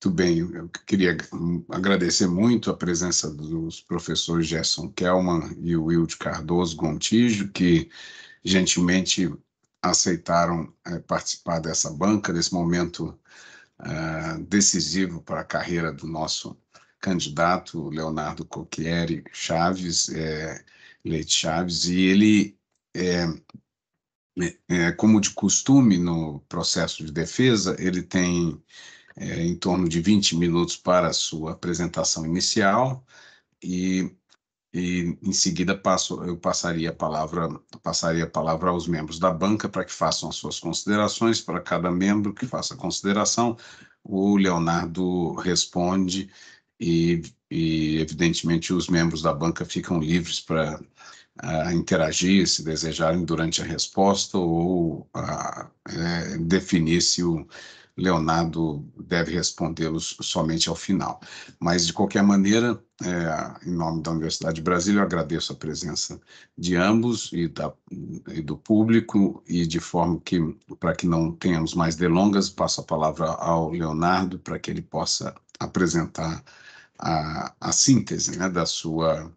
Muito bem, eu queria agradecer muito a presença dos professores Gerson Kelman e o Wilde Cardoso Gontijo, que gentilmente aceitaram é, participar dessa banca, desse momento é, decisivo para a carreira do nosso candidato, Leonardo Cocchieri Chaves, é, Leite Chaves, e ele como de costume no processo de defesa, ele tem é, em torno de 20 minutos para a sua apresentação inicial e, e em seguida passo, eu passaria a palavra passaria a palavra aos membros da banca para que façam as suas considerações para cada membro que faça a consideração o Leonardo responde e, e evidentemente os membros da banca ficam livres para a interagir, se desejarem, durante a resposta ou a, é, definir se o, Leonardo deve respondê-los somente ao final. Mas, de qualquer maneira, é, em nome da Universidade de Brasília, eu agradeço a presença de ambos e, da, e do público, e de forma que, para que não tenhamos mais delongas, passo a palavra ao Leonardo para que ele possa apresentar a, a síntese né, da sua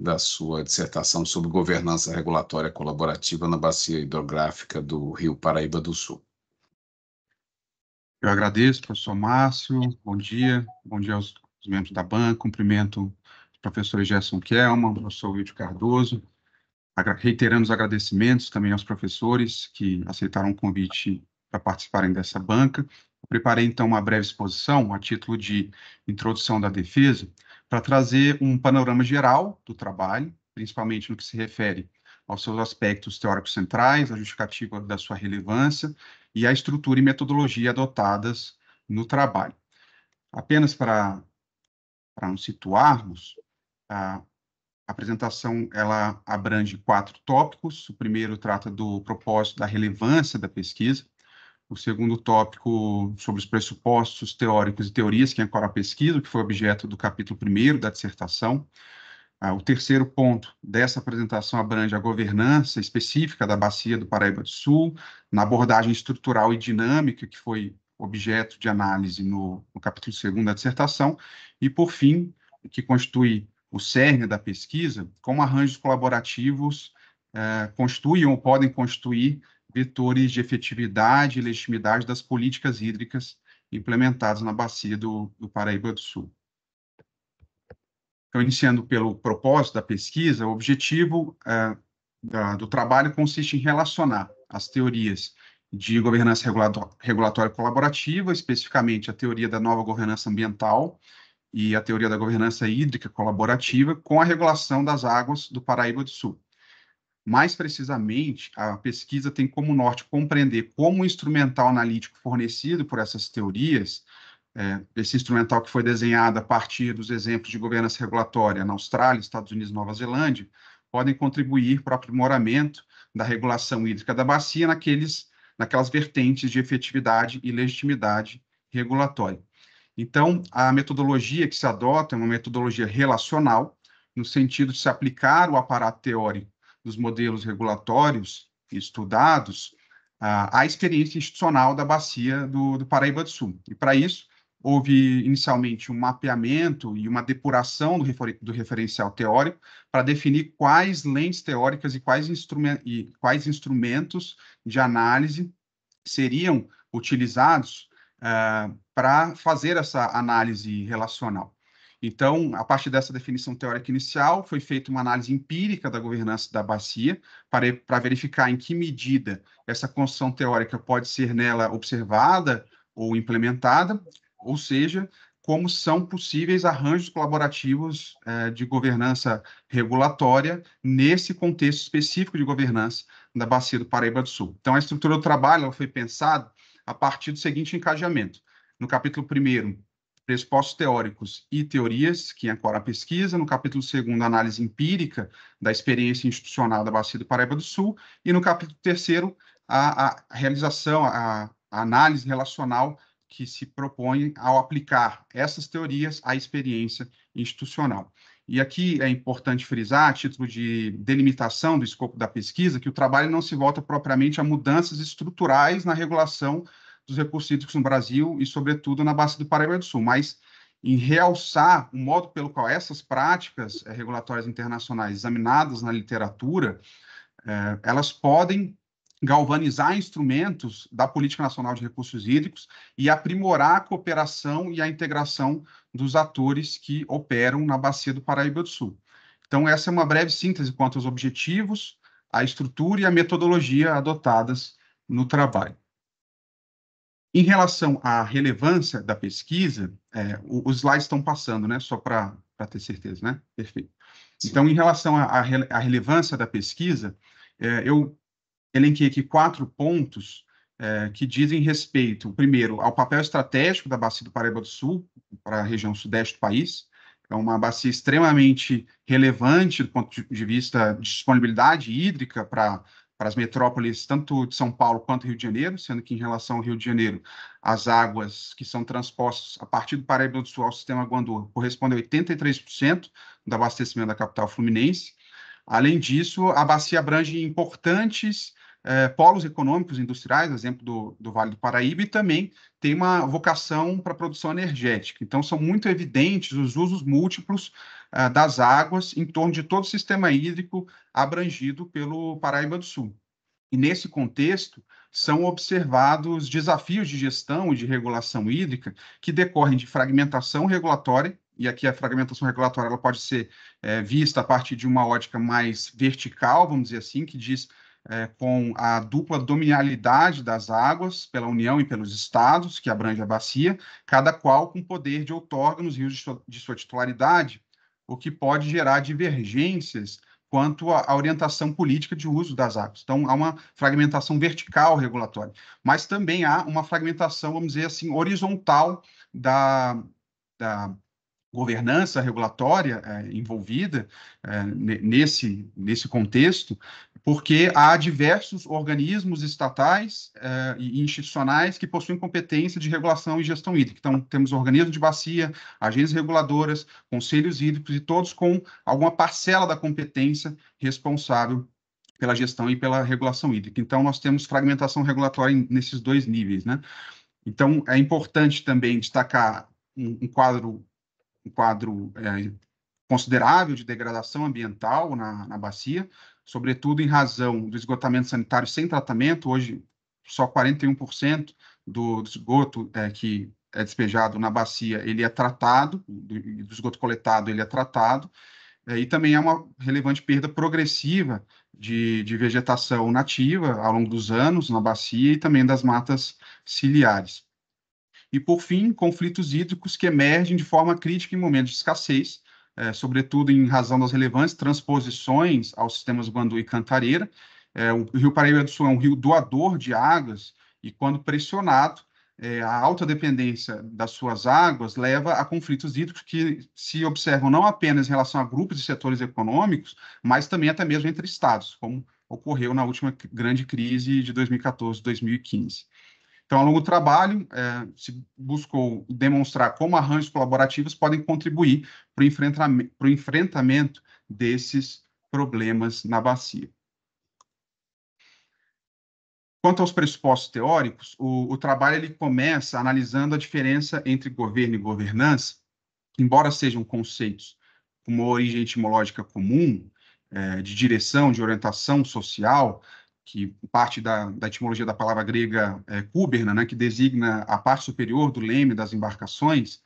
da sua dissertação sobre governança regulatória colaborativa na bacia hidrográfica do Rio Paraíba do Sul. Eu agradeço, professor Márcio, bom dia, bom dia aos, aos membros da banca. cumprimento o professores Gerson Kelman, professor Wilde Cardoso, reiterando os agradecimentos também aos professores que aceitaram o convite para participarem dessa banca. Eu preparei, então, uma breve exposição a título de introdução da defesa, para trazer um panorama geral do trabalho, principalmente no que se refere aos seus aspectos teóricos centrais, a justificativa da sua relevância e a estrutura e metodologia adotadas no trabalho. Apenas para nos situarmos, a apresentação ela abrange quatro tópicos. O primeiro trata do propósito da relevância da pesquisa. O segundo tópico sobre os pressupostos teóricos e teorias que ancoram a pesquisa, que foi objeto do capítulo primeiro da dissertação. Ah, o terceiro ponto dessa apresentação abrange a governança específica da bacia do Paraíba do Sul, na abordagem estrutural e dinâmica, que foi objeto de análise no, no capítulo 2 da dissertação, e, por fim, que constitui o cerne da pesquisa, como arranjos colaborativos eh, constituem ou podem constituir vetores de efetividade e legitimidade das políticas hídricas implementadas na bacia do, do Paraíba do Sul. Então, iniciando pelo propósito da pesquisa, o objetivo é, da, do trabalho consiste em relacionar as teorias de governança regulatória, regulatória colaborativa, especificamente a teoria da nova governança ambiental e a teoria da governança hídrica colaborativa, com a regulação das águas do Paraíba do Sul. Mais precisamente, a pesquisa tem como norte compreender como o instrumental analítico fornecido por essas teorias é, esse instrumental que foi desenhado a partir dos exemplos de governança regulatória na Austrália, Estados Unidos e Nova Zelândia, podem contribuir para o aprimoramento da regulação hídrica da bacia naqueles, naquelas vertentes de efetividade e legitimidade regulatória. Então, a metodologia que se adota é uma metodologia relacional, no sentido de se aplicar o aparato teórico dos modelos regulatórios estudados ah, à experiência institucional da bacia do, do Paraíba do Sul. E, para isso, houve inicialmente um mapeamento e uma depuração do, refer do referencial teórico para definir quais lentes teóricas e quais, e quais instrumentos de análise seriam utilizados uh, para fazer essa análise relacional. Então, a partir dessa definição teórica inicial, foi feita uma análise empírica da governança da bacia para, para verificar em que medida essa construção teórica pode ser nela observada ou implementada, ou seja, como são possíveis arranjos colaborativos é, de governança regulatória nesse contexto específico de governança da bacia do Paraíba do Sul. Então, a estrutura do trabalho foi pensada a partir do seguinte encadeamento: No capítulo 1, pressupostos teóricos e teorias, que ancora a pesquisa, no capítulo 2, análise empírica da experiência institucional da Bacia do Paraíba do Sul, e no capítulo 3, a, a realização, a, a análise relacional que se propõe ao aplicar essas teorias à experiência institucional. E aqui é importante frisar, a título de delimitação do escopo da pesquisa, que o trabalho não se volta propriamente a mudanças estruturais na regulação dos recursos hídricos no Brasil e, sobretudo, na Bacia do Paraíba do Sul, mas em realçar o modo pelo qual essas práticas eh, regulatórias internacionais examinadas na literatura, eh, elas podem galvanizar instrumentos da Política Nacional de Recursos Hídricos e aprimorar a cooperação e a integração dos atores que operam na bacia do Paraíba do Sul. Então, essa é uma breve síntese quanto aos objetivos, a estrutura e a metodologia adotadas no trabalho. Em relação à relevância da pesquisa, é, os slides estão passando, né? Só para ter certeza, né? Perfeito. Então, em relação à, à relevância da pesquisa, é, eu elenquei aqui quatro pontos é, que dizem respeito, primeiro, ao papel estratégico da bacia do Paraíba do Sul, para a região sudeste do país. É uma bacia extremamente relevante do ponto de vista de disponibilidade hídrica para para as metrópoles tanto de São Paulo quanto Rio de Janeiro, sendo que em relação ao Rio de Janeiro, as águas que são transpostas a partir do Paraíba do Sul ao sistema Guandu correspondem a 83% do abastecimento da capital fluminense. Além disso, a bacia abrange importantes é, polos econômicos industriais, exemplo do, do Vale do Paraíba, e também tem uma vocação para produção energética. Então, são muito evidentes os usos múltiplos é, das águas em torno de todo o sistema hídrico abrangido pelo Paraíba do Sul. E nesse contexto, são observados desafios de gestão e de regulação hídrica que decorrem de fragmentação regulatória, e aqui a fragmentação regulatória ela pode ser é, vista a partir de uma ótica mais vertical, vamos dizer assim, que diz é, com a dupla dominialidade das águas pela União e pelos estados, que abrange a bacia, cada qual com poder de outorga nos rios de sua, de sua titularidade, o que pode gerar divergências quanto à orientação política de uso das águas. Então, há uma fragmentação vertical regulatória, mas também há uma fragmentação, vamos dizer assim, horizontal da, da governança regulatória é, envolvida é, nesse, nesse contexto, porque há diversos organismos estatais é, e institucionais que possuem competência de regulação e gestão hídrica. Então, temos organismos de bacia, agências reguladoras, conselhos hídricos e todos com alguma parcela da competência responsável pela gestão e pela regulação hídrica. Então, nós temos fragmentação regulatória nesses dois níveis, né? Então, é importante também destacar um quadro um quadro é, considerável de degradação ambiental na, na bacia, sobretudo em razão do esgotamento sanitário sem tratamento. Hoje, só 41% do esgoto é, que é despejado na bacia ele é tratado, do, do esgoto coletado ele é tratado, é, e também há é uma relevante perda progressiva de, de vegetação nativa ao longo dos anos na bacia e também das matas ciliares. E, por fim, conflitos hídricos que emergem de forma crítica em momentos de escassez, é, sobretudo em razão das relevantes transposições aos sistemas Guandu e Cantareira. É, o Rio Paraíba do Sul é um rio doador de águas e, quando pressionado, é, a alta dependência das suas águas leva a conflitos hídricos que se observam não apenas em relação a grupos e setores econômicos, mas também até mesmo entre estados, como ocorreu na última grande crise de 2014-2015. Então, ao longo do trabalho, é, se buscou demonstrar como arranjos colaborativos podem contribuir para o enfrentamento, enfrentamento desses problemas na bacia. Quanto aos pressupostos teóricos, o, o, trabalho ele começa analisando a diferença entre governo e governança, embora sejam conceitos com uma origem etimológica comum, é, de direção, de orientação social, que parte da, da, etimologia da palavra grega é, kuberna, né, que designa a parte superior do leme das embarcações,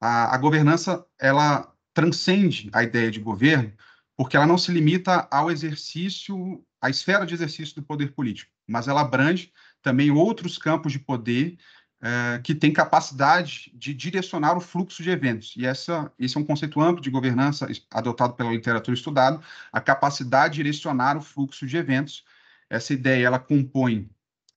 a, a, governança ela transcende a ideia de governo, porque ela não se limita ao exercício, à esfera de exercício do poder político, mas ela abrange também outros campos de poder é, que têm capacidade de direcionar o fluxo de eventos. E essa, esse é um conceito amplo de governança adotado pela literatura estudada, a capacidade de direcionar o fluxo de eventos, essa ideia ela compõe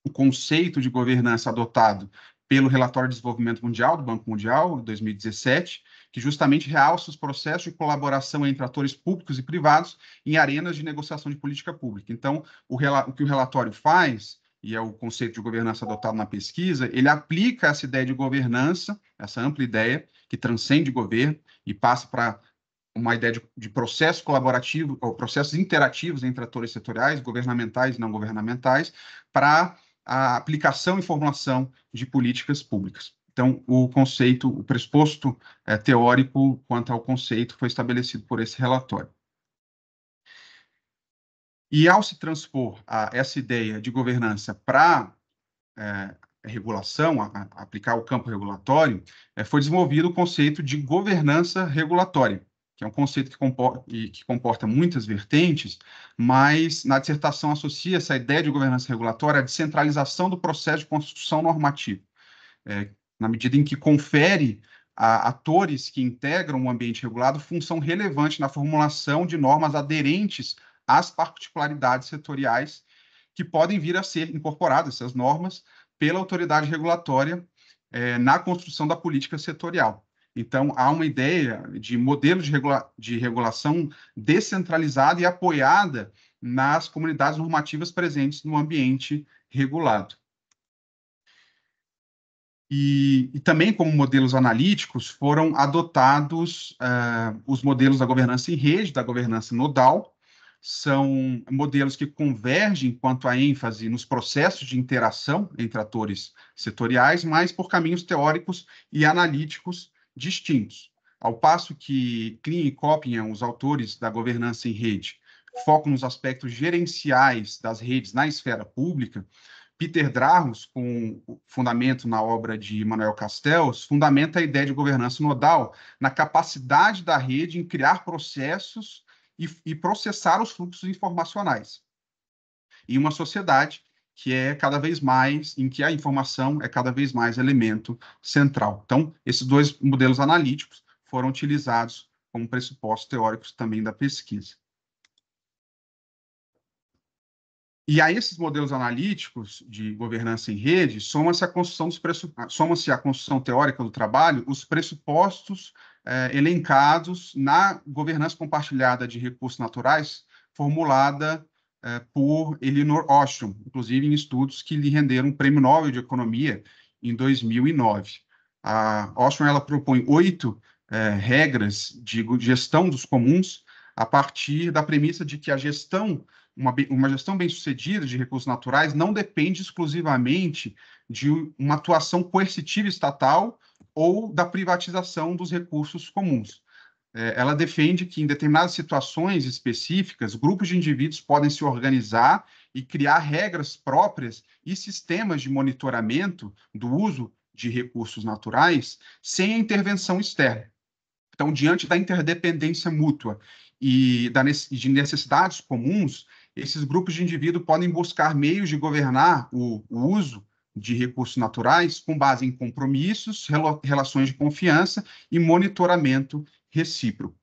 o conceito de governança adotado pelo relatório de desenvolvimento mundial do Banco Mundial, 2017, que justamente realça os processos de colaboração entre atores públicos e privados em arenas de negociação de política pública. Então, o, o que o relatório faz, e é o conceito de governança adotado na pesquisa, ele aplica essa ideia de governança, essa ampla ideia que transcende governo e passa para uma ideia de, de, processo colaborativo, ou processos interativos entre atores setoriais, governamentais e não governamentais, para a aplicação e formulação de políticas públicas. Então, o conceito, o pressuposto é, teórico quanto ao conceito foi estabelecido por esse relatório. E ao se transpor a, essa ideia de governança para é, regulação, a, a aplicar o campo regulatório, é, foi desenvolvido o conceito de governança regulatória, que é um conceito que comporta, que comporta muitas vertentes, mas na dissertação associa essa ideia de governança regulatória à descentralização do processo de construção normativa, é, na medida em que confere a atores que integram o ambiente regulado função relevante na formulação de normas aderentes às particularidades setoriais que podem vir a ser incorporadas, essas normas, pela autoridade regulatória é, na construção da política setorial. Então, há uma ideia de modelo de, regula de regulação descentralizada e apoiada nas comunidades normativas presentes no ambiente regulado. E, e, também como modelos analíticos foram adotados uh, os modelos da governança em rede, da governança nodal, são modelos que convergem quanto à ênfase nos processos de interação entre atores setoriais, mas por caminhos teóricos e analíticos distintos, ao passo que Klein e Coppingham, os autores da governança em rede, focam nos aspectos gerenciais das redes na esfera pública, Peter Drarros, com fundamento na obra de Manuel Castells, fundamenta a ideia de governança nodal na capacidade da rede em criar processos e, e processar os fluxos informacionais. Em uma sociedade, que é cada vez mais, em que a informação é cada vez mais elemento central. Então, esses dois modelos analíticos foram utilizados como pressupostos teóricos também da pesquisa. E a esses modelos analíticos de governança em rede, soma-se a construção ah, soma construção teórica do trabalho os pressupostos eh, elencados na governança compartilhada de recursos naturais formulada é, por Elinor Ostrom, inclusive em estudos que lhe renderam o prêmio Nobel de Economia em 2009. A Ostrom ela propõe oito é, regras de gestão dos comuns a partir da premissa de que a gestão, uma, uma gestão bem-sucedida de recursos naturais não depende exclusivamente de uma atuação coercitiva estatal ou da privatização dos recursos comuns. É, ela defende que em determinadas situações específicas, grupos de indivíduos podem se organizar e criar regras próprias e sistemas de monitoramento do uso de recursos naturais sem a intervenção externa. Então, diante da interdependência mútua e da, de necessidades comuns, esses grupos de indivíduos podem buscar meios de governar o, o uso de recursos naturais com base em compromissos, relações de confiança e monitoramento recíproco.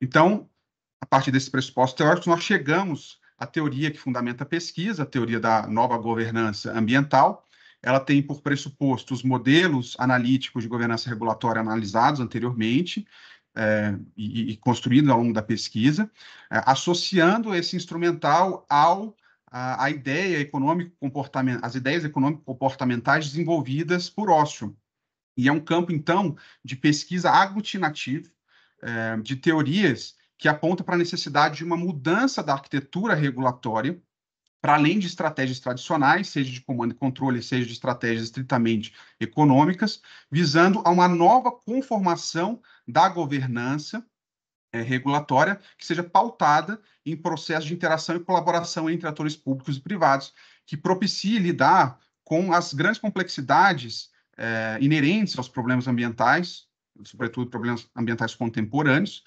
Então, a partir desses pressupostos teóricos, nós chegamos à teoria que fundamenta a pesquisa, a teoria da nova governança ambiental. Ela tem por pressuposto os modelos analíticos de governança regulatória analisados anteriormente é, e, e, construídos ao longo da pesquisa, é, associando esse instrumental ao a, ideia econômico comportamento, as ideias econômico comportamentais desenvolvidas por Ostrom, e é um campo, então, de pesquisa aglutinativa, é, de teorias que aponta para a necessidade de uma mudança da arquitetura regulatória, para além de estratégias tradicionais, seja de comando e controle, seja de estratégias estritamente econômicas, visando a uma nova conformação da governança é, regulatória que seja pautada em processo de interação e colaboração entre atores públicos e privados, que propicie lidar com as grandes complexidades é, inerentes aos problemas ambientais, sobretudo problemas ambientais contemporâneos,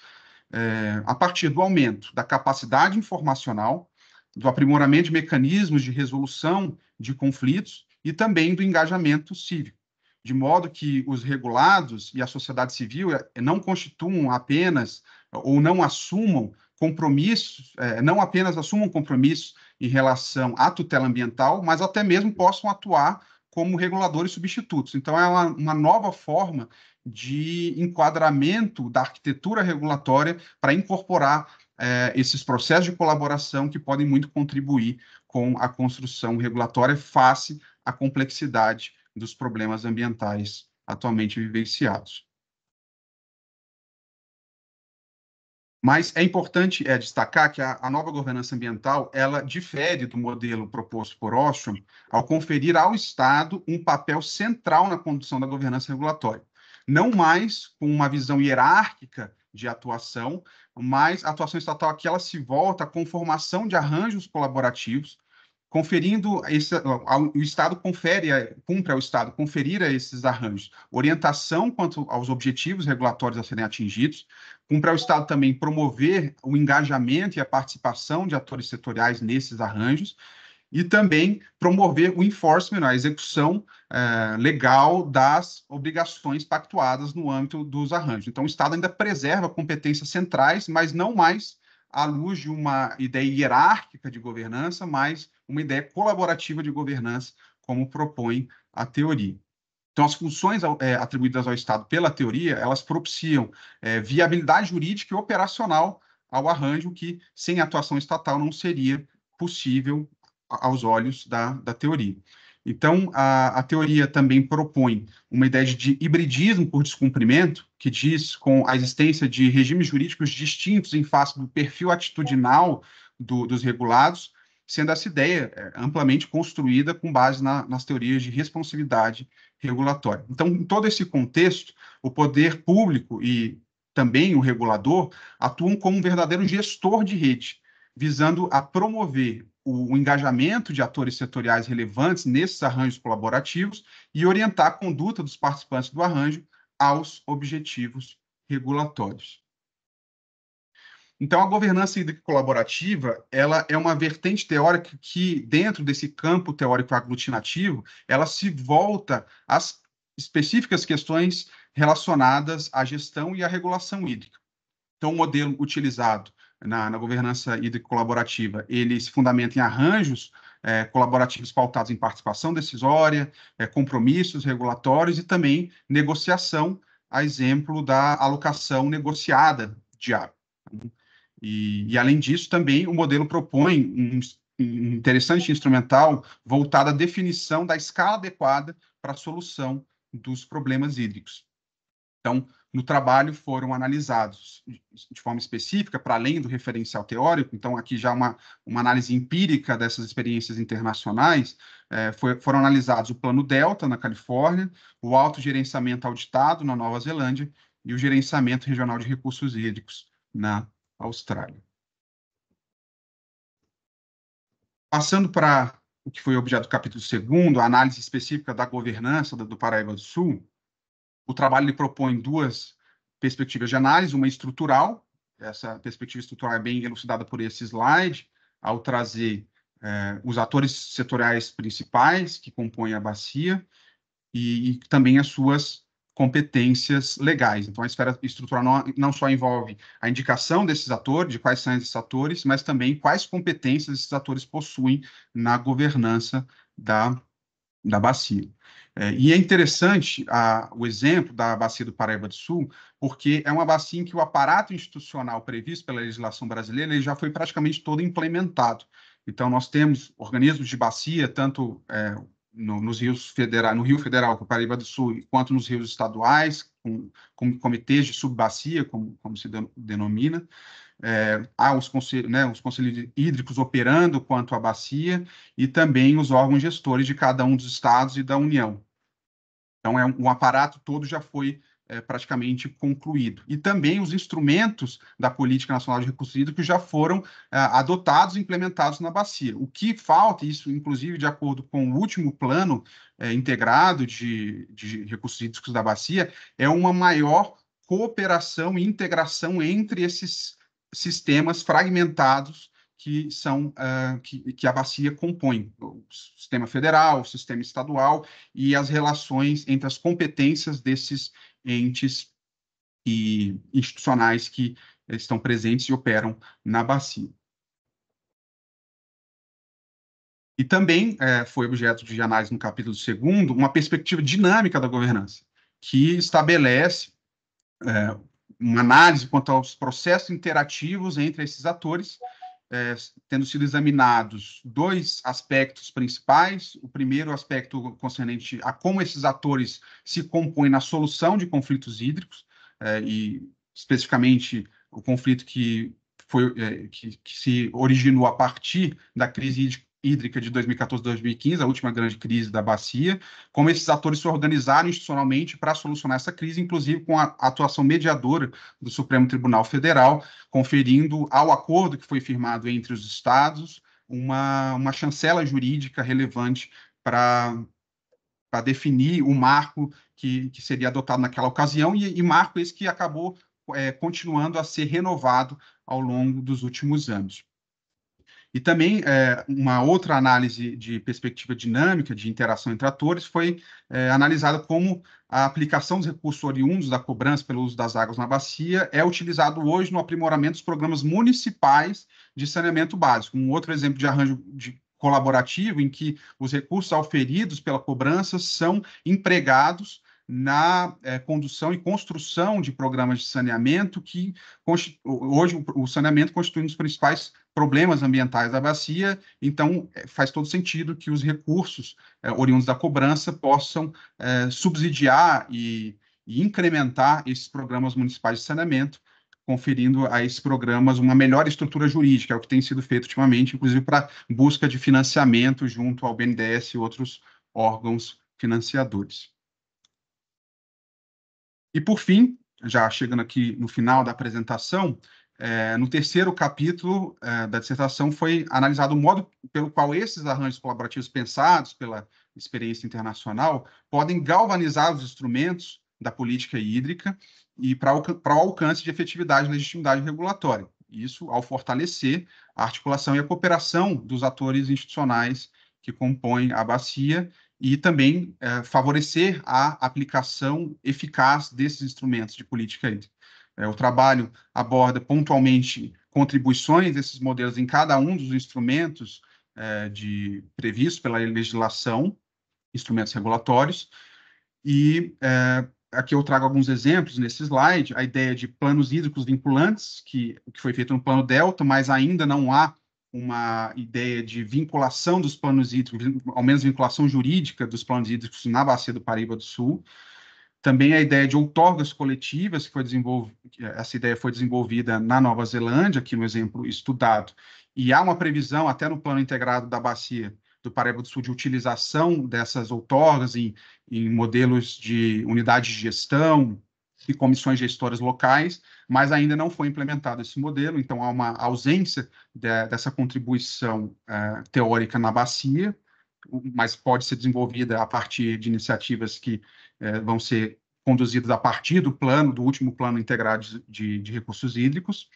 é, a partir do aumento da capacidade informacional, do aprimoramento de mecanismos de resolução de conflitos e também do engajamento cívico, de modo que os regulados e a sociedade civil é, não constituam apenas ou não assumam compromissos, é, não apenas assumam compromissos em relação à tutela ambiental, mas até mesmo possam atuar como reguladores substitutos. Então, é uma, uma nova forma de enquadramento da arquitetura regulatória para incorporar é, esses processos de colaboração que podem muito contribuir com a construção regulatória face à complexidade dos problemas ambientais atualmente vivenciados. Mas é importante é, destacar que a, a, nova governança ambiental ela difere do modelo proposto por Ostrom ao conferir ao Estado um papel central na condução da governança regulatória, não mais com uma visão hierárquica de atuação, mas a atuação estatal aqui ela se volta à conformação de arranjos colaborativos conferindo esse, o Estado confere, cumpre ao Estado conferir a esses arranjos orientação quanto aos objetivos regulatórios a serem atingidos, cumpre ao Estado também promover o engajamento e a participação de atores setoriais nesses arranjos e também promover o enforcement, a execução eh, legal das obrigações pactuadas no âmbito dos arranjos. Então, o Estado ainda preserva competências centrais, mas não mais à luz de uma ideia hierárquica de governança, mas uma ideia colaborativa de governança, como propõe a teoria. Então, as funções é, atribuídas ao Estado pela teoria, elas propiciam é, viabilidade jurídica e operacional ao arranjo que, sem atuação estatal, não seria possível aos olhos da, da teoria. Então, a, a, teoria também propõe uma ideia de hibridismo por descumprimento, que diz com a existência de regimes jurídicos distintos em face do perfil atitudinal do, dos regulados, sendo essa ideia é, amplamente construída com base na, nas teorias de responsabilidade regulatória. Então, em todo esse contexto, o poder público e também o regulador atuam como um verdadeiro gestor de rede, visando a promover o, o engajamento de atores setoriais relevantes nesses arranjos colaborativos e orientar a conduta dos participantes do arranjo aos objetivos regulatórios. Então, a governança hídrica colaborativa, ela é uma vertente teórica que, dentro desse campo teórico aglutinativo, ela se volta às específicas questões relacionadas à gestão e à regulação hídrica. Então, o modelo utilizado na, na governança hídrica colaborativa, ele se fundamenta em arranjos é, colaborativos pautados em participação decisória, é, compromissos regulatórios e também negociação, a exemplo da alocação negociada de água. E, e além disso, também o modelo propõe um, um interessante instrumental voltado à definição da escala adequada para a solução dos problemas hídricos. Então, no trabalho foram analisados de forma específica, para além do referencial teórico, então aqui já uma, uma análise empírica dessas experiências internacionais, eh, foi, foram analisados o plano Delta na Califórnia, o autogerenciamento auditado na Nova Zelândia e o gerenciamento regional de recursos hídricos na Austrália. Passando para o que foi objeto do capítulo 2, a análise específica da governança do Paraíba do Sul, o trabalho ele propõe duas perspectivas de análise, uma estrutural, essa perspectiva estrutural é bem elucidada por esse slide, ao trazer eh, os atores setoriais principais que compõem a bacia e, e também as suas competências legais. Então, a esfera estrutural não, não só envolve a indicação desses atores, de quais são esses atores, mas também quais competências esses atores possuem na governança da, da bacia. É, e é interessante a, o exemplo da bacia do Paraíba do Sul, porque é uma bacia em que o aparato institucional previsto pela legislação brasileira ele já foi praticamente todo implementado. Então, nós temos organismos de bacia, tanto é, no, nos rios federal, no Rio Federal, com Paraíba do Sul, quanto nos rios estaduais, com, com comitês de subbacia, como, como se denomina. É, há os conselhos, né, os conselhos hídricos operando quanto à bacia e também os órgãos gestores de cada um dos estados e da União. Então, é um, um aparato todo já foi é, praticamente concluído. E também os instrumentos da Política Nacional de Recursos Hídricos que já foram é, adotados e implementados na bacia. O que falta, isso inclusive de acordo com o último plano é, integrado de, de recursos hídricos da bacia, é uma maior cooperação e integração entre esses sistemas fragmentados que são uh, que, que, a bacia compõe o sistema federal, o sistema estadual e as relações entre as competências desses entes e institucionais que estão presentes e operam na bacia. E também é, foi objeto de análise no capítulo 2 uma perspectiva dinâmica da governança, que estabelece é, uma análise quanto aos processos interativos entre esses atores é, tendo sido examinados dois aspectos principais. O primeiro aspecto concernente a como esses atores se compõem na solução de conflitos hídricos, é, e especificamente o conflito que, foi, é, que, que, se originou a partir da crise hídrica hídrica de 2014-2015, a última grande crise da bacia, como esses atores se organizaram institucionalmente para solucionar essa crise, inclusive com a atuação mediadora do Supremo Tribunal Federal, conferindo ao acordo que foi firmado entre os estados uma, uma chancela jurídica relevante para para definir o marco que, que seria adotado naquela ocasião, e, e marco esse que acabou é, continuando a ser renovado ao longo dos últimos anos. E também é, uma outra análise de perspectiva dinâmica de interação entre atores foi é, analisada como a aplicação dos recursos oriundos da cobrança pelo uso das águas na bacia é utilizado hoje no aprimoramento dos programas municipais de saneamento básico. Um outro exemplo de arranjo de colaborativo em que os recursos auferidos pela cobrança são empregados na é, condução e construção de programas de saneamento que hoje o saneamento constitui um dos principais problemas ambientais da bacia, então é, faz todo sentido que os recursos é, oriundos da cobrança possam é, subsidiar e, e, incrementar esses programas municipais de saneamento, conferindo a esses programas uma melhor estrutura jurídica, é o que tem sido feito ultimamente, inclusive para busca de financiamento junto ao BNDES e outros órgãos financiadores. E por fim, já chegando aqui no final da apresentação, é, no terceiro capítulo é, da dissertação foi analisado o modo pelo qual esses arranjos colaborativos pensados pela experiência internacional podem galvanizar os instrumentos da política hídrica e para o alcance de efetividade e legitimidade regulatória. Isso ao fortalecer a articulação e a cooperação dos atores institucionais que compõem a bacia e também é, favorecer a aplicação eficaz desses instrumentos de política hídrica. É, o trabalho aborda pontualmente contribuições desses modelos em cada um dos instrumentos é, de, previstos pela legislação, instrumentos regulatórios, e é, aqui eu trago alguns exemplos nesse slide, a ideia de planos hídricos vinculantes, que, que foi feito no plano delta, mas ainda não há uma ideia de vinculação dos planos hídricos, ao menos vinculação jurídica dos planos hídricos na bacia do Paraíba do Sul. Também a ideia de outorgas coletivas, que foi essa ideia foi desenvolvida na Nova Zelândia, aqui no exemplo estudado, e há uma previsão até no plano integrado da bacia do Paraíba do Sul de utilização dessas outorgas em, em modelos de unidade de gestão e comissões gestoras locais, mas ainda não foi implementado esse modelo, então há uma ausência de, dessa contribuição uh, teórica na bacia mas pode ser desenvolvida a partir de iniciativas que é, vão ser conduzidas a partir do plano, do último plano integrado de, de recursos hídricos.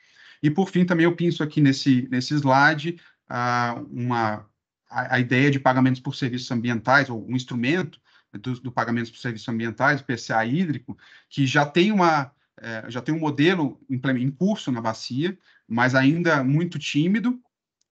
E, por fim, também eu pinso aqui nesse, nesse slide a uma, a, a, ideia de pagamentos por serviços ambientais, ou um instrumento do, do pagamentos por serviços ambientais, o PCA hídrico, que já tem uma, é, já tem um modelo em curso na bacia, mas ainda muito tímido,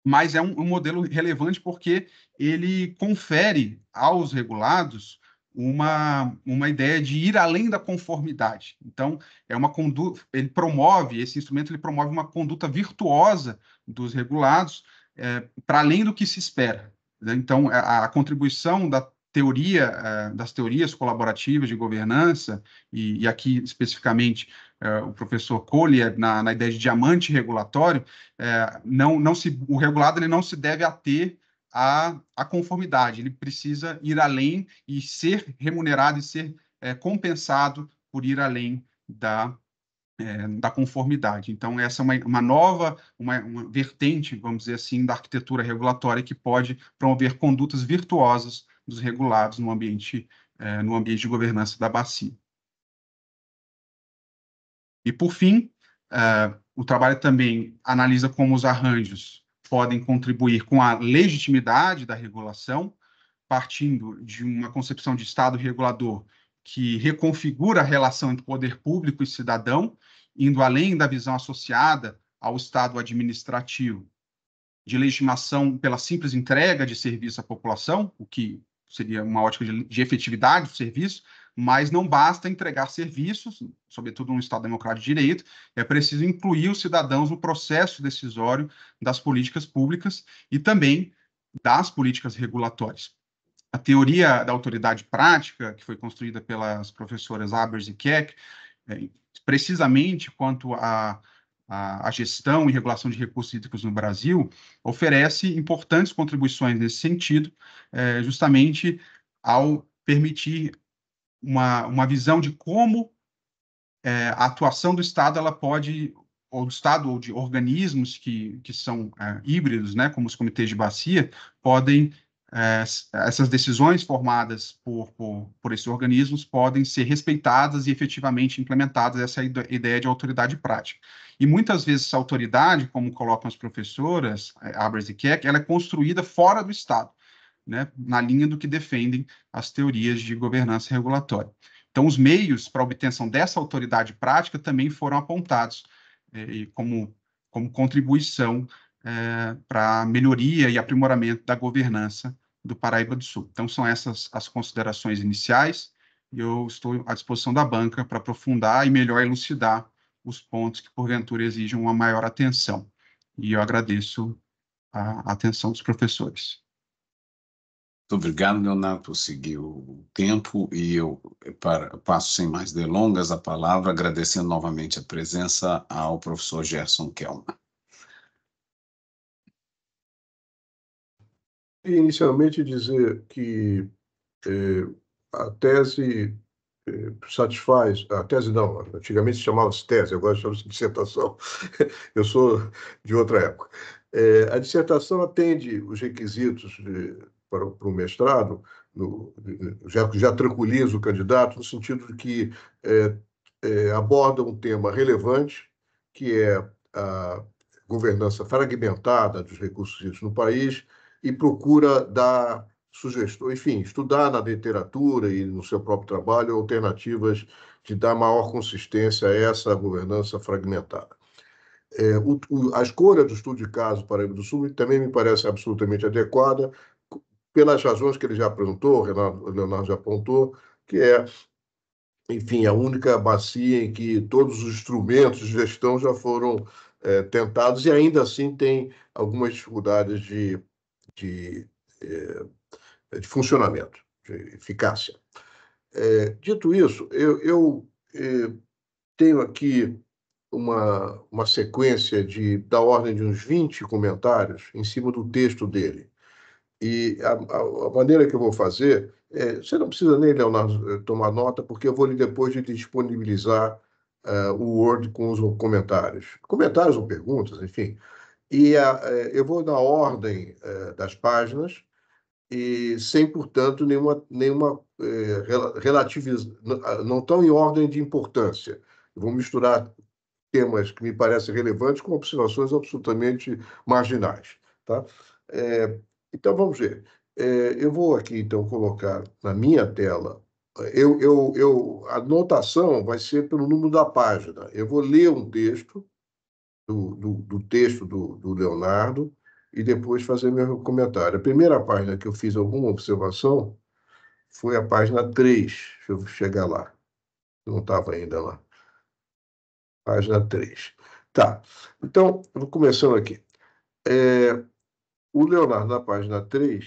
mas é um, um modelo relevante porque ele confere aos regulados uma, uma ideia de ir além da conformidade. Então, é uma conduta, ele promove, esse instrumento ele promove uma conduta virtuosa dos regulados é, para além do que se espera. Né? Então, a, a contribuição da teoria, é, das teorias colaborativas de governança, e, e aqui especificamente uh, o professor Collier é, na, na, ideia de diamante regulatório, uh, não, não se, o regulado ele não se deve ater à, à conformidade, ele precisa ir além e ser remunerado e ser uh, compensado por ir além da, da conformidade. Então, essa é uma, uma nova, uma, uma, vertente, vamos dizer assim, da arquitetura regulatória que pode promover condutas virtuosas dos regulados no ambiente, no ambiente de governança da bacia. E, por fim, uh, o trabalho também analisa como os arranjos podem contribuir com a legitimidade da regulação, partindo de uma concepção de Estado regulador que reconfigura a relação entre poder público e cidadão, indo além da visão associada ao Estado administrativo de legitimação pela simples entrega de serviço à população, o que seria uma ótica de, de efetividade do serviço, mas não basta entregar serviços, sobretudo num Estado democrático de direito, é preciso incluir os cidadãos no processo decisório das políticas públicas e também das políticas regulatórias. A teoria da autoridade prática, que foi construída pelas professoras Abers e Keck, é, precisamente quanto à a, a, gestão e regulação de recursos hídricos no Brasil, oferece importantes contribuições nesse sentido, é, justamente ao permitir uma, uma visão de como é, a atuação do Estado ela pode ou do Estado ou de organismos que, que são é, híbridos, né, como os comitês de bacia, podem é, essas decisões formadas por, por, por, esses organismos podem ser respeitadas e efetivamente implementadas essa é ideia de autoridade prática. E muitas vezes essa autoridade, como colocam as professoras é, Abras e Keck, ela é construída fora do Estado né, na linha do que defendem as teorias de governança regulatória. Então, os meios para obtenção dessa autoridade prática também foram apontados eh, como, como contribuição eh, para a melhoria e aprimoramento da governança do Paraíba do Sul. Então, são essas as considerações iniciais e eu estou à disposição da banca para aprofundar e melhor elucidar os pontos que, porventura, exigem uma maior atenção. E eu agradeço a atenção dos professores. Muito obrigado, Leonardo, por seguir o tempo e eu passo sem mais delongas a palavra, agradecendo novamente a presença ao professor Gerson Kelma. Inicialmente dizer que é, a tese é, satisfaz, a tese não, antigamente se chamava-se tese, agora chama-se dissertação, eu sou de outra época. É, a dissertação atende os requisitos de, para, para o mestrado, no, já, já tranquiliza o candidato, no sentido de que é, é, aborda um tema relevante, que é a governança fragmentada dos recursos hídricos no país, e procura dar sugestões, enfim, estudar na literatura e no seu próprio trabalho alternativas de dar maior consistência a essa governança fragmentada. É, o, o, a escolha do estudo de caso para o do Sul também me parece absolutamente adequada, pelas razões que ele já apresentou, o Leonardo, já apontou, que é, enfim, a única bacia em que todos os instrumentos de gestão já foram é, tentados e ainda assim tem algumas dificuldades de, de, é, de funcionamento, de eficácia. É, dito isso, eu, eu é, tenho aqui uma, uma sequência de da ordem de uns 20 comentários em cima do texto dele. E a, a, a maneira que eu vou fazer, é, você não precisa nem, Leonardo, eh, tomar nota, porque eu vou lhe depois de disponibilizar uh, o Word com os comentários. Comentários ou perguntas, enfim. E a, eh, eu vou na ordem uh, das páginas, e sem, portanto, nenhuma, nenhuma eh, ah, não estão em ordem de importância. Eu vou misturar temas que me parecem relevantes com observações absolutamente marginais. Tá? É, então, vamos ver. É, eu vou aqui, então, colocar na minha tela. Eu, eu, eu, a notação vai ser pelo número da página. Eu vou ler um texto, do, do, do texto do, do Leonardo, e depois fazer meu comentário. A primeira página que eu fiz alguma observação foi a página 3. Deixa eu chegar lá. Não estava ainda lá. Página 3. Tá. Então, começando aqui. É, o Leonardo, na página 3,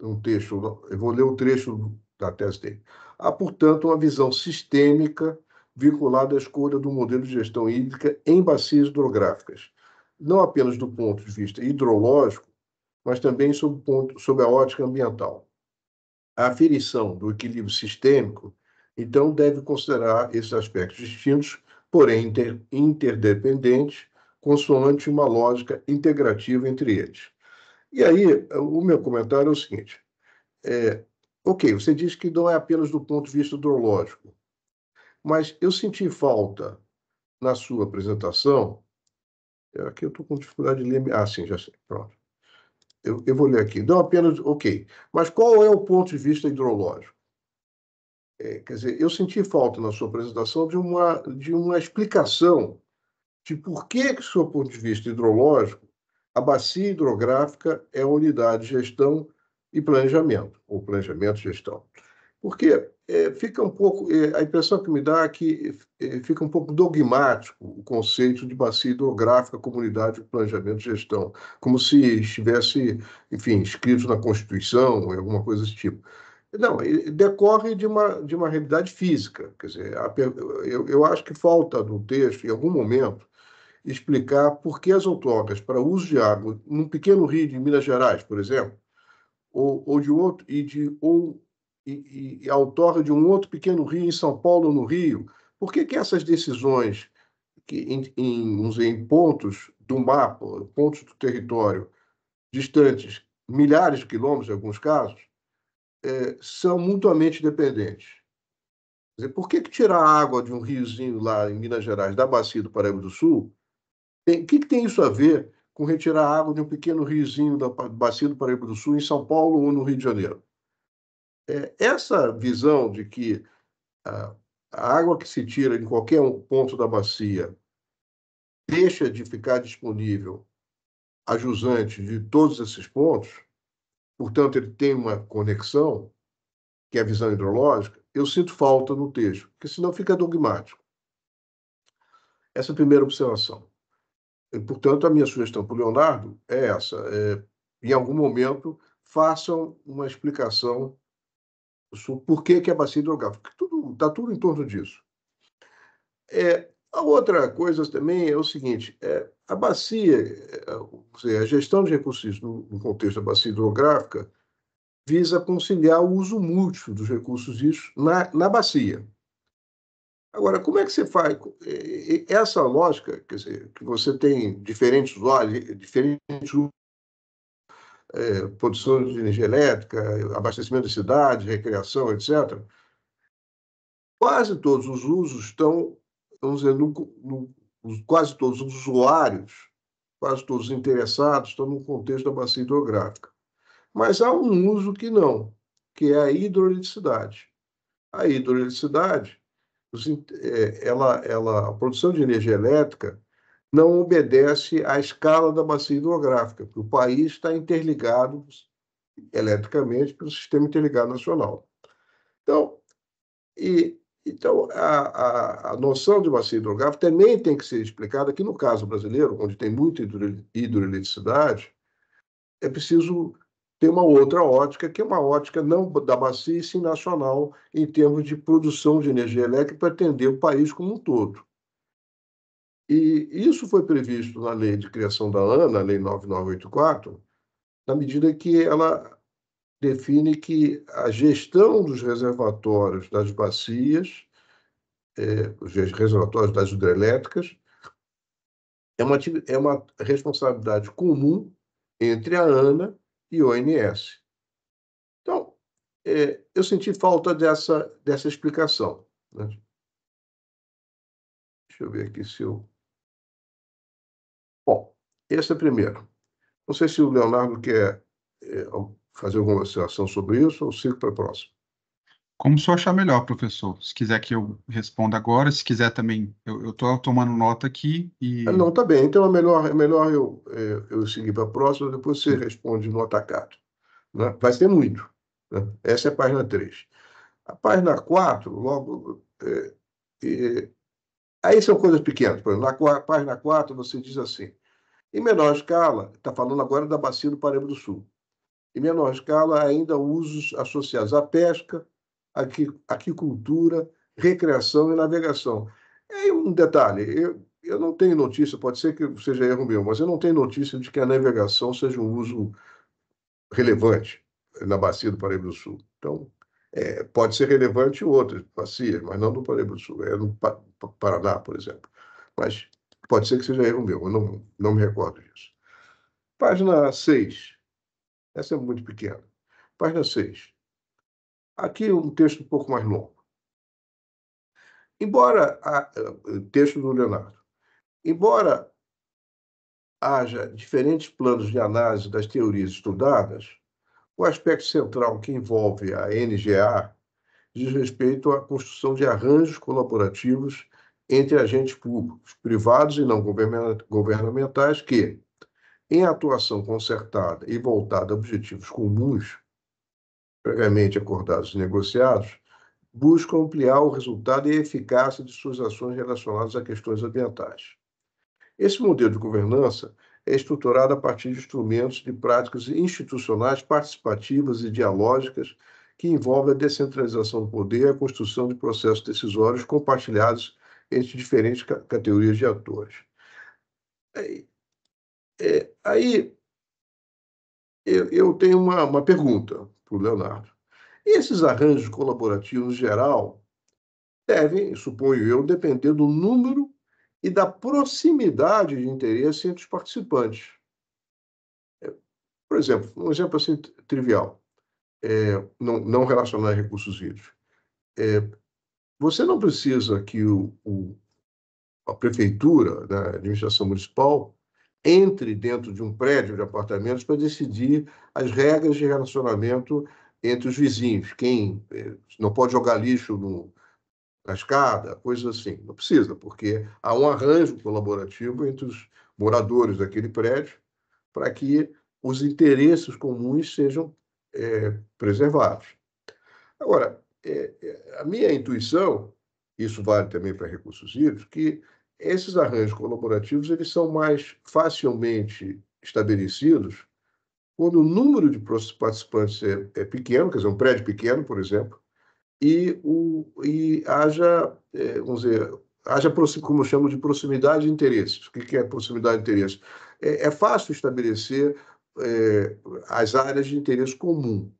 um texto, eu vou ler um trecho da tese dele. Há, portanto, uma visão sistêmica vinculada à escolha do modelo de gestão hídrica em bacias hidrográficas, não apenas do ponto de vista hidrológico, mas também sob, ponto, sob a ótica ambiental. A aferição do equilíbrio sistêmico, então, deve considerar esses aspectos distintos, porém inter, interdependentes, consoante uma lógica integrativa entre eles. E aí, o meu comentário é o seguinte: é, ok, você diz que não é apenas do ponto de vista do mas eu senti falta na sua apresentação. É, aqui eu estou com dificuldade de ler. Ah, sim, já sei. Pronto. Eu, eu, vou ler aqui. Não apenas. Ok. Mas qual é o ponto de vista hidrológico? É, quer dizer, eu senti falta na sua apresentação de uma, de uma explicação de por que, que, seu ponto de vista hidrológico, a bacia hidrográfica é a unidade de gestão e planejamento, ou planejamento e gestão. Porque é, fica um pouco, é, a impressão que me dá é que é, fica um pouco dogmático o conceito de bacia hidrográfica, comunidade, planejamento e gestão, como se estivesse, enfim, escrito na Constituição ou alguma coisa desse tipo. Não, decorre de uma, de uma realidade física. Quer dizer, a, eu, eu acho que falta no texto, em algum momento, explicar por que as outorgas para uso de água num pequeno rio de Minas Gerais, por exemplo, ou, ou de outro e de ou e, e a outorga de um outro pequeno rio em São Paulo no Rio, por que, que essas decisões que em, em, dizer, em pontos do mapa, pontos do território distantes, milhares de quilômetros em alguns casos, é, são mutuamente dependentes? Dizer, por que, que tirar a água de um riozinho lá em Minas Gerais, da bacia do Paraíba do Sul, o que, que, tem isso a ver com retirar água de um pequeno riozinho da bacia do Paraíba do Sul, em São Paulo ou no Rio de Janeiro? É, essa visão de que a, a água que se tira em qualquer um ponto da bacia deixa de ficar disponível a jusante de todos esses pontos, portanto, ele tem uma conexão, que é a visão hidrológica, eu sinto falta no texto, porque senão fica dogmático. Essa é a primeira observação. Portanto, a minha sugestão para o Leonardo é essa: é, em algum momento, façam uma explicação sobre por que, que a é bacia hidrográfica. Tudo está tudo em torno disso. É, a outra coisa também é o seguinte: é, a bacia, é, a gestão de recursos no, no contexto da bacia hidrográfica visa conciliar o uso múltiplo dos recursos hídricos na, na bacia. Agora, como é que você faz? É, é, é essa lógica, quer dizer, que você tem diferentes usos, diferentes é, produção de energia elétrica, abastecimento de cidades, recreação, etc. Quase todos os usos estão, vamos dizer, no, no, quase todos os usuários, quase todos os interessados estão no contexto da bacia hidrográfica. Mas há um uso que não, que é a hidroeletricidade. A hidroeletricidade é, ela, ela, a produção de energia elétrica não obedece à escala da bacia hidrográfica, porque o país está interligado eletricamente pelo Sistema Interligado Nacional. Então, e, então a, a, a, noção de bacia hidrográfica também tem que ser explicada que, no caso brasileiro, onde tem muita hidroeletricidade, é preciso tem uma outra ótica, que é uma ótica não da bacia, e sim nacional, em termos de produção de energia elétrica para atender o país como um todo. E isso foi previsto na lei de criação da ANA, a Lei 9984, na medida que ela define que a gestão dos reservatórios das bacias, é, os reservatórios das hidrelétricas, é uma, é uma responsabilidade comum entre a ANA e ONS. Então, é, eu senti falta dessa, dessa explicação. Né? Deixa eu ver aqui se eu. Bom, esse é primeiro. Não sei se o Leonardo quer é, fazer alguma observação sobre isso ou sigo para a próxima. Como o senhor achar melhor, professor. Se quiser que eu responda agora, se quiser também, eu estou tomando nota aqui e... É, não, está bem. Então é melhor, é melhor eu, é, eu seguir para a próxima, depois você responde no atacado. Né? Vai ser muito. Né? Essa é a página 3. A página 4, logo... É, é, aí são coisas pequenas. Por exemplo, na página 4 você diz assim, em menor escala, está falando agora da bacia do Paraíba do Sul, em menor escala ainda usos associados à pesca, aquicultura, recreação e navegação. E um detalhe, eu, eu não tenho notícia, pode ser que seja erro meu, mas eu não tenho notícia de que a navegação seja um uso relevante na bacia do Paraíba do Sul. Então, é, pode ser relevante em outras bacias, mas não no Paraíba do Sul, é no Paraná, por exemplo. Mas pode ser que seja erro meu, eu não, não me recordo disso. Página 6. Essa é muito pequena. Página 6. Aqui um texto um pouco mais longo. Embora, a, eh, texto do Leonardo, embora haja diferentes planos de análise das teorias estudadas, o aspecto central que envolve a NGA diz respeito à construção de arranjos colaborativos entre agentes públicos, privados e não governamentais que, em atuação concertada e voltada a objetivos comuns, previamente acordados e negociados, buscam ampliar o resultado e a eficácia de suas ações relacionadas a questões ambientais. Esse modelo de governança é estruturado a partir de instrumentos de práticas institucionais participativas e dialógicas que envolvem a descentralização do poder e a construção de processos decisórios compartilhados entre diferentes categorias de atores. Aí, é, aí eu, eu, tenho uma, uma pergunta para o Leonardo. E esses arranjos colaborativos, em geral, devem, suponho eu, depender do número e da proximidade de interesse entre os participantes. É, por exemplo, um exemplo assim trivial, é, não, não relacionar recursos hídricos. É, você não precisa que o, o a prefeitura, né, a administração municipal, entre dentro de um prédio de apartamentos para decidir as regras de relacionamento entre os vizinhos. Quem eh, não pode jogar lixo no, na escada, coisas assim. Não precisa, porque há um arranjo colaborativo entre os moradores daquele prédio para que os interesses comuns sejam é, preservados. Agora, é, a minha intuição, isso vale também para recursos hídricos, que esses arranjos colaborativos eles são mais facilmente estabelecidos quando o número de participantes é, é pequeno, quer dizer, um prédio pequeno, por exemplo, e, o, e haja, é, vamos dizer, haja, como chamo de proximidade de interesses. O que é proximidade de interesses? É, é fácil estabelecer é, as áreas de interesse comum.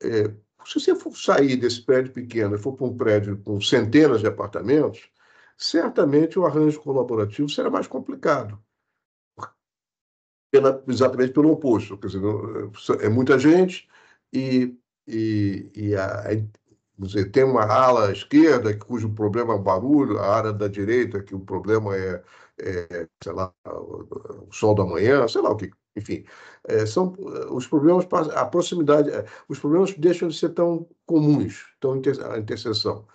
É, se você for sair desse prédio pequeno e for para um prédio com centenas de apartamentos, certamente o arranjo colaborativo será mais complicado. Pela, exatamente pelo oposto. Quer dizer, é muita gente e, e, e a, dizer, tem uma ala esquerda cujo problema é o barulho, a área da direita que o problema é, é sei lá, o, sol da manhã, sei lá o que. Enfim, é, são os problemas, a proximidade, é, os problemas deixam de ser tão comuns, tão a interseção.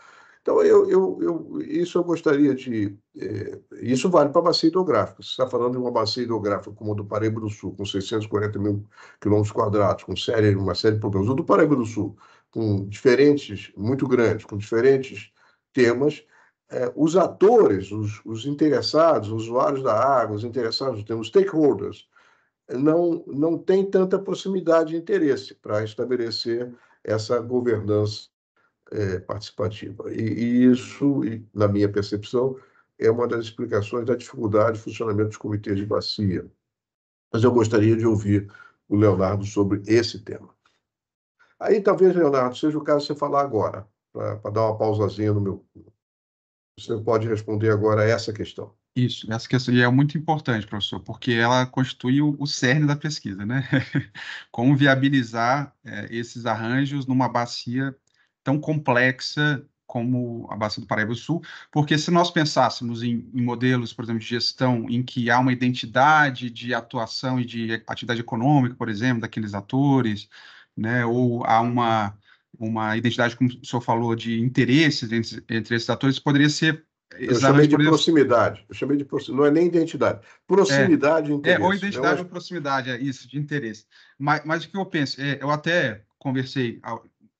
Então, eu, eu, eu, isso eu gostaria de. É, isso vale para a bacia hidrográfica. Você está falando de uma bacia hidrográfica como a do Paraíba do Sul, com 640 mil quilômetros quadrados, com série, uma série de problemas. O do Paraíba do Sul, com diferentes, muito grandes, com diferentes temas. É, os atores, os, os interessados, os usuários da água, os interessados, os stakeholders, não, não têm tanta proximidade de interesse para estabelecer essa governança é, participativa. E, e isso, na minha percepção, é uma das explicações da dificuldade de funcionamento dos comitês de bacia. Mas eu gostaria de ouvir o Leonardo sobre esse tema. Aí talvez, Leonardo, seja o caso de você falar agora, para dar uma pausazinha no meu. Você pode responder agora essa questão. Isso, essa questão e é muito importante, professor, porque ela constitui o, o cerne da pesquisa, né? Como viabilizar é, esses arranjos numa bacia tão complexa como a Bacia do Paraíba do Sul, porque se nós pensássemos em, em, modelos, por exemplo, de gestão em que há uma identidade de atuação e de atividade econômica, por exemplo, daqueles atores, né, ou há uma, uma identidade, como o senhor falou, de interesses entre, entre esses atores, poderia ser eu chamei de proximidade. Eu chamei de proximidade. Não é nem identidade. Proximidade é, e interesse. É, ou é identidade ou proximidade, é isso, de interesse. Mas, mas o que eu penso? É, eu até conversei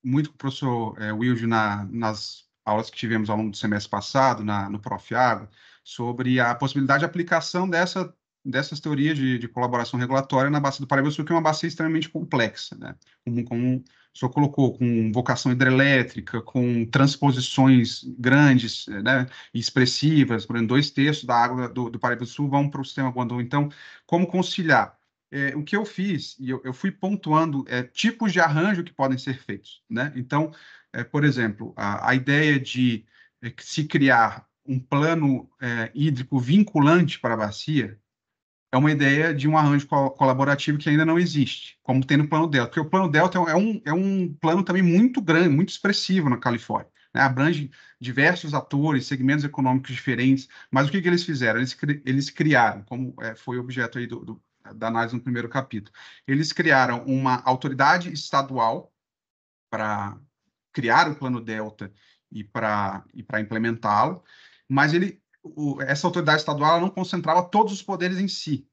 muito com o professor é, Wilde na, nas aulas que tivemos ao longo do semestre passado, na, no Água, sobre a possibilidade de aplicação dessa, dessas teorias de, de colaboração regulatória na bacia do Paraíba Sul, que é uma bacia extremamente complexa, né? Como, como o senhor colocou, com vocação hidrelétrica, com transposições grandes né, e expressivas, por exemplo, dois terços da água do, do Paraíba do Sul vão para o sistema Guandu Então, como conciliar é, o que eu fiz, e eu, eu fui pontuando é, tipos de arranjo que podem ser feitos. Né? Então, é, por exemplo, a, a ideia de é, se criar um plano é, hídrico vinculante para a bacia é uma ideia de um arranjo colaborativo que ainda não existe, como tem no Plano Delta, porque o Plano Delta é, é um, é um plano também muito grande, muito expressivo na Califórnia. Né? Abrange diversos atores, segmentos econômicos diferentes, mas o que, que eles fizeram? Eles, cri eles criaram, como foi objeto aí do, do da análise no primeiro capítulo. Eles criaram uma autoridade estadual para criar o plano Delta e para e para implementá-lo, mas ele o, essa autoridade estadual não concentrava todos os poderes em si.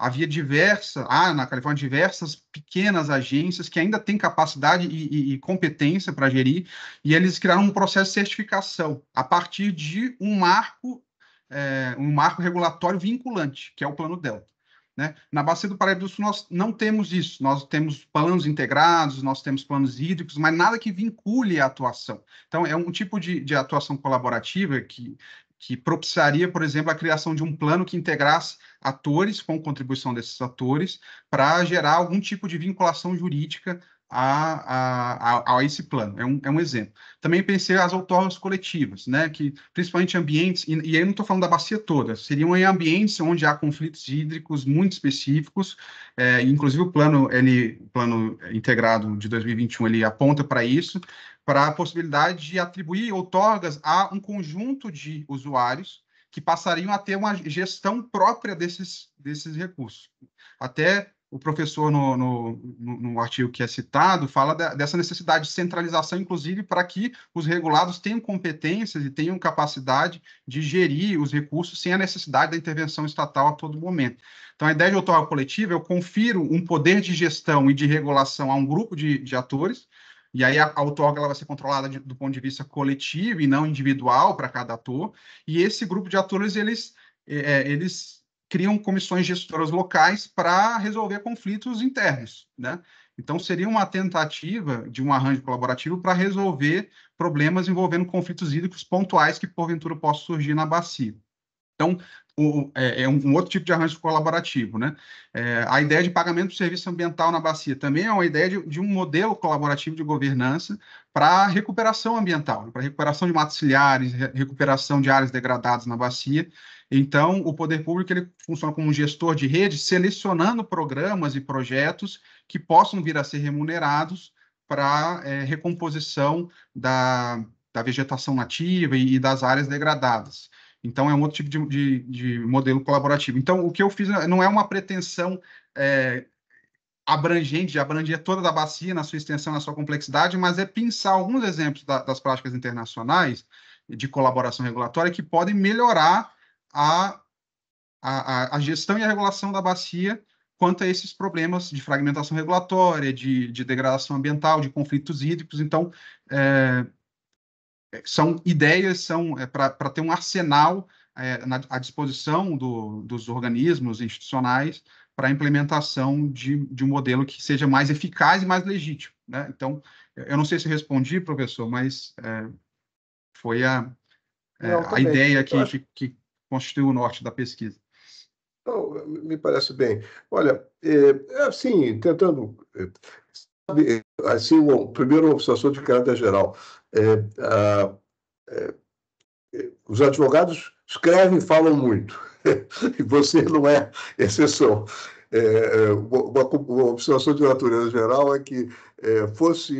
Havia diversas, ah, na Califórnia, diversas pequenas agências que ainda têm capacidade e, e, e competência para gerir, e eles criaram um processo de certificação a partir de um marco, é, um marco regulatório vinculante, que é o Plano Delta. Né? Na Bacia do Paraíba do Sul, nós não temos isso. Nós temos planos integrados, nós temos planos hídricos, mas nada que vincule a atuação. Então, é um tipo de, de atuação colaborativa que, que propiciaria, por exemplo, a criação de um plano que integrasse atores, com contribuição desses atores, para gerar algum tipo de vinculação jurídica a, a, a, esse plano. É um, é um exemplo. Também pensei as outorgas coletivas, né, que principalmente ambientes, e, e aí não estou falando da bacia toda, seriam em ambientes onde há conflitos hídricos muito específicos, é, inclusive o plano, ele, plano integrado de 2021 ele aponta para isso, para a possibilidade de atribuir outorgas a um conjunto de usuários que passariam a ter uma gestão própria desses, desses recursos. Até o professor, no, no, no, artigo que é citado, fala da, dessa necessidade de centralização, inclusive, para que os regulados tenham competências e tenham capacidade de gerir os recursos sem a necessidade da intervenção estatal a todo momento. Então, a ideia de autoral coletiva, eu confiro um poder de gestão e de regulação a um grupo de, de atores, e aí a, a ela vai ser controlada de, do ponto de vista coletivo e não individual para cada ator, e esse grupo de atores, eles, é, é eles criam comissões gestoras locais para resolver conflitos internos, né? Então, seria uma tentativa de um arranjo colaborativo para resolver problemas envolvendo conflitos hídricos pontuais que, porventura, possam surgir na bacia. Então, o, é, é, um outro tipo de arranjo colaborativo. Né? É, a ideia de pagamento do serviço ambiental na bacia também é uma ideia de, de um modelo colaborativo de governança para recuperação ambiental, para recuperação de matos ciliares, recuperação de áreas degradadas na bacia, então, o poder público ele funciona como um gestor de rede, selecionando programas e projetos que possam vir a ser remunerados para é, recomposição da, da vegetação nativa e, e, das áreas degradadas. Então, é um outro tipo de, de, de, modelo colaborativo. Então, o que eu fiz não é uma pretensão é, abrangente, de abranger toda a bacia na sua extensão, na sua complexidade, mas é pensar alguns exemplos da, das práticas internacionais de colaboração regulatória que podem melhorar a, a, a gestão e a regulação da bacia quanto a esses problemas de fragmentação regulatória, de, de degradação ambiental, de conflitos hídricos. Então, é, são ideias, são é, para ter um arsenal é, na, à disposição do, dos organismos institucionais para a implementação de, de, um modelo que seja mais eficaz e mais legítimo. Né? Então, eu não sei se respondi, professor, mas é, foi a, é, a ideia que, que, constitui o norte da pesquisa. Não, me parece bem. Olha, é, é assim, tentando. É, sabe, é, assim, bom, primeiro, uma observação de caráter geral. É, a, é, os advogados escrevem e falam muito, e você não é exceção. É, uma, uma, observação de natureza geral é que é, fosse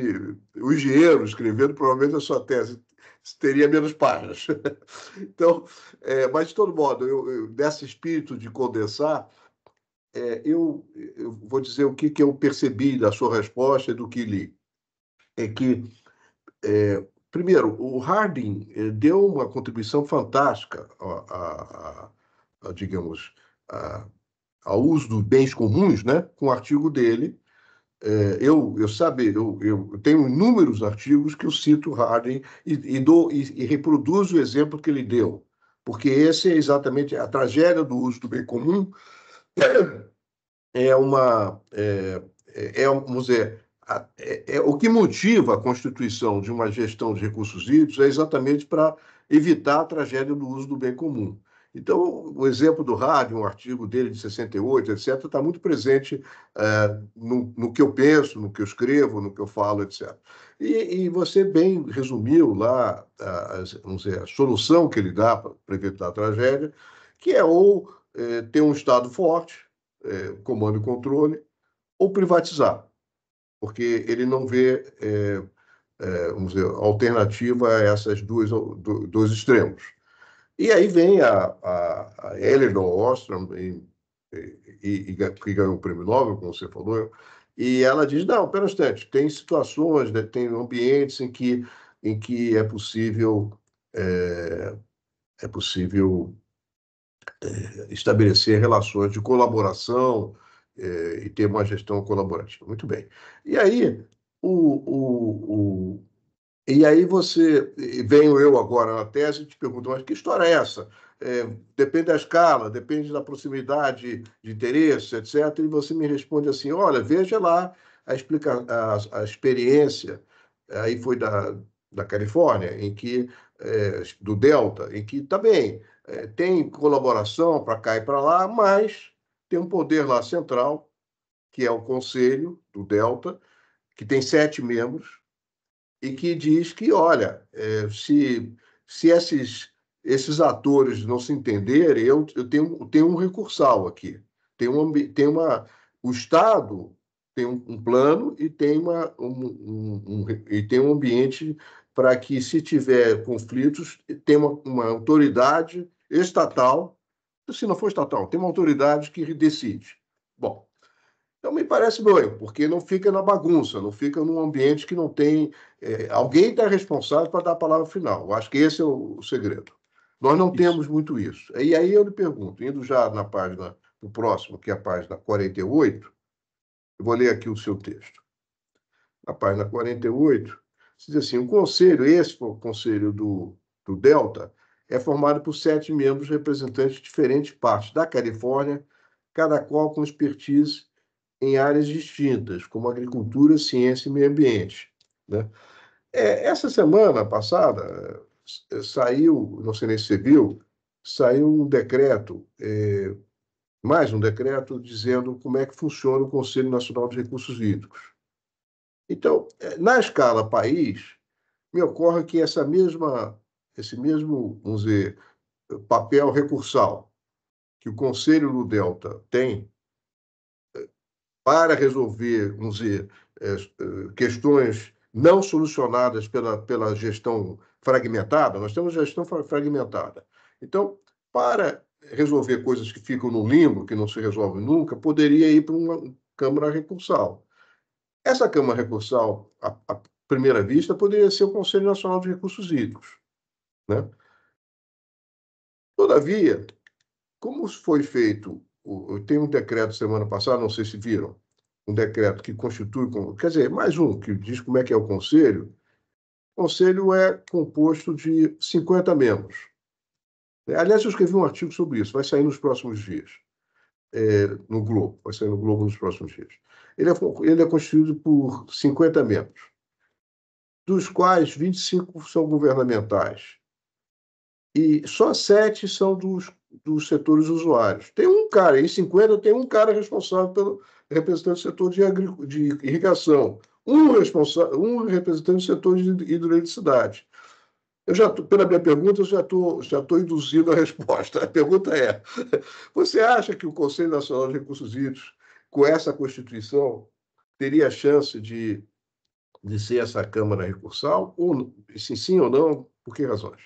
o engenheiro escrevendo provavelmente a sua tese teria menos páginas. então, é, mas de todo modo, eu, eu, nesse espírito de condensar, é, eu, eu, vou dizer o que, que eu percebi da sua resposta e do que li. É que, é, primeiro, o Harding eh, deu uma contribuição fantástica a, a, a, a digamos, ao uso dos bens comuns, né, com o artigo dele, é, eu, eu sabe, eu, eu, tenho inúmeros artigos que eu cito Harding e, e, dou, e, e reproduzo o exemplo que ele deu, porque esse é exatamente a tragédia do uso do bem comum. É uma, é, é, é vamos dizer, é, é, o que motiva a constituição de uma gestão de recursos hídricos é exatamente para evitar a tragédia do uso do bem comum. Então, o exemplo do rádio, um artigo dele de 68, etc., está muito presente é, no, no, que eu penso, no que eu escrevo, no que eu falo, etc. E, e você bem resumiu lá a, dizer, a solução que ele dá para evitar a tragédia, que é ou é, ter um Estado forte, é, comando e controle, ou privatizar, porque ele não vê é, é, vamos dizer, alternativa a essas duas dois extremos. E aí vem a, a, a Eleanor Ostrom, e, e, e, que ganhou o prêmio Nobel, como você falou, e ela diz, não, pera um instante, tem situações, né, tem ambientes em que, em que é possível, é, é possível é, estabelecer relações de colaboração é, e ter uma gestão colaborativa. Muito bem. E aí, o, o, o e aí você, venho eu agora na tese e te pergunto, mas que história é essa? É, depende da escala, depende da proximidade de interesse, etc. E você me responde assim, olha, veja lá a, explica a, a experiência, aí foi da, da Califórnia, em que é, do Delta, em que também é, tem colaboração para cá e para lá, mas tem um poder lá central, que é o Conselho do Delta, que tem sete membros, e que diz que, olha, é, se, se esses, esses atores não se entenderem, eu, eu tenho, tenho um recursal aqui. Tem uma, tem uma, o Estado tem um, um plano e tem, uma, um, um, e tem um ambiente para que, se tiver conflitos, tem uma, uma autoridade estatal, se não for estatal, tem uma autoridade que decide. Bom, então, me parece doido, porque não fica na bagunça, não fica num ambiente que não tem. É, alguém está responsável para dar a palavra final. Eu acho que esse é o, segredo. Nós não isso. temos muito isso. E aí eu lhe pergunto, indo já na página do próximo, que é a página 48, eu vou ler aqui o seu texto. Na página 48, se diz assim: o conselho, esse o conselho do, do Delta, é formado por sete membros representantes de diferentes partes da Califórnia, cada qual com expertise em áreas distintas, como agricultura, ciência e meio ambiente. Né? É, essa semana passada eh, saiu, não sei nem se você viu, saiu um decreto, é, mais um decreto, dizendo como é que funciona o Conselho Nacional de Recursos Hídricos. Então, eh, na escala país, me ocorre que essa mesma, esse mesmo, vamos dizer, papel recursal que o Conselho do Delta tem para resolver, vamos dizer, eh, questões não solucionadas pela, pela gestão fragmentada, nós temos gestão fragmentada. Então, para resolver coisas que ficam no limbo, que não se resolvem nunca, poderia ir para uma Câmara Recursal. Essa Câmara Recursal, à, à primeira vista, poderia ser o Conselho Nacional de Recursos Hídricos. Né? Todavia, como foi feito eu tenho um decreto semana passada, não sei se viram, um decreto que constitui, quer dizer, mais um, que diz como é que é o conselho. O conselho é composto de 50 membros. É, aliás, eu escrevi um artigo sobre isso, vai sair nos próximos dias, é, no Globo, vai sair no Globo nos próximos dias. Ele é, ele é constituído por 50 membros, dos quais 25 são governamentais. E só sete são dos dos setores usuários. Tem um cara, em 50 tem um cara responsável pelo representante do setor de, agric... de irrigação, um, responsável, um representante do setor de hidroeletricidade. Eu já, pela minha pergunta, eu já estou já tô induzindo a resposta. A pergunta é: você acha que o Conselho Nacional de Recursos Hídricos, com essa Constituição, teria a chance de, de ser essa Câmara recursal? Ou, se sim ou não, por que razões?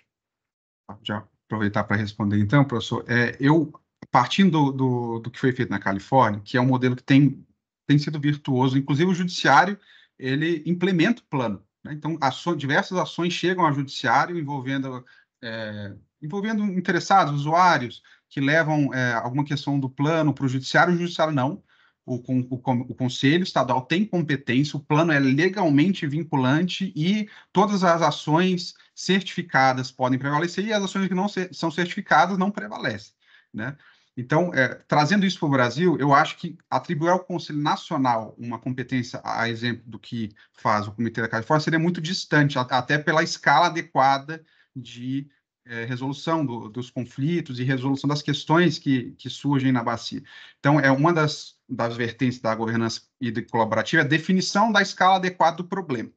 Já aproveitar para responder então, professor. É, eu, partindo do, do, que foi feito na Califórnia, que é um modelo que tem, tem sido virtuoso, inclusive o judiciário, ele implementa o plano. Né? Então, aço, diversas ações chegam ao judiciário envolvendo, é, envolvendo interessados, usuários, que levam é, alguma questão do plano para o judiciário, o judiciário não o, o, o, Conselho Estadual tem competência, o plano é legalmente vinculante e todas as ações certificadas podem prevalecer e as ações que não ser, são certificadas não prevalecem. Né? Então, é, trazendo isso para o Brasil, eu acho que atribuir ao Conselho Nacional uma competência, a exemplo do que faz o Comitê da Califórnia, seria muito distante, até pela escala adequada de é, resolução do, dos conflitos e resolução das questões que, que surgem na bacia. Então, é uma das, das vertentes da governança e de colaborativa, a definição da escala adequada do problema.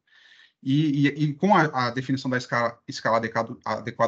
E, e, e com a, a, definição da escala, escala adequada,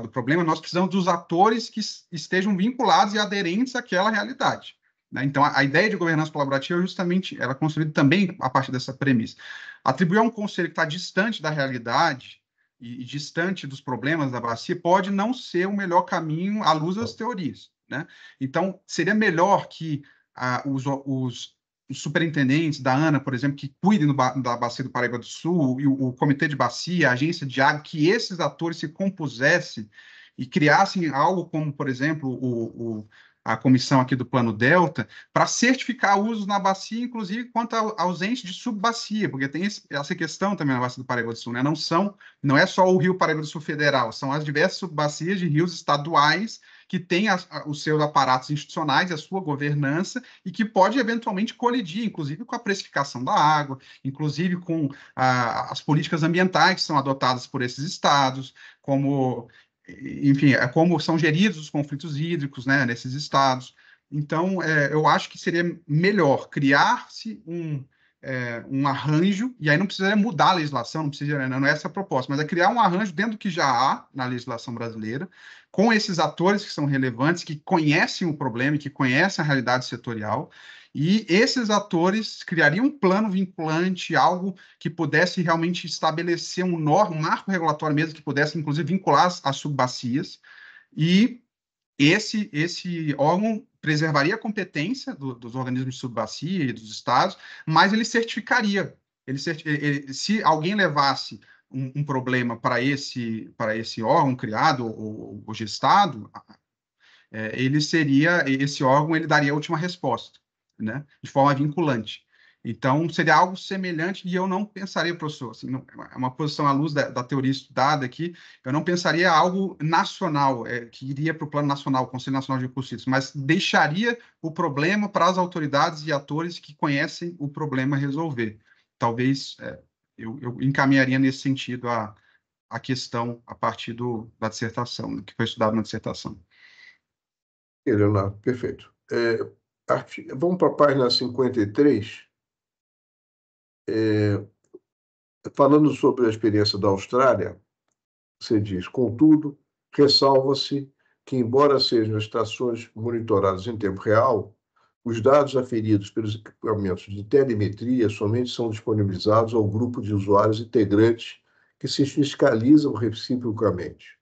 do problema, nós precisamos dos atores que estejam vinculados e aderentes àquela realidade. Né? Então, a, a, ideia de governança colaborativa, é justamente, ela é construída também a partir dessa premissa. Atribuir a um conselho que está distante da realidade e, e, distante dos problemas da bacia pode não ser o melhor caminho à luz das teorias. Né? Então, seria melhor que ah, os, os, os, superintendentes da ANA, por exemplo, que cuidem da bacia do Paraíba do Sul, e o, o, Comitê de Bacia, a Agência de Água, que esses atores se compusessem e criassem algo como, por exemplo, o, o a comissão aqui do Plano Delta, para certificar usos na bacia, inclusive quanto à ausência de subbacia, porque tem esse, essa questão também na bacia do Paraíba do Sul, né? Não são, não é só o Rio Paraíba do Sul Federal, são as diversas subbacias de rios estaduais que têm as, os seus aparatos institucionais, a sua governança, e que pode eventualmente colidir, inclusive com a precificação da água, inclusive com a, ah, as políticas ambientais que são adotadas por esses estados, como enfim, é como são geridos os conflitos hídricos né, nesses estados. Então, é, eu acho que seria melhor criar-se um, é, um arranjo, e aí não precisaria mudar a legislação, não, precisa, né, não é essa a proposta, mas é criar um arranjo dentro do que já há na legislação brasileira, com esses atores que são relevantes, que conhecem o problema, que conhecem a realidade setorial, e esses atores criariam um plano vinculante, algo que pudesse realmente estabelecer um, norma, um marco regulatório mesmo, que pudesse, inclusive, vincular as, as subbacias. E esse, esse órgão preservaria a competência do, dos organismos de subbacia e dos estados, mas ele certificaria. Ele, ele se alguém levasse um, um problema para esse, para esse órgão criado ou, ou gestado, é, ele seria esse órgão ele daria a última resposta né? De forma vinculante. Então, seria algo semelhante e eu não pensaria, professor, assim, não, é uma posição à luz da, da, teoria estudada aqui, eu não pensaria algo nacional, é, que iria para o plano nacional, o Conselho Nacional de Recursos mas deixaria o problema para as autoridades e atores que conhecem o problema resolver. Talvez é, eu, eu, encaminharia nesse sentido a, a questão a partir do, da dissertação, né, que foi estudado na dissertação. Leonardo, perfeito. É, vamos para a página 53. É, falando sobre a experiência da Austrália, você diz, contudo, ressalva-se que, embora sejam estações monitoradas em tempo real, os dados aferidos pelos equipamentos de telemetria somente são disponibilizados ao grupo de usuários integrantes que se fiscalizam reciprocamente.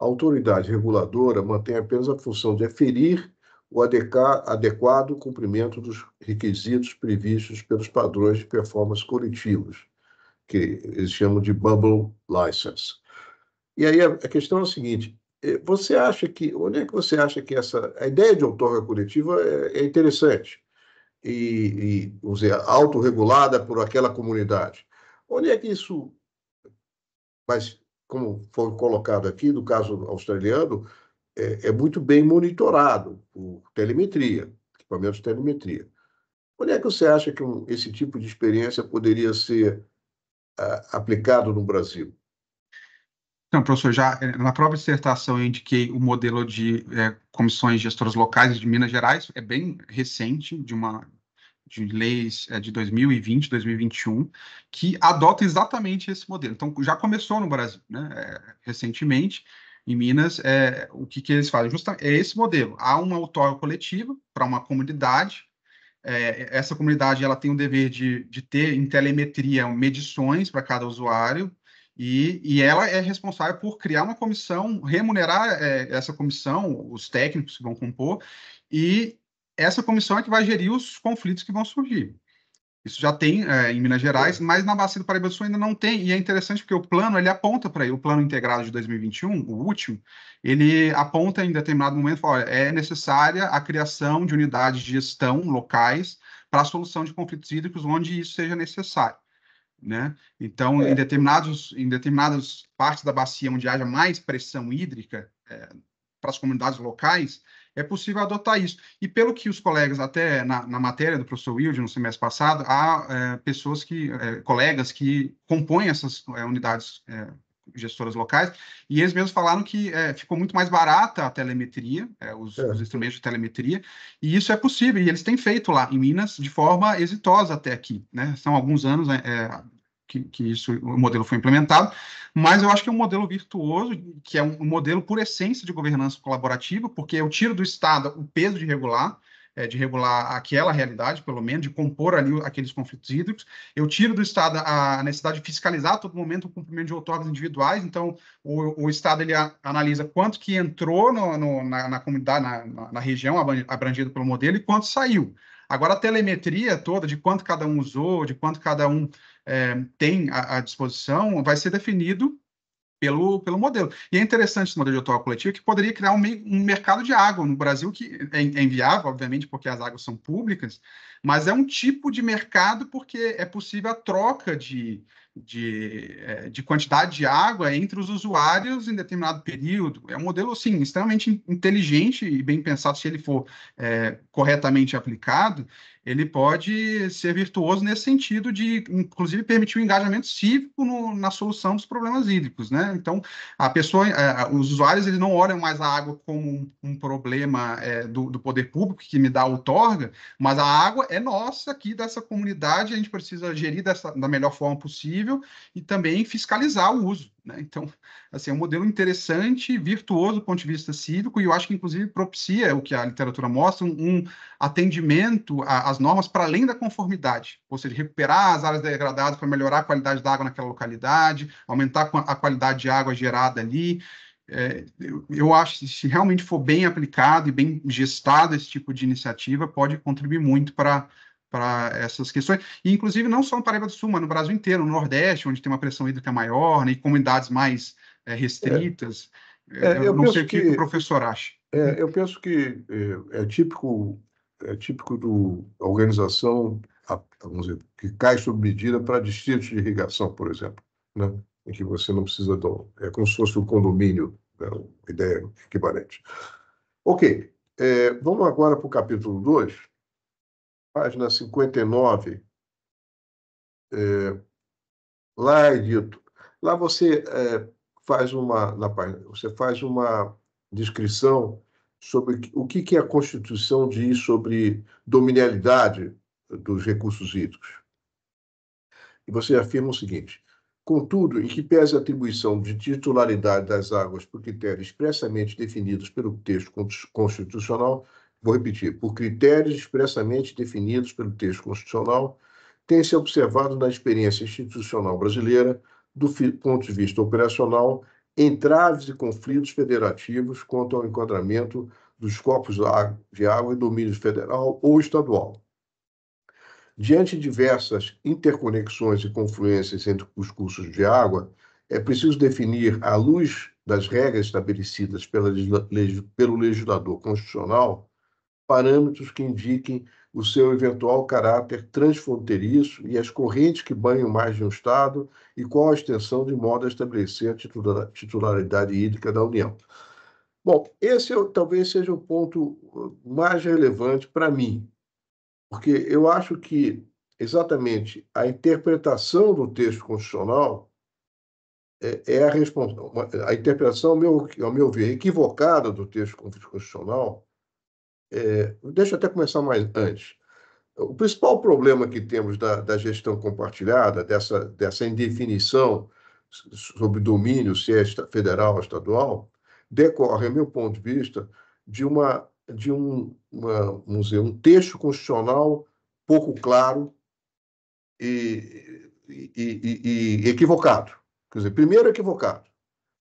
A autoridade reguladora mantém apenas a função de aferir o adequado cumprimento dos requisitos previstos pelos padrões de performance coletivos, que eles chamam de Bubble License. E aí a questão é a seguinte: eh, você acha que onde é que você acha que essa a ideia de outorga coletiva é, é interessante e, e dizer, autorregulada por aquela comunidade? Onde é que isso, mas como foi colocado aqui do caso australiano, é, é, muito bem monitorado por telemetria, equipamentos de telemetria. Onde é que você acha que um, esse tipo de experiência poderia ser aplicado no Brasil? Então, professor, já é, na própria dissertação eu indiquei o modelo de é, comissões gestoras locais de Minas Gerais, é bem recente, de uma de leis é, de 2020, 2021, que adota exatamente esse modelo. Então, já começou no Brasil, né, é, recentemente, em Minas, é, o que, que eles fazem? é esse modelo. Há uma autória coletiva para uma comunidade. É, essa comunidade ela tem o dever de, de ter em telemetria medições para cada usuário e, e, ela é responsável por criar uma comissão, remunerar é, essa comissão, os técnicos que vão compor, e essa comissão é que vai gerir os conflitos que vão surgir. Isso já tem é, em Minas Gerais, é. mas na Bacia do Paraíba do Sul ainda não tem. E é interessante porque o plano ele aponta para o plano integrado de 2021, o último, ele aponta em determinado momento, olha, é necessária a criação de unidades de gestão locais para a solução de conflitos hídricos onde isso seja necessário. Né? Então, é. em, determinados, em determinadas partes da bacia onde haja mais pressão hídrica é, para as comunidades locais, é possível adotar isso. E pelo que os colegas, até na, na matéria do professor Wilde, no semestre passado, há é, pessoas que, é, colegas que compõem essas é, unidades é, gestoras locais, e eles mesmos falaram que é, ficou muito mais barata a telemetria, é, os, é. os, instrumentos de telemetria, e isso é possível, e eles têm feito lá em Minas de forma exitosa até aqui, né? São alguns anos, né, é, que, que isso, o modelo foi implementado, mas eu acho que é um modelo virtuoso, que é um, modelo por essência de governança colaborativa, porque eu tiro do Estado o peso de regular, é, de regular aquela realidade, pelo menos, de compor ali aqueles conflitos hídricos. Eu tiro do Estado a necessidade de fiscalizar a todo momento o cumprimento de outorgas individuais, então o, o Estado ele a, analisa quanto que entrou no, no, na, na, comunidade, na, na, na região abrangida pelo modelo e quanto saiu. Agora, a telemetria toda de quanto cada um usou, de quanto cada um é, tem à, disposição, vai ser definido pelo, pelo modelo. E é interessante esse modelo de atual coletivo que poderia criar um, um mercado de água no Brasil, que é, é inviável, obviamente, porque as águas são públicas, mas é um tipo de mercado porque é possível a troca de, de, é, de quantidade de água entre os usuários em determinado período. É um modelo, assim extremamente inteligente e bem pensado se ele for é, corretamente aplicado ele pode ser virtuoso nesse sentido de, inclusive, permitir o um engajamento cívico no, na solução dos problemas hídricos, né? Então, a pessoa, é, os usuários, eles não olham mais a água como um, um problema é, do, do, poder público que me dá outorga, mas a água é nossa aqui dessa comunidade, a gente precisa gerir dessa, da melhor forma possível e também fiscalizar o uso, né? Então, assim, é um modelo interessante, virtuoso do ponto de vista cívico, e eu acho que, inclusive, propicia o que a literatura mostra, um, atendimento às normas para além da conformidade, ou seja, recuperar as áreas degradadas para melhorar a qualidade da água naquela localidade, aumentar a qualidade de água gerada ali. É, eu, eu acho que se realmente for bem aplicado e bem gestado esse tipo de iniciativa, pode contribuir muito para para essas questões, e inclusive não só no Paraíba do Sul, mas no Brasil inteiro, no Nordeste, onde tem uma pressão hídrica maior, né, e comunidades mais eh, é, restritas. É, eu, eu não sei o que, que, o professor acha. É, eu penso que eh, é, típico é típico do organização vamos dizer, que cai sob medida para distritos de irrigação, por exemplo, né? em que você não precisa do, é como se fosse um condomínio, né? uma ideia equivalente. Ok, eh, vamos agora para o capítulo 2 página 59, é, lá é dito, lá você é, faz uma, na página, você faz uma descrição sobre o que, que a Constituição diz sobre dominialidade dos recursos hídricos. E você afirma o seguinte, Contudo, em que pese a atribuição de titularidade das águas por critérios expressamente definidos pelo texto constitucional, vou repetir, por critérios expressamente definidos pelo texto constitucional, tem se observado na experiência institucional brasileira, do ponto de vista operacional, entraves e conflitos federativos quanto ao enquadramento dos corpos de água em domínio federal ou estadual. Diante de diversas interconexões e confluências entre os cursos de água, é preciso definir, à luz das regras estabelecidas pela, pelo legislador constitucional, parâmetros que indiquem o seu eventual caráter transfronteiriço e as correntes que banham mais de um Estado e qual a extensão de modo a estabelecer a titularidade hídrica da União. Bom, esse é talvez seja o ponto uh, mais relevante para mim, porque eu acho que exatamente a interpretação do texto constitucional é, é a, a interpretação, ao meu, ao meu ver, equivocada do texto constitucional é, deixa eu até começar mais antes. O principal problema que temos da, da gestão compartilhada, dessa, dessa indefinição sobre domínio, se é federal ou estadual, decorre, a meu ponto de vista, de, uma, de um, uma, vamos dizer, um texto constitucional pouco claro e, e, e, e equivocado. Quer dizer, primeiro equivocado,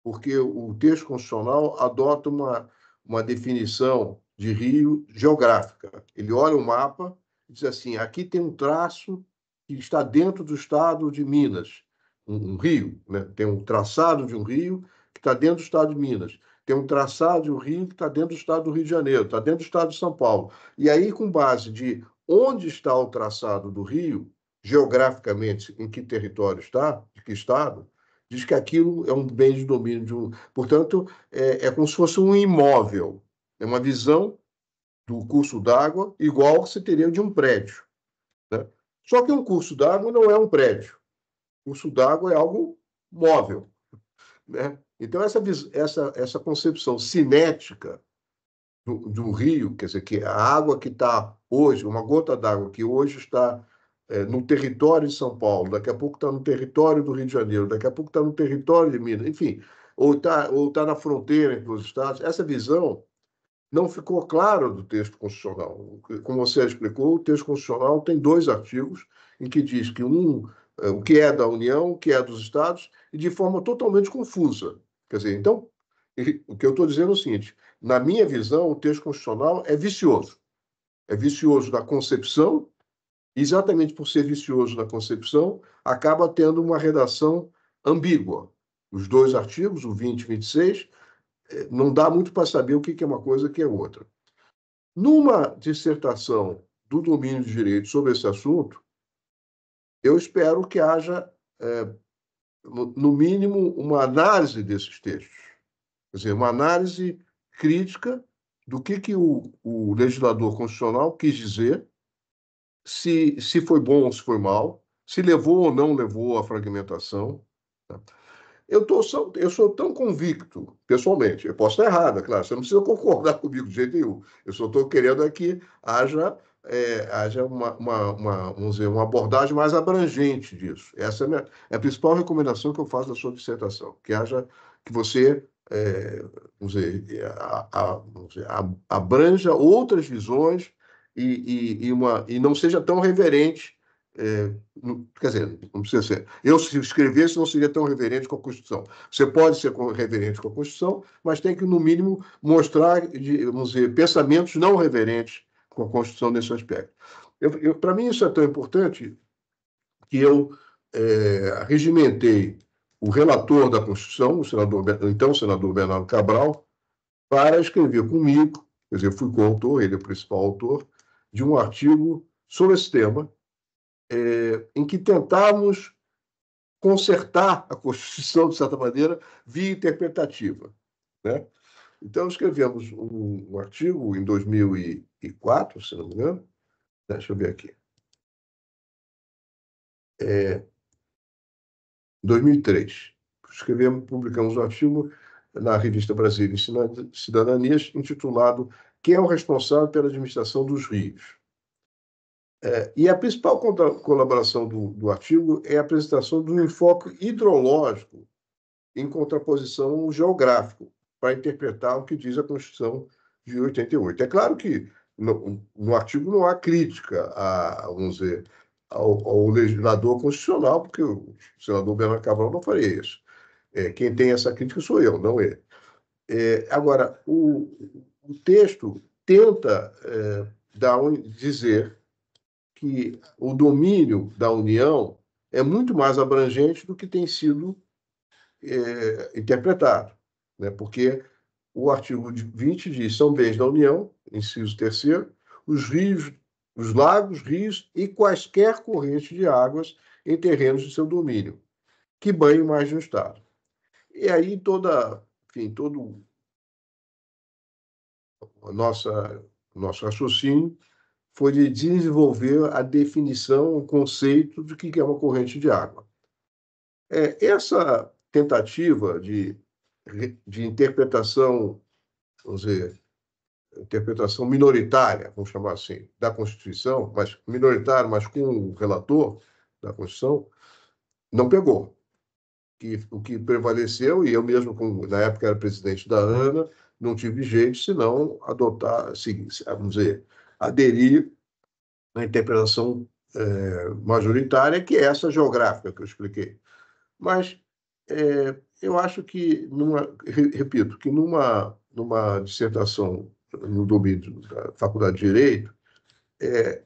porque o texto constitucional adota uma, uma definição de Rio geográfica. Ele olha o mapa e diz assim: aqui tem um traço que está dentro do estado de Minas, um, um rio, né? tem um traçado de um rio que está dentro do estado de Minas, tem um traçado de um rio que está dentro do estado do Rio de Janeiro, está dentro do estado de São Paulo. E aí, com base de onde está o traçado do rio, geograficamente, em que território está, de que estado, diz que aquilo é um bem de domínio de um. Portanto, é, é como se fosse um imóvel é uma visão do curso d'água igual que se teria de um prédio. Né? Só que um curso d'água não é um prédio. O curso d'água é algo móvel. Né? Então, essa, essa, essa concepção cinética do, do rio, quer dizer, que a água que está hoje, uma gota d'água que hoje está é, no território de São Paulo, daqui a pouco está no território do Rio de Janeiro, daqui a pouco está no território de Minas, enfim, ou está ou tá na fronteira entre os estados. Essa visão não ficou claro do texto constitucional. Como você explicou, o texto constitucional tem dois artigos em que diz que um é, o que é da União, o que é dos Estados, e de forma totalmente confusa. Quer dizer, então, o que eu estou dizendo é o seguinte: na minha visão, o texto constitucional é vicioso. É vicioso na concepção, exatamente por ser vicioso na concepção, acaba tendo uma redação ambígua. Os dois artigos, o 20 e 26, não dá muito para saber o que é uma coisa e o que é outra. Numa dissertação do domínio de direito sobre esse assunto, eu espero que haja, é, no mínimo, uma análise desses textos. Quer dizer, uma análise crítica do que, que o, o legislador constitucional quis dizer, se, se foi bom ou se foi mal, se levou ou não levou à fragmentação. Tá? Eu, tô, eu sou tão convicto, pessoalmente, eu posso estar errado, é claro, você não precisa concordar comigo de jeito nenhum. Eu só estou querendo é que haja, é, haja uma, uma, uma, vamos dizer, uma abordagem mais abrangente disso. Essa é a, minha, é a principal recomendação que eu faço da sua dissertação, que haja que você é, vamos dizer, a, a, vamos dizer, abranja outras visões e, e, e, uma, e não seja tão reverente é, quer dizer, não precisa ser. Eu, se escrevesse, não seria tão reverente com a Constituição. Você pode ser reverente com a Constituição, mas tem que, no mínimo, mostrar vamos dizer, pensamentos não reverentes com a Constituição nesse aspecto. Para mim, isso é tão importante que eu é, regimentei o relator da Constituição, o senador, então o senador Bernardo Cabral, para escrever comigo, quer dizer, fui coautor, ele é o principal autor, de um artigo sobre esse tema, é, em que tentávamos consertar a Constituição, de certa maneira, via interpretativa. Né? Então, escrevemos um, um, artigo em 2004, se não me engano. Né, deixa eu ver aqui. É, 2003. Escrevemos, publicamos um artigo na revista Brasil e Cidadanias, intitulado Quem é o responsável pela administração dos rios? É, e a principal colaboração do, do, artigo é a apresentação de um enfoque hidrológico em contraposição geográfico, para interpretar o que diz a Constituição de 88. É claro que no, no artigo não há crítica a, vamos dizer, ao, ao, legislador constitucional, porque o senador Bernardo Cavalo não faria isso. É, quem tem essa crítica sou eu, não ele. É, agora, o, o, texto tenta é, dar um, dizer que o domínio da União é muito mais abrangente do que tem sido é, interpretado, né? porque o artigo 20 diz são bens da União, inciso terceiro, os rios, os lagos, rios e quaisquer correntes de águas em terrenos de seu domínio, que banham mais de um Estado. E aí toda, enfim, todo nossa nosso raciocínio foi de desenvolver a definição, o conceito do que é uma corrente de água. É, essa tentativa de, de interpretação, vamos dizer, interpretação minoritária, vamos chamar assim, da Constituição, mas minoritária, mas com o relator da Constituição, não pegou. Que, o que prevaleceu, e eu mesmo, como, na época era presidente da ANA, não tive jeito senão adotar, assim, vamos dizer, aderir à interpretação é, majoritária, que é essa geográfica que eu expliquei. Mas é, eu acho que, numa, repito, que numa, numa dissertação no domínio da Faculdade de Direito, é,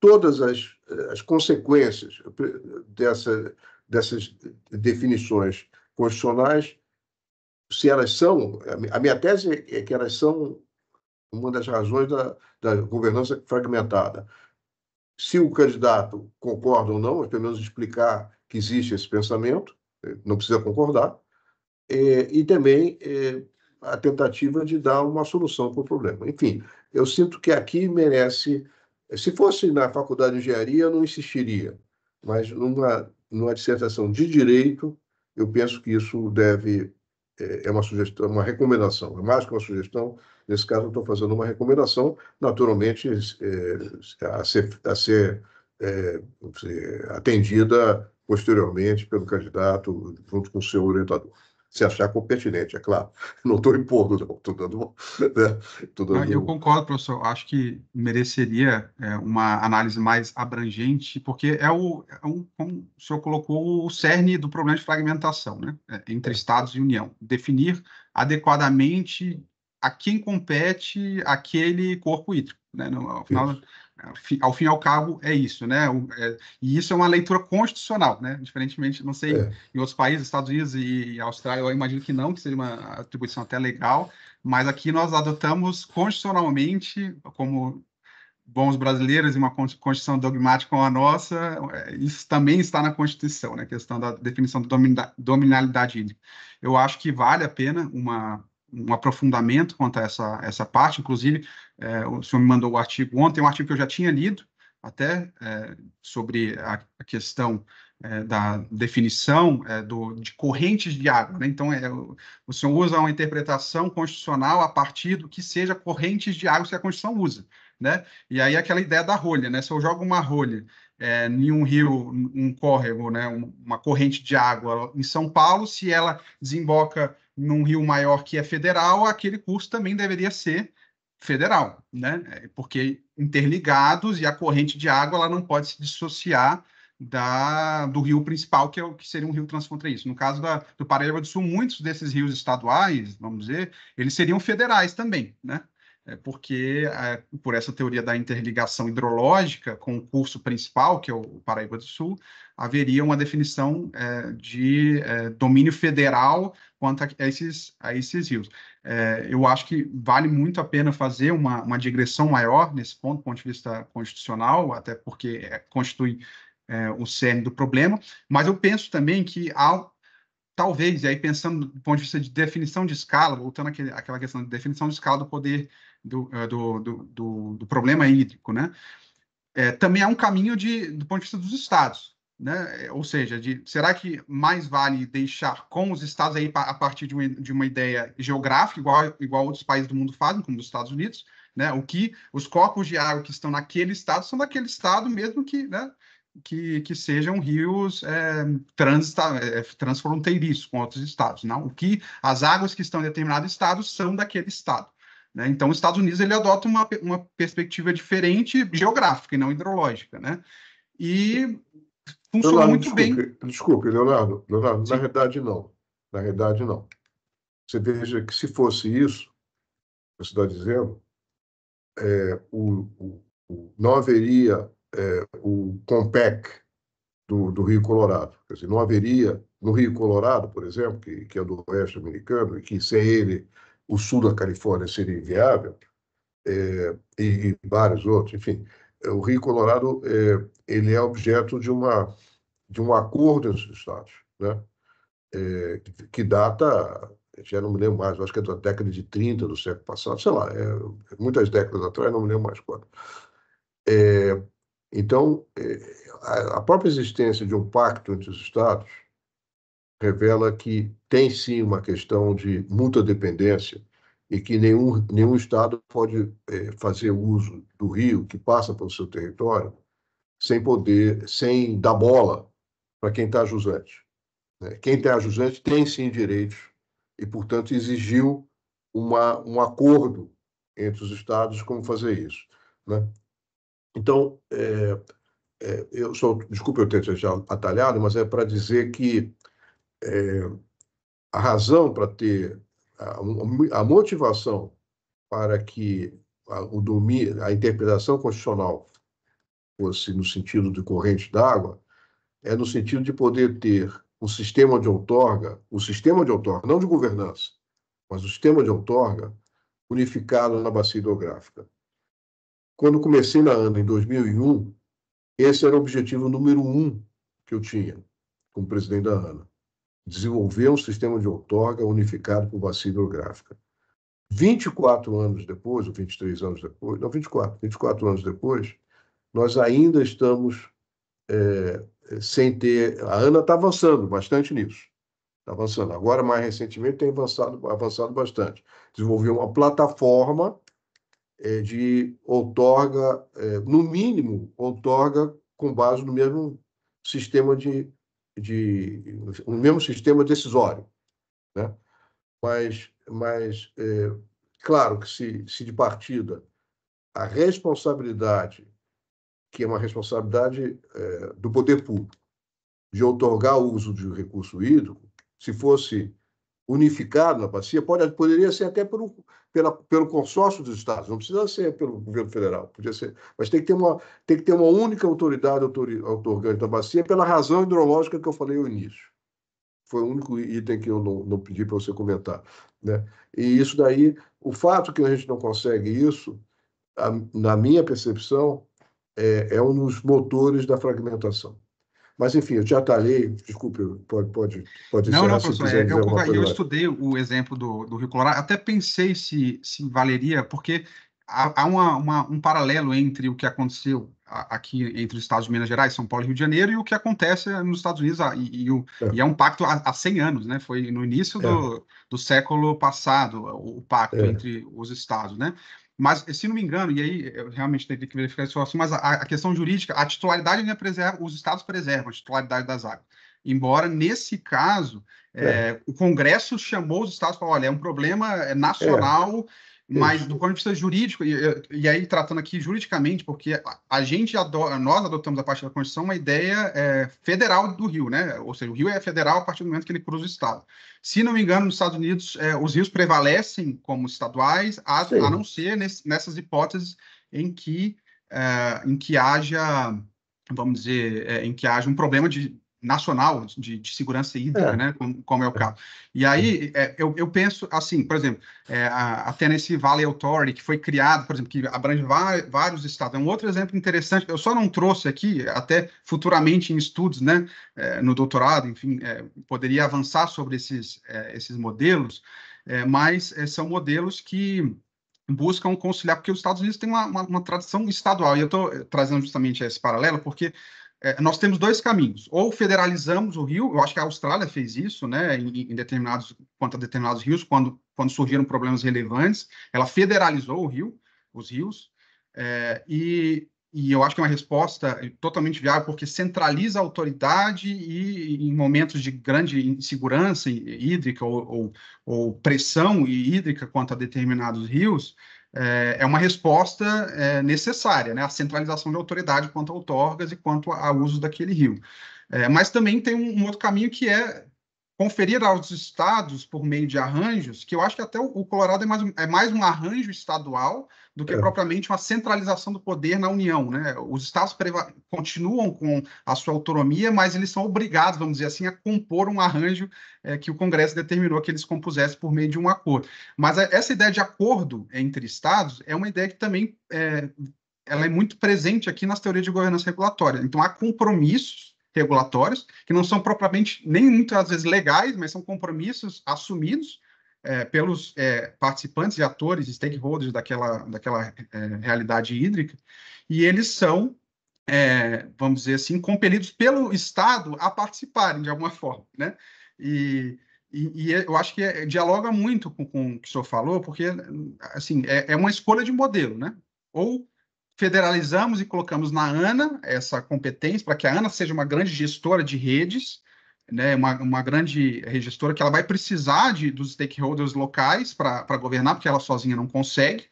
todas as, as consequências dessa, dessas definições constitucionais, se elas são, a minha tese é que elas são uma das razões da, da governança fragmentada. Se o candidato concorda ou não, é pelo menos explicar que existe esse pensamento, eh, não precisa concordar, é, e também é, a tentativa de dar uma solução para o problema. Enfim, eu sinto que aqui merece. Se fosse na faculdade de engenharia, eu não insistiria, mas numa, numa dissertação de direito, eu penso que isso deve. É, é uma sugestão, uma recomendação, é mais que uma sugestão, Nesse caso, eu estou fazendo uma recomendação, naturalmente, é, é a ser, a ser é, atendida posteriormente pelo candidato, junto com o seu orientador. Se achar pertinente, é claro. Não estou impondo, não. Estou dando, né? dando, ah, Eu concordo, professor. Acho que mereceria é, uma análise mais abrangente, porque é o, é um, como o senhor colocou, o cerne do problema de fragmentação né? É, entre Estados e União. Definir adequadamente a quem compete aquele corpo hídrico. Né? No, ao, final, é, ao fim e ao cabo, é isso. Né? O, é, e isso é uma leitura constitucional, né? diferentemente, não sei, é. em outros países, Estados Unidos e, e Austrália, eu imagino que não, que seria uma atribuição até legal, mas aqui nós adotamos constitucionalmente, como bons brasileiros e uma constituição dogmática como a nossa, é, isso também está na Constituição, né? A questão da definição de dominalidade hídrica. Eu acho que vale a pena uma um aprofundamento quanto a essa, essa parte. Inclusive, é, o senhor me mandou o artigo ontem, um artigo que eu já tinha lido, até é, sobre a, a questão é, da definição é, do, de correntes de água. Né? Então, é, o, o senhor usa uma interpretação constitucional a partir do que seja correntes de água que a Constituição usa. Né? E aí aquela ideia da rolha, né? Se eu jogo uma rolha é, em um rio, um córrego, né? uma corrente de água em São Paulo, se ela desemboca num rio maior que é federal, aquele curso também deveria ser federal, né? É, porque interligados e a corrente de água ela não pode se dissociar da, do rio principal, que, é o, que seria um rio transfronteiriço. No caso da, do Paraíba do Sul, muitos desses rios estaduais, vamos dizer, eles seriam federais também, né? é porque é, por essa teoria da interligação hidrológica com o curso principal, que é o Paraíba do Sul, haveria uma definição é, de é, domínio federal quanto a esses, a esses rios. É, eu acho que vale muito a pena fazer uma, uma digressão maior nesse ponto, do ponto de vista constitucional, até porque é, constitui o cerne do problema, mas eu penso também que há talvez, e aí pensando do ponto de vista de definição de escala, voltando àquele, àquela questão de definição de escala do poder é, do, do, do, do problema hídrico, né? É, também é um caminho de, do ponto de vista dos estados, né? É, ou seja, de, será que mais vale deixar com os estados aí a partir de uma, de uma ideia geográfica, igual, igual outros países do mundo fazem, como os Estados Unidos, né? O que os corpos de água que estão naquele estado são daquele estado, mesmo que, né? Que, que sejam rios é, trans, é, transfronteiriços com outros estados, não? O que as águas que estão em determinado estado são daquele estado. Né? Então, os Estados Unidos ele adota uma, uma perspectiva diferente geográfica e não hidrológica. Né? E funciona Leonardo, muito desculpe, bem. Desculpe, Leonardo, Leonardo na verdade não. Na verdade não. Você veja que se fosse isso, você está dizendo, é, o, o, o, não haveria é, o COMPEC do, do, Rio Colorado. Quer dizer, não haveria no Rio Colorado, por exemplo, que, que é do oeste americano, e que sem ele o sul da Califórnia seria inviável, é, e, e, vários outros, enfim. O Rio Colorado é, ele é objeto de, uma, de um acordo entre os estados, né? É, que data, já não me lembro mais, acho que é da década de 30 do século passado, sei lá, é, é, muitas décadas atrás, não me lembro mais quando. então, a, a própria existência de um pacto entre os estados revela que tem sim uma questão de muita dependência e que nenhum, nenhum Estado pode é, fazer uso do rio que passa pelo seu território sem poder, sem dar bola para quem está jusante. Né? Quem está jusante tem sim direitos e, portanto, exigiu uma, um acordo entre os Estados como fazer isso. Né? Então, é, é, eu desculpe eu ter já atalhado, mas é para dizer que é, a razão para ter a, a, motivação para que a, o domínio, a interpretação constitucional fosse no sentido de corrente d'água, é no sentido de poder ter um sistema de outorga, o um sistema de outorga, não de governança, mas o um sistema de outorga unificado na bacia hidrográfica. Quando comecei na ANA em 2001, esse era o objetivo número um que eu tinha como presidente da ANA desenvolveu um sistema de outorga unificado por bacia hidrográfica. 24 anos depois, ou 23 anos depois, não, 24, 24 anos depois, nós ainda estamos é, sem ter. A ANA está avançando bastante nisso. Está avançando. Agora, mais recentemente, tem avançado, avançado bastante. Desenvolveu uma plataforma é, de outorga, é, no mínimo, outorga com base no mesmo sistema de de um mesmo sistema decisório, né? Mas, mas é, claro que se, se de partida a responsabilidade, que é uma responsabilidade é, do poder público, de otorgar o uso de recurso hídrico, se fosse unificado na bacia pode, poderia ser até pela, pelo consórcio dos estados, não precisa ser pelo governo federal, podia ser, mas tem que ter uma, tem que ter uma única autoridade autorgante da bacia pela razão hidrológica que eu falei no início. Foi o único item que eu não, não pedi para você comentar. Né? E isso daí, o fato que a gente não consegue isso, a, na minha percepção, é, é um dos motores da fragmentação. Mas, enfim, eu te tá atalhei, desculpe, pode, pode, pode Não, não, professor, é, eu, eu, eu estudei o exemplo do, do Rio Colorado, até pensei se, se valeria, porque há, há uma, uma, um paralelo entre o que aconteceu aqui entre os estados de Minas Gerais, São Paulo e Rio de Janeiro e o que acontece nos Estados Unidos ah, e, e, o, é. e é. um pacto há, há 100 anos, né? Foi no início é. do, é. do século passado o pacto é. entre os estados, né? Mas, se não me engano, e aí eu realmente tenho que verificar esse assunto, mas a, a, questão jurídica, a titularidade ainda é preserva, os estados preservam a titularidade das águas. Embora, nesse caso, é. É, o Congresso chamou os estados para, olha, é um problema é é. nacional mas do ponto de vista jurídico, e, e aí tratando aqui juridicamente, porque a, gente adora, nós adotamos a partir da Constituição uma ideia é, federal do rio, né? Ou seja, o rio é federal a partir do momento que ele cruza o estado. Se não me engano, nos Estados Unidos, é, os rios prevalecem como estaduais, a, a não ser nesse, nessas hipóteses em que, é, em que haja, vamos dizer, é, em que haja um problema de nacional de, de segurança hídrica, é. né, como, como, é o caso. E aí é, eu, eu, penso assim, por exemplo, é, a, a, Tennessee Valley Authority, que foi criado, por exemplo, que abrange vários estados. É um outro exemplo interessante, eu só não trouxe aqui, até futuramente em estudos, né, é, no doutorado, enfim, é, poderia avançar sobre esses, é, esses modelos, mas são modelos que buscam conciliar, porque os Estados Unidos têm uma, uma, uma tradição estadual, e eu estou trazendo justamente esse paralelo, porque é, nós temos dois caminhos. Ou federalizamos o rio, eu acho que a Austrália fez isso, né, em, em, determinados, quanto a determinados rios, quando, quando surgiram problemas relevantes, ela federalizou o rio, os rios, é, e, e eu acho que é uma resposta totalmente viável, porque centraliza a autoridade e, em momentos de grande insegurança hídrica ou, ou, ou pressão hídrica quanto a determinados rios, é, é uma resposta é, necessária, né? A centralização de autoridade quanto a outorgas e quanto ao uso daquele rio. É, mas também tem um, um, outro caminho que é conferir aos estados por meio de arranjos, que eu acho que até o Colorado é mais um, é mais um arranjo estadual do que é. propriamente uma centralização do poder na União. Né? Os estados continuam com a sua autonomia, mas eles são obrigados, vamos dizer assim, a compor um arranjo é, que o Congresso determinou que eles compusessem por meio de um acordo. Mas é, essa ideia de acordo entre estados é uma ideia que também é, ela é muito presente aqui nas teorias de governança regulatória. Então, há compromissos regulatórios, que não são propriamente, nem muitas vezes legais, mas são compromissos assumidos é, pelos é, participantes e atores, stakeholders daquela, daquela é, realidade hídrica, e eles são, é, vamos dizer assim, compelidos pelo Estado a participarem de alguma forma, né? E, e, e, eu acho que é, dialoga muito com, com o que o senhor falou, porque assim é, é uma escolha de modelo, né? Ou federalizamos e colocamos na ANA essa competência para que a ANA seja uma grande gestora de redes, né, uma, uma grande gestora que ela vai precisar de, dos stakeholders locais para governar, porque ela sozinha não consegue.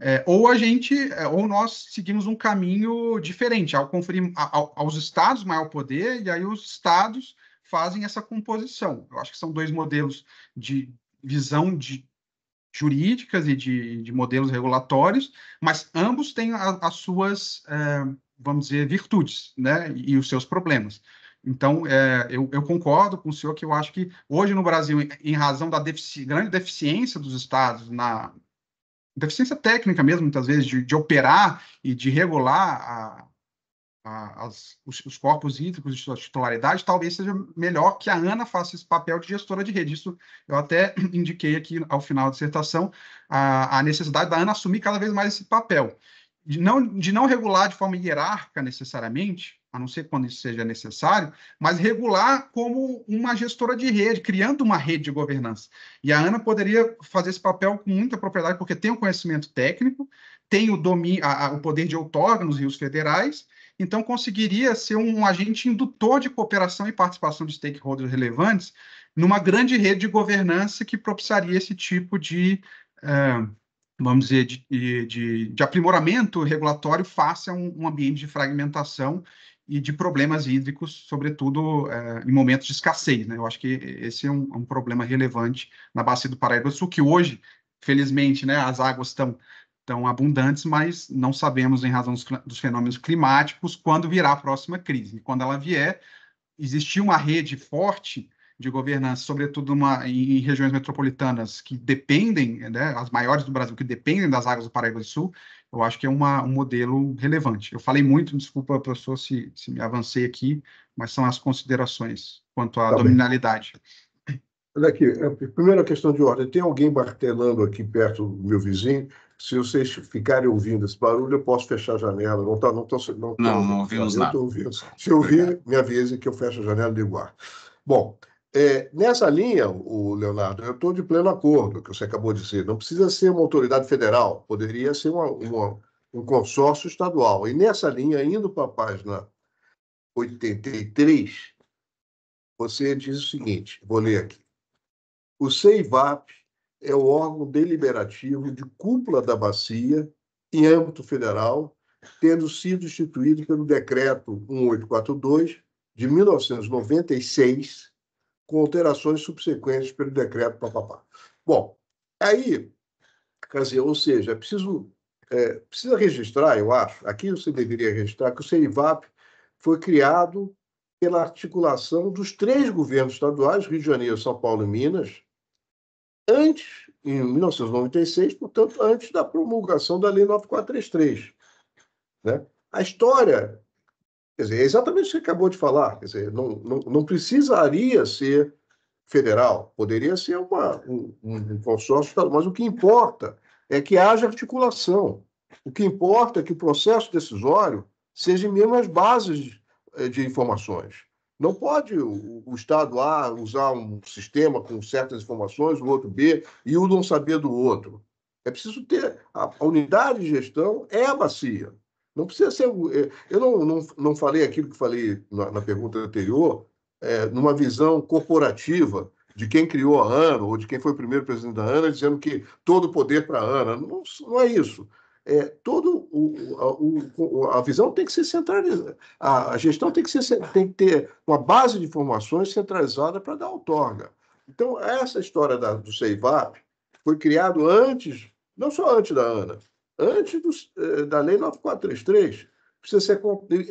É, ou a gente, é, ou nós seguimos um caminho diferente, ao conferir aos estados maior poder, e aí os estados fazem essa composição. Eu acho que são dois modelos de visão de, jurídicas e de, de modelos regulatórios, mas ambos têm a, as suas, é, vamos dizer, virtudes, né, e os seus problemas. Então, é, eu, eu, concordo com o senhor que eu acho que hoje no Brasil, em, em razão da defici grande deficiência dos estados na deficiência técnica mesmo, muitas vezes, de, de operar e de regular a, as, os, os, corpos hídricos de sua titularidade, talvez seja melhor que a ANA faça esse papel de gestora de rede. Isso eu até indiquei aqui ao final da dissertação, a, a necessidade da ANA assumir cada vez mais esse papel. De não, de não regular de forma hierárquica necessariamente, a não ser quando isso seja necessário, mas regular como uma gestora de rede, criando uma rede de governança. E a Ana poderia fazer esse papel com muita propriedade, porque tem o conhecimento técnico, tem o domínio, a, a, o poder de outorga nos rios federais então conseguiria ser um agente indutor de cooperação e participação de stakeholders relevantes numa grande rede de governança que propiciaria esse tipo de, uh, vamos dizer, de, de, de, aprimoramento regulatório face a um, um, ambiente de fragmentação e de problemas hídricos, sobretudo eh, em momentos de escassez. Né? Eu acho que esse é um, é um problema relevante na bacia do Paraíba do Sul, que hoje, felizmente, né, as águas estão tão abundantes, mas não sabemos, em razão dos fenômenos climáticos, quando virá a próxima crise. E quando ela vier, existir uma rede forte de governança, sobretudo uma, em, em regiões metropolitanas que dependem, né, as maiores do Brasil, que dependem das águas do Paraíba do Sul, eu acho que é uma, um modelo relevante. Eu falei muito, desculpa, professor, se, se me avancei aqui, mas são as considerações quanto à tá dominalidade. Olha aqui, é, primeira questão de ordem. Tem alguém martelando aqui perto do meu vizinho se vocês ficarem ouvindo esse barulho, eu posso fechar a janela. Não tá, não tô, não, tô, não, ouvindo, não ouvimos nada. Ouvindo. Se ouvir, me avise que eu fecho a janela de ligo Bom, é, nessa linha, o Leonardo, eu estou de pleno acordo, que você acabou de dizer. Não precisa ser uma autoridade federal, poderia ser uma, uma, um consórcio estadual. E nessa linha, indo para a página 83, você diz o seguinte, vou ler aqui. O CEIVAP é o órgão deliberativo de cúpula da bacia em âmbito federal, tendo sido instituído pelo decreto 1842 de 1996, com alterações subsequentes pelo decreto papapá. Bom, aí, quer dizer, ou seja, é preciso é, precisa registrar, eu acho, aqui você deveria registrar que o CENIVAP foi criado pela articulação dos três governos estaduais, Rio de Janeiro, São Paulo e Minas, antes, em 1996, portanto, antes da promulgação da Lei 9433. Né? A história, quer dizer, é exatamente o que acabou de falar, quer dizer, não, não, não precisaria ser federal, poderia ser uma, um, um consórcio, mas o que importa é que haja articulação. O que importa é que o processo decisório seja mesmo as bases de, eh, de informações. Não pode o, o, Estado A usar um sistema com certas informações, o outro B, e o não saber do outro. É preciso ter. A, a unidade de gestão é a bacia. Não precisa ser. É, eu não, não, não falei aquilo que falei na, na pergunta anterior, é, numa visão corporativa de quem criou a ANA ou de quem foi o primeiro presidente da ANA, dizendo que todo o poder para a ANA. Não, não é isso. É, todo o, o, a, visão tem que ser centralizada, a, gestão tem que, ser, tem que ter uma base de informações centralizada para dar outorga. Então, essa história da, do Seivap foi criado antes, não só antes da ANA, antes do, eh, da Lei 9433. Precisa ser,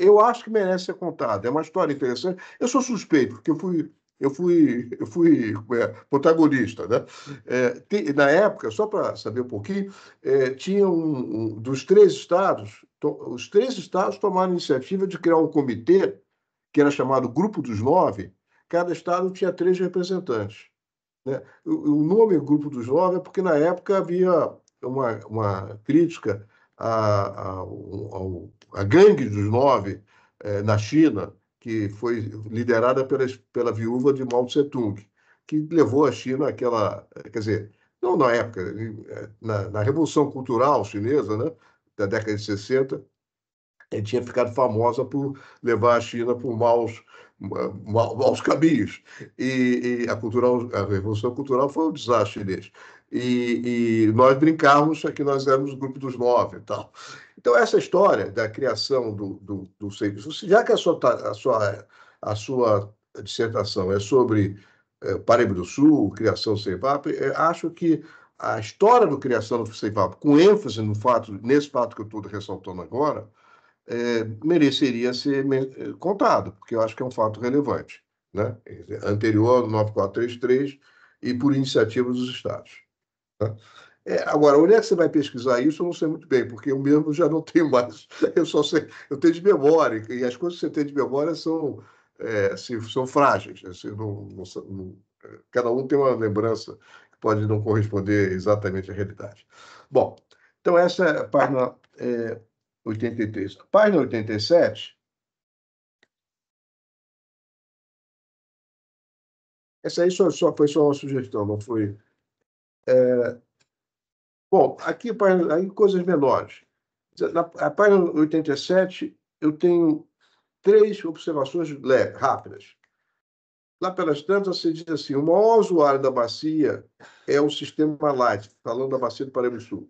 eu acho que merece ser contada. É uma história interessante. Eu sou suspeito, porque eu fui eu fui, eu fui é, protagonista. Né? É, te, na época, só para saber um pouquinho, é, tinha um, um, dos três estados, to, os três estados tomaram a iniciativa de criar um comitê, que era chamado Grupo dos Nove, cada estado tinha três representantes. Né? O, o nome Grupo dos Nove é porque, na época, havia uma, uma crítica à, a ao, à gangue dos nove é, na China, que foi liderada pela, pela viúva de Mao Tse-tung, que levou a China àquela. Quer dizer, não na época, na, na Revolução Cultural Chinesa, né, da década de 60, ele tinha ficado famosa por levar a China por maus, maus caminhos. E, e a, cultural, a Revolução Cultural foi um desastre chinês. E, e nós brincávamos que nós éramos o grupo dos nove e tal. Então, essa história da criação do, do, do serviço, já que a sua, a sua, a sua dissertação é sobre é, Paraíba do Sul, criação do CEPAP, é, acho que a história do criação do CEPAP, com ênfase no fato, nesse fato que eu estou ressaltando agora, é, mereceria ser é, contado, porque eu acho que é um fato relevante, né? anterior ao 9433 e por iniciativa dos estados. Né? É, agora, onde é que você vai pesquisar isso? Eu não sei muito bem, porque eu mesmo já não tenho mais. Eu só sei, eu tenho de memória, e as coisas que você tem de memória são, é, assim, são frágeis. Assim, não, não, não, é, cada um tem uma lembrança que pode não corresponder exatamente à realidade. Bom, então essa é a página é, 83. A página 87. Essa aí só, só, foi só uma sugestão, não foi é, bom, aqui aí coisas menores. Na página 87, eu tenho três observações rápidas. Lá pelas tantas, se diz assim: o maior usuário da bacia é o sistema Light, falando da bacia do Paraíba Sul,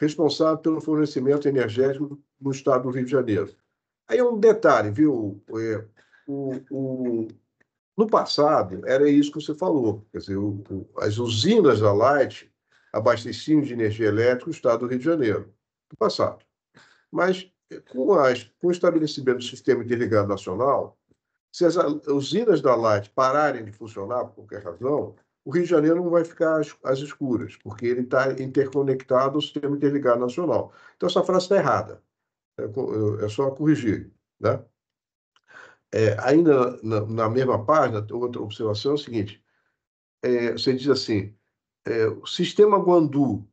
responsável pelo fornecimento energético no estado do Rio de Janeiro. Aí é um detalhe, viu? É, o, o, no passado, era isso que você falou. Quer dizer, o, as usinas da Light abasteciam de energia elétrica o estado do Rio de Janeiro, no passado. Mas, eh, com, as, com o estabelecimento do sistema interligado nacional, se as usinas da Light pararem de funcionar por qualquer razão, o Rio de Janeiro não vai ficar às, às escuras, porque ele está interconectado ao sistema interligado nacional. Então, essa frase está errada. É, é, é só corrigir. Né? É, ainda na, na, mesma página, outra observação é o seguinte: é, você diz assim, é, o sistema Guandu,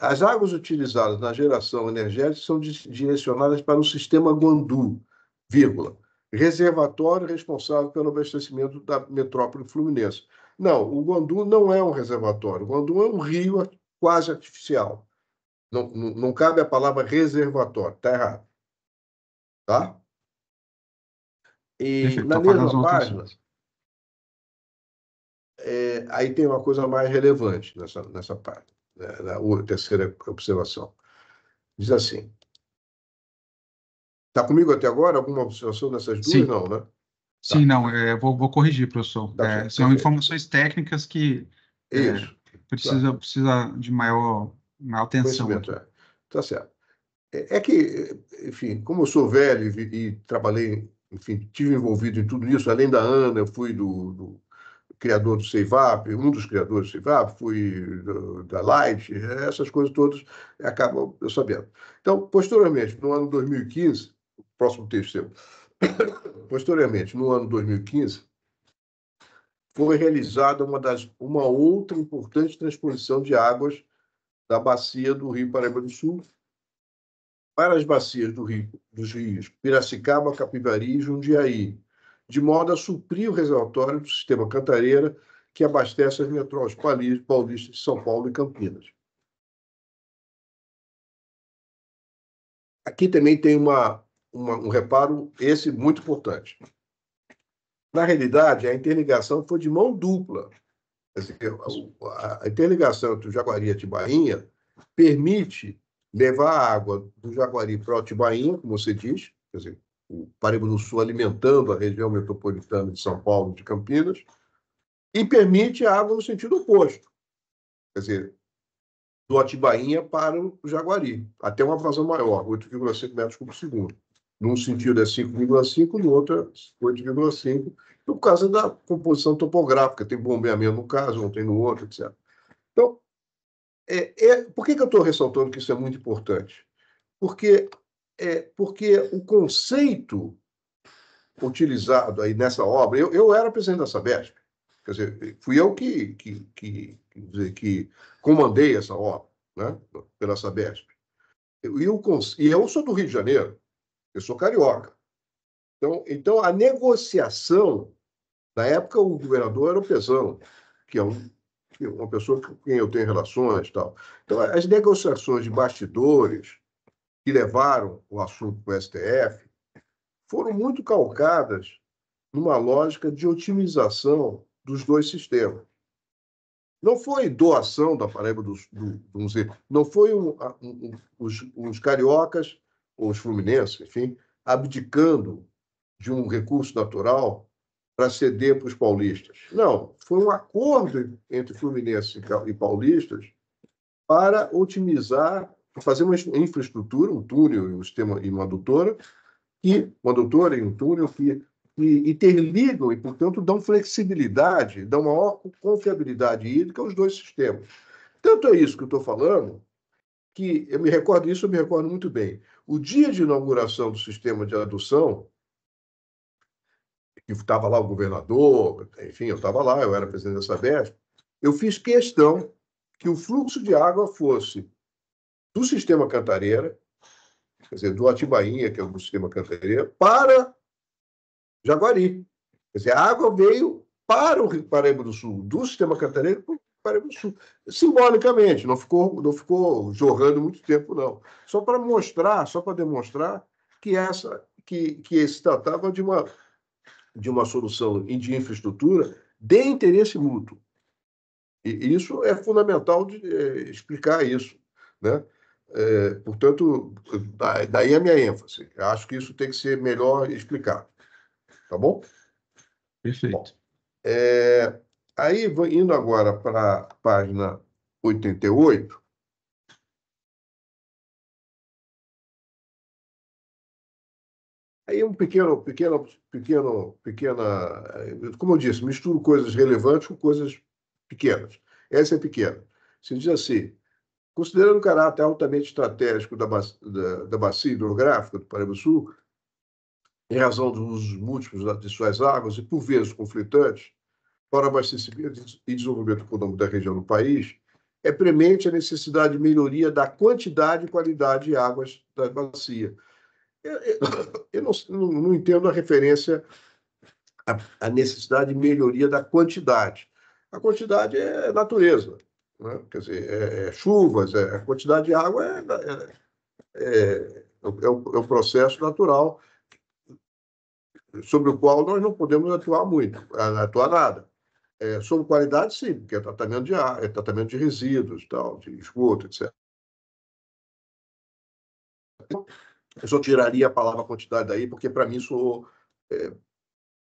as águas utilizadas na geração energética são direcionadas para o sistema Guandu, vírgula, reservatório responsável pelo abastecimento da metrópole fluminense. Não, o Guandu não é um reservatório, o Guandu é um rio quase artificial. Não, não, não cabe a palavra reservatório, está errado. Tá? E na tá mesma página, é, aí tem uma coisa mais relevante nessa, nessa parte, né, na, terceira observação. Diz assim: Está comigo até agora? Alguma observação dessas duas? Sim. Não, né? Tá. Sim, não, é, vou, vou, corrigir, professor. Tá, é, são informações técnicas que é, precisa, tá. precisa de maior, maior atenção. É. Tá certo. É, é, que, enfim, como eu sou velho e, e trabalhei enfim, tive envolvido em tudo isso. Além da Ana, eu fui do, do criador do Seivap, um dos criadores do Seivap, fui do, da Light, essas coisas todas acabam eu sabendo. Então, posteriormente, no ano 2015, próximo texto seu, posteriormente, no ano 2015, foi realizada uma, das, uma outra importante transposição de águas da bacia do Rio Paraíba do Sul, para as bacias do rio, dos rios Piracicaba, Capivari e Jundiaí, de modo a suprir o reservatório do sistema Cantareira, que abastece as metrópoles paulistas de São Paulo e Campinas. Aqui também tem uma, uma, um reparo, esse muito importante. Na realidade, a interligação foi de mão dupla. A interligação entre o Jaguari e Atibainha permite levar a água do Jaguari para o Atibainha, como você diz, quer dizer, o Paraíba do Sul alimentando a região metropolitana de São Paulo, de Campinas, e permite a água no sentido oposto, quer dizer, do Atibainha para o Jaguari, até uma vazão maior, 8,5 metros por segundo. Num sentido é 5,5, no outro é 8,5, por causa da composição topográfica, tem bombeamento no caso, não tem no outro, etc. Então, é, é, por que, que eu estou ressaltando que isso é muito importante? Porque, é, porque o conceito utilizado aí nessa obra, eu, eu era presidente da Sabesp, quer dizer, fui eu que, que, que, dizer, que comandei essa obra, né, pela Sabesp. Eu, eu, e eu sou do Rio de Janeiro, eu sou carioca. Então, então a negociação, na época o governador era o Pesão, que é um uma pessoa com quem eu tenho relações tal. Então, as negociações de bastidores que levaram o assunto para o STF foram muito calcadas numa lógica de otimização dos dois sistemas. Não foi doação da Paraíba do, do, do museu, não foi um, um, os, os cariocas ou os fluminenses, enfim, abdicando de um recurso natural para ceder para os paulistas. Não, foi um acordo entre Fluminense e paulistas para otimizar, para fazer uma infraestrutura, um túnel e um sistema e uma adutora, que, uma adutora e um túnel que, que interligam e, portanto, dão flexibilidade, dão maior confiabilidade hídrica aos dois sistemas. Tanto é isso que eu estou falando, que eu me recordo isso, eu me recordo muito bem. O dia de inauguração do sistema de adução, que estava lá o governador, enfim, eu estava lá, eu era presidente da Sabesp, eu fiz questão que o fluxo de água fosse do sistema Cantareira, quer dizer, do Atibainha, que é o sistema Cantareira, para Jaguari. Quer dizer, a água veio para o Paraíba do Sul, do sistema Cantareira para o Paraíba do Sul, simbolicamente, não ficou, não ficou jorrando muito tempo, não. Só para mostrar, só para demonstrar que essa que, que se tratava de uma de uma solução e de infraestrutura de interesse mútuo. E isso é fundamental de, é, explicar isso, né? É, portanto, daí a minha ênfase. acho que isso tem que ser melhor explicado. Tá bom? Perfeito. Bom, é, aí, indo agora para a página 88, Aí um pequeno, pequeno, pequeno, pequena, como eu disse, misturo coisas relevantes com coisas pequenas. Essa é pequena. Se diz assim, considerando o caráter altamente estratégico da, bacia, da, da bacia hidrográfica do Paraíba-Sul, em razão dos usos múltiplos de suas águas e por vezes conflitantes, para abastecimento e desenvolvimento econômico da região do país, é premente a necessidade de melhoria da quantidade e qualidade de águas da bacia, eu, eu, eu não, não, entendo a referência à, à, necessidade de melhoria da quantidade. A quantidade é natureza, né? quer dizer, é, é chuvas, é, a quantidade de água é, é o, é, o é, é processo natural sobre o qual nós não podemos atuar muito, atuar nada. É, sobre qualidade, sim, porque é tratamento de ar, é tratamento de resíduos, tal, de esgoto, etc. Eu só tiraria a palavra quantidade daí, porque para mim isso, é,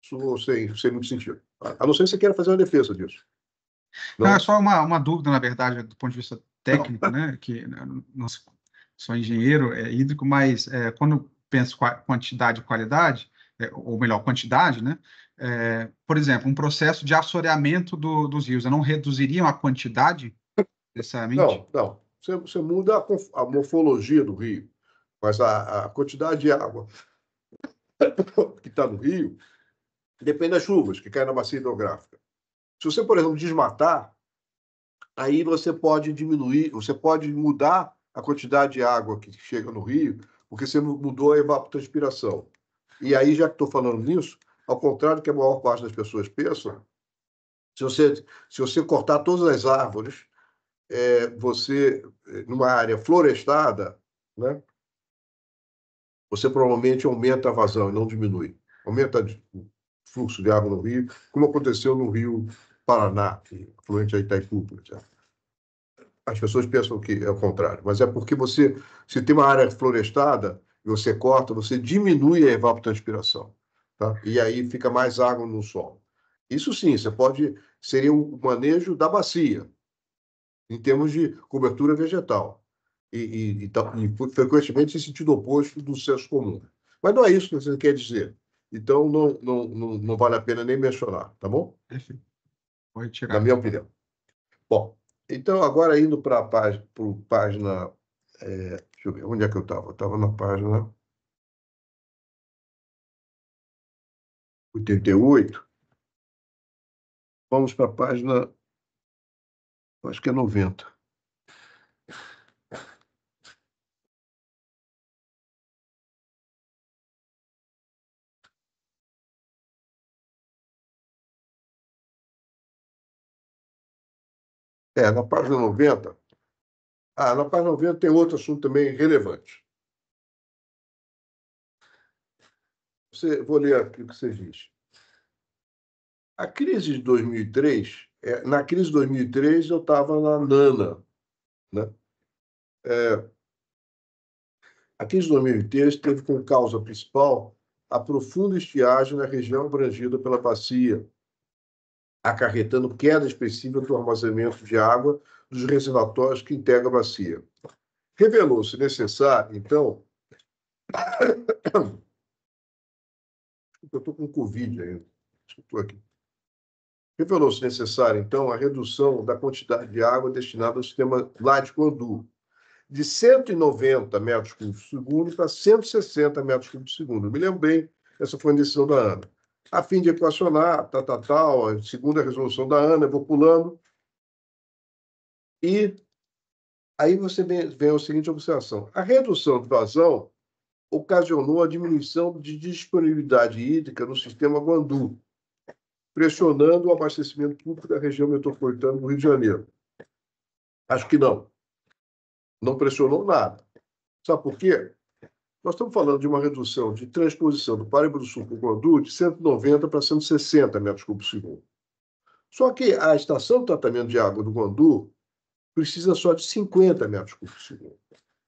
isso sem, sem muito sentido. A não ser que você queira fazer uma defesa disso. Não, não é só uma, uma dúvida, na verdade, do ponto de vista técnico, não. né? Que né, não sou engenheiro é, hídrico, mas é, quando penso quantidade e qualidade, é, ou melhor, quantidade, né? É, por exemplo, um processo de assoreamento do, dos rios, não reduziriam a quantidade necessariamente? Não, não. Você, você muda a, a morfologia do rio mas a, a quantidade de água que está no rio depende das chuvas que caem na bacia hidrográfica. Se você, por exemplo, desmatar, aí você pode diminuir, você pode mudar a quantidade de água que chega no rio, porque você mudou a evapotranspiração. E aí, já que estou falando nisso, ao contrário do que a maior parte das pessoas pensam, se você, se você cortar todas as árvores, é, você, eh, numa área florestada, né, você provavelmente aumenta a vazão e não diminui. Aumenta o fluxo de água no rio, como aconteceu no rio Paraná, que é afluente a Itaipu, por exemplo. As pessoas pensam que é o contrário, mas é porque você, se tem uma área florestada e você corta, você diminui a evapotranspiração, tá? E aí fica mais água no solo. Isso sim, você pode seria o um manejo da bacia em termos de cobertura vegetal e, e, e, e frequentemente em sentido oposto do senso comum. Mas não é isso que você quer dizer. Então, não, não, não, não vale a pena nem mencionar, tá bom? Enfim, Pode chegar. Na minha opinião. Bom, então, agora indo para a página. Pro página é, deixa eu ver, onde é que eu estava? Eu estava na página 88. Vamos para a página. Acho que é 90. É, na página 90. Ah, na página 90 tem outro assunto também relevante. Você, vou ler aqui o que você diz. A crise de 2003, é, na crise de 2003 eu estava na Nana, né? É, a crise de 2003 teve como causa principal a profunda estiagem na região abrangida pela bacia acarretando queda expressiva do armazenamento de água dos reservatórios que integram a bacia. Revelou-se necessário, então. Eu estou com Covid ainda. Estou aqui. Revelou-se necessária, então, a redução da quantidade de água destinada ao sistema de andu, de 190 metros cúbicos por segundo para 160 metros cúbicos por segundo. me me lembrei, essa foi a decisão da ANA a fim de equacionar, tal, tal, tal, segundo a resolução da ANA, eu vou pulando. E aí você vem, vem a seguinte observação: a redução de vazão ocasionou a diminuição de disponibilidade hídrica no sistema Guandu, pressionando o abastecimento público da região metropolitana do Rio de Janeiro. Acho que não. Não pressionou nada. Sabe por quê? Nós estamos falando de uma redução de transposição do Páribo do Sul para o Guandu de 190 para 160 metros cúbicos por segundo. Só que a estação de tratamento de água do Guandu precisa só de 50 metros cúbicos por segundo.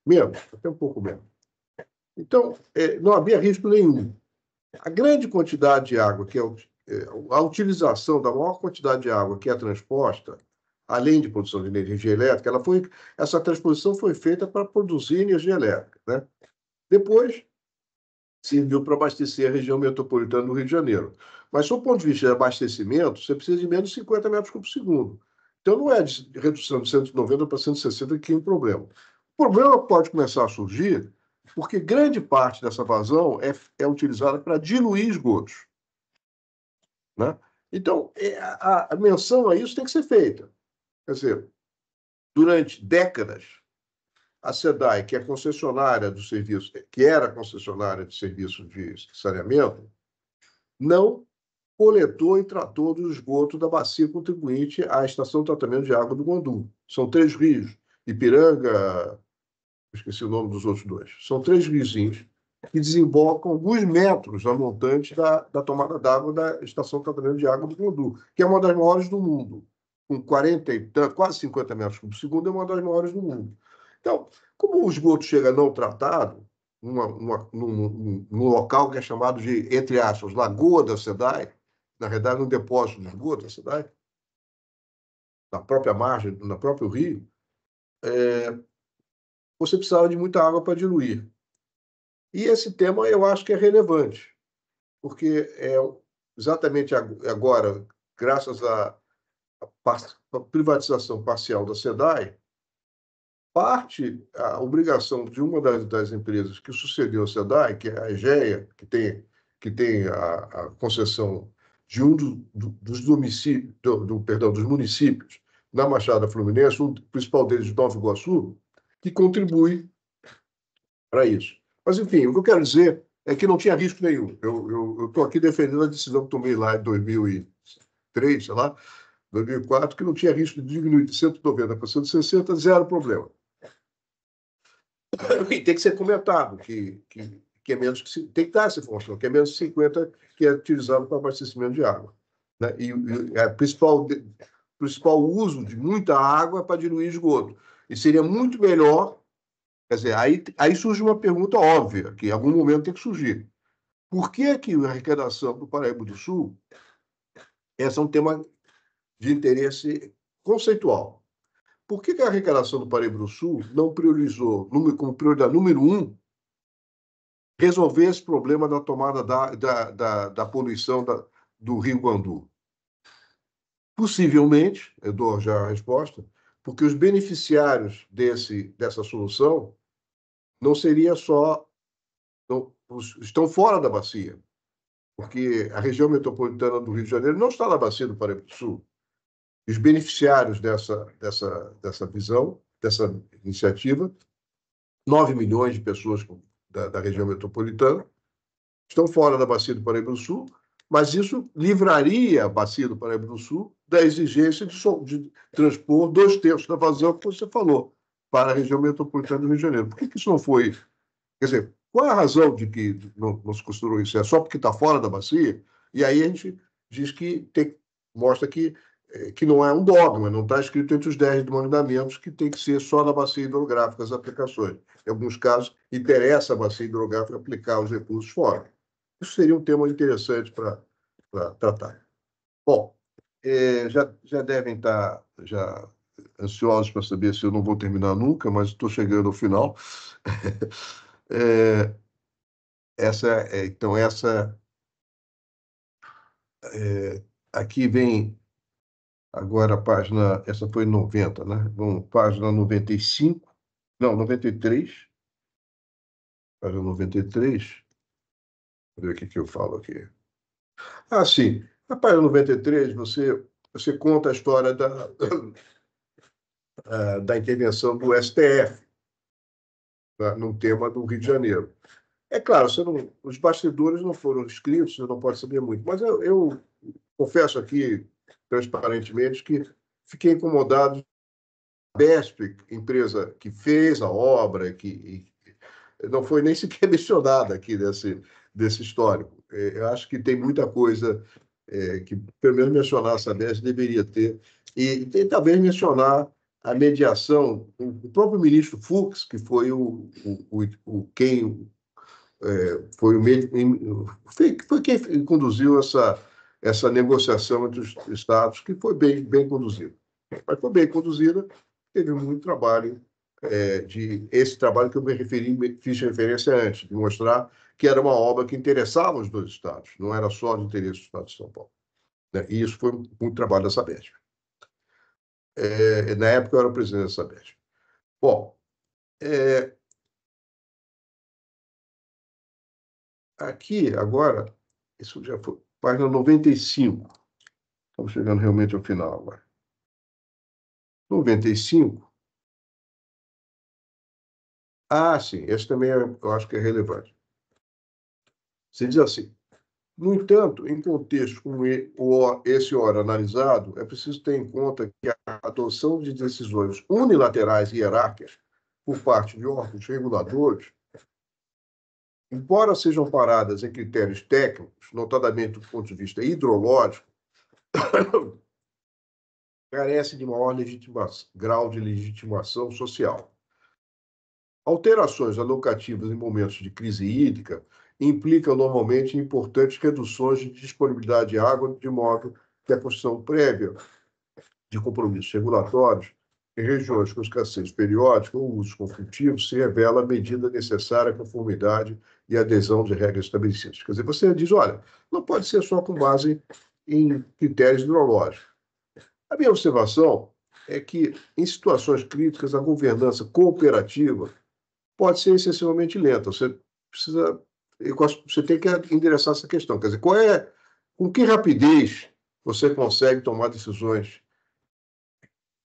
Menos, até um pouco menos. Então, é, não havia risco nenhum. A grande quantidade de água, que é, é, a utilização da maior quantidade de água que é transposta, além de produção de energia elétrica, ela foi, essa transposição foi feita para produzir energia elétrica. Né? Depois, serviu para abastecer a região metropolitana do Rio de Janeiro. Mas, do ponto de vista de abastecimento, você precisa de menos de 50 metros por segundo. Então, não é de redução de 190 para 160 que é o um problema. O problema pode começar a surgir porque grande parte dessa vazão é, é utilizada para diluir esgotos. Né? Então, é, a, a menção a isso tem que ser feita. Quer dizer, durante décadas, a SEDAI, que é concessionária do serviço, que era concessionária de serviço de saneamento, não coletou e tratou do esgoto da bacia contribuinte à estação de tratamento de água do Gondu. São três rios, Ipiranga, esqueci o nome dos outros dois, são três riozinhos que desembocam alguns metros a montante da, da tomada d'água da estação de tratamento de água do Gondu, que é uma das maiores do mundo com 40 e tanto, quase 50 metros por segundo, é uma das maiores do mundo. Então, como o esgoto chega não tratado, uma, uma, num, num, local que é chamado de, entre aspas, Lagoa da SEDAI, na realidade, um depósito de esgoto da SEDAI, na própria margem, no próprio rio, é, você precisava de muita água para diluir. E esse tema eu acho que é relevante, porque é exatamente agora, graças à privatização parcial da SEDAI, parte a obrigação de uma das, das empresas que sucedeu a SEDAI, que é a EGEA, que tem, que tem a, a concessão de um do, do, dos domicílios, do, do, perdão, dos municípios na Machada Fluminense, o principal deles de Nova Iguaçu, que contribui para isso. Mas, enfim, o que eu quero dizer é que não tinha risco nenhum. Eu estou aqui defendendo a decisão que tomei lá em 2003, sei lá, 2004, que não tinha risco de diminuir de 190 para 160, zero problema. Então, tem que ser comentado, que, que, que é menos que, tem que dar essa informação, que é menos de 50 que é utilizado para abastecimento de água. Né? E, o é principal, principal uso de muita água é para diluir esgoto. E seria muito melhor, quer dizer, aí, aí surge uma pergunta óbvia, que em algum momento tem que surgir. Por que, é que a arrecadação do Paraíba do Sul esse é um tema de interesse conceitual. Por que, a arrecadação do Paraíba do Sul não priorizou, como prioridade número um, resolver esse problema da tomada da, da, da, da poluição da, do Rio Guandu? Possivelmente, eu dou já a resposta, porque os beneficiários desse, dessa solução não seria só. Não, estão fora da bacia, porque a região metropolitana do Rio de Janeiro não está na bacia do Paraíba do Sul os beneficiários dessa, dessa, dessa visão, dessa iniciativa, 9 milhões de pessoas da, da região metropolitana, estão fora da bacia do Paraíba do Sul, mas isso livraria a bacia do Paraíba do Sul da exigência de, de transpor dois terços da vazão que você falou para a região metropolitana do Rio de Janeiro. Por que, que isso não foi? Quer dizer, qual é a razão de que não, não se costurou isso? É só porque está fora da bacia? E aí a gente diz que tem, mostra que é, que não é um dogma, não está escrito entre os 10 mandamentos que tem que ser só na bacia hidrográfica as aplicações. Em alguns casos, interessa a bacia hidrográfica aplicar os recursos fora. Isso seria um tema interessante para tratar. Bom, é, já, já devem estar já ansiosos para saber se eu não vou terminar nunca, mas estou chegando ao final. É, essa, então, essa... aqui vem Agora, página, essa foi 90, né? Vamos, página 95, não, 93. Página 93. Vou ver o que, eu falo aqui. Ah, sim. Na página 93, você, você conta a história da, ah, da, intervenção do STF tá? no tema do Rio de Janeiro. É claro, não, os bastidores não foram escritos, você não pode saber muito, mas eu, eu confesso aqui transparentemente que fiquei incomodado. A BESP, empresa que fez a obra, que não foi nem sequer mencionada aqui desse, desse histórico. É, eu acho que tem muita coisa é, que, pelo menos, mencionar a Sabesp deveria ter. E, e talvez mencionar a mediação, o próprio ministro Fux, que foi o, o, o quem é, foi o foi quem conduziu essa essa negociação entre os estados, que foi bem, bem conduzida. Mas foi bem conduzida, teve muito trabalho, é, de esse trabalho que eu me referi, fiz referência antes, de mostrar que era uma obra que interessava os dois estados, não era só de interesse do estado de São Paulo. Né? E isso foi muito trabalho da Sabesp. É, na época eu era o presidente da Sabesp. Bom, é, aqui, agora, isso já foi página 95. Estamos chegando realmente ao final agora. 95. Ah, sim, esse também é, eu acho que é relevante. Você diz assim: no entanto, em contexto como esse ora analisado, é preciso ter em conta que a adoção de decisões unilaterais e hierárquicas por parte de órgãos reguladores embora sejam paradas em critérios técnicos, notadamente do ponto de vista hidrológico, carece de maior grau de legitimação social. Alterações alocativas em momentos de crise hídrica implicam normalmente importantes reduções de disponibilidade de água, de modo que a construção prévia de compromissos regulatórios em regiões com escassez periódica ou uso conflitivo se revela a medida necessária à conformidade e adesão de regras estabelecidas. Quer dizer, você diz, olha, não pode ser só com base em critérios hidrológicos. A minha observação é que, em situações críticas, a governança cooperativa pode ser excessivamente lenta. Você precisa, você tem que endereçar essa questão. Quer dizer, qual é, com que rapidez você consegue tomar decisões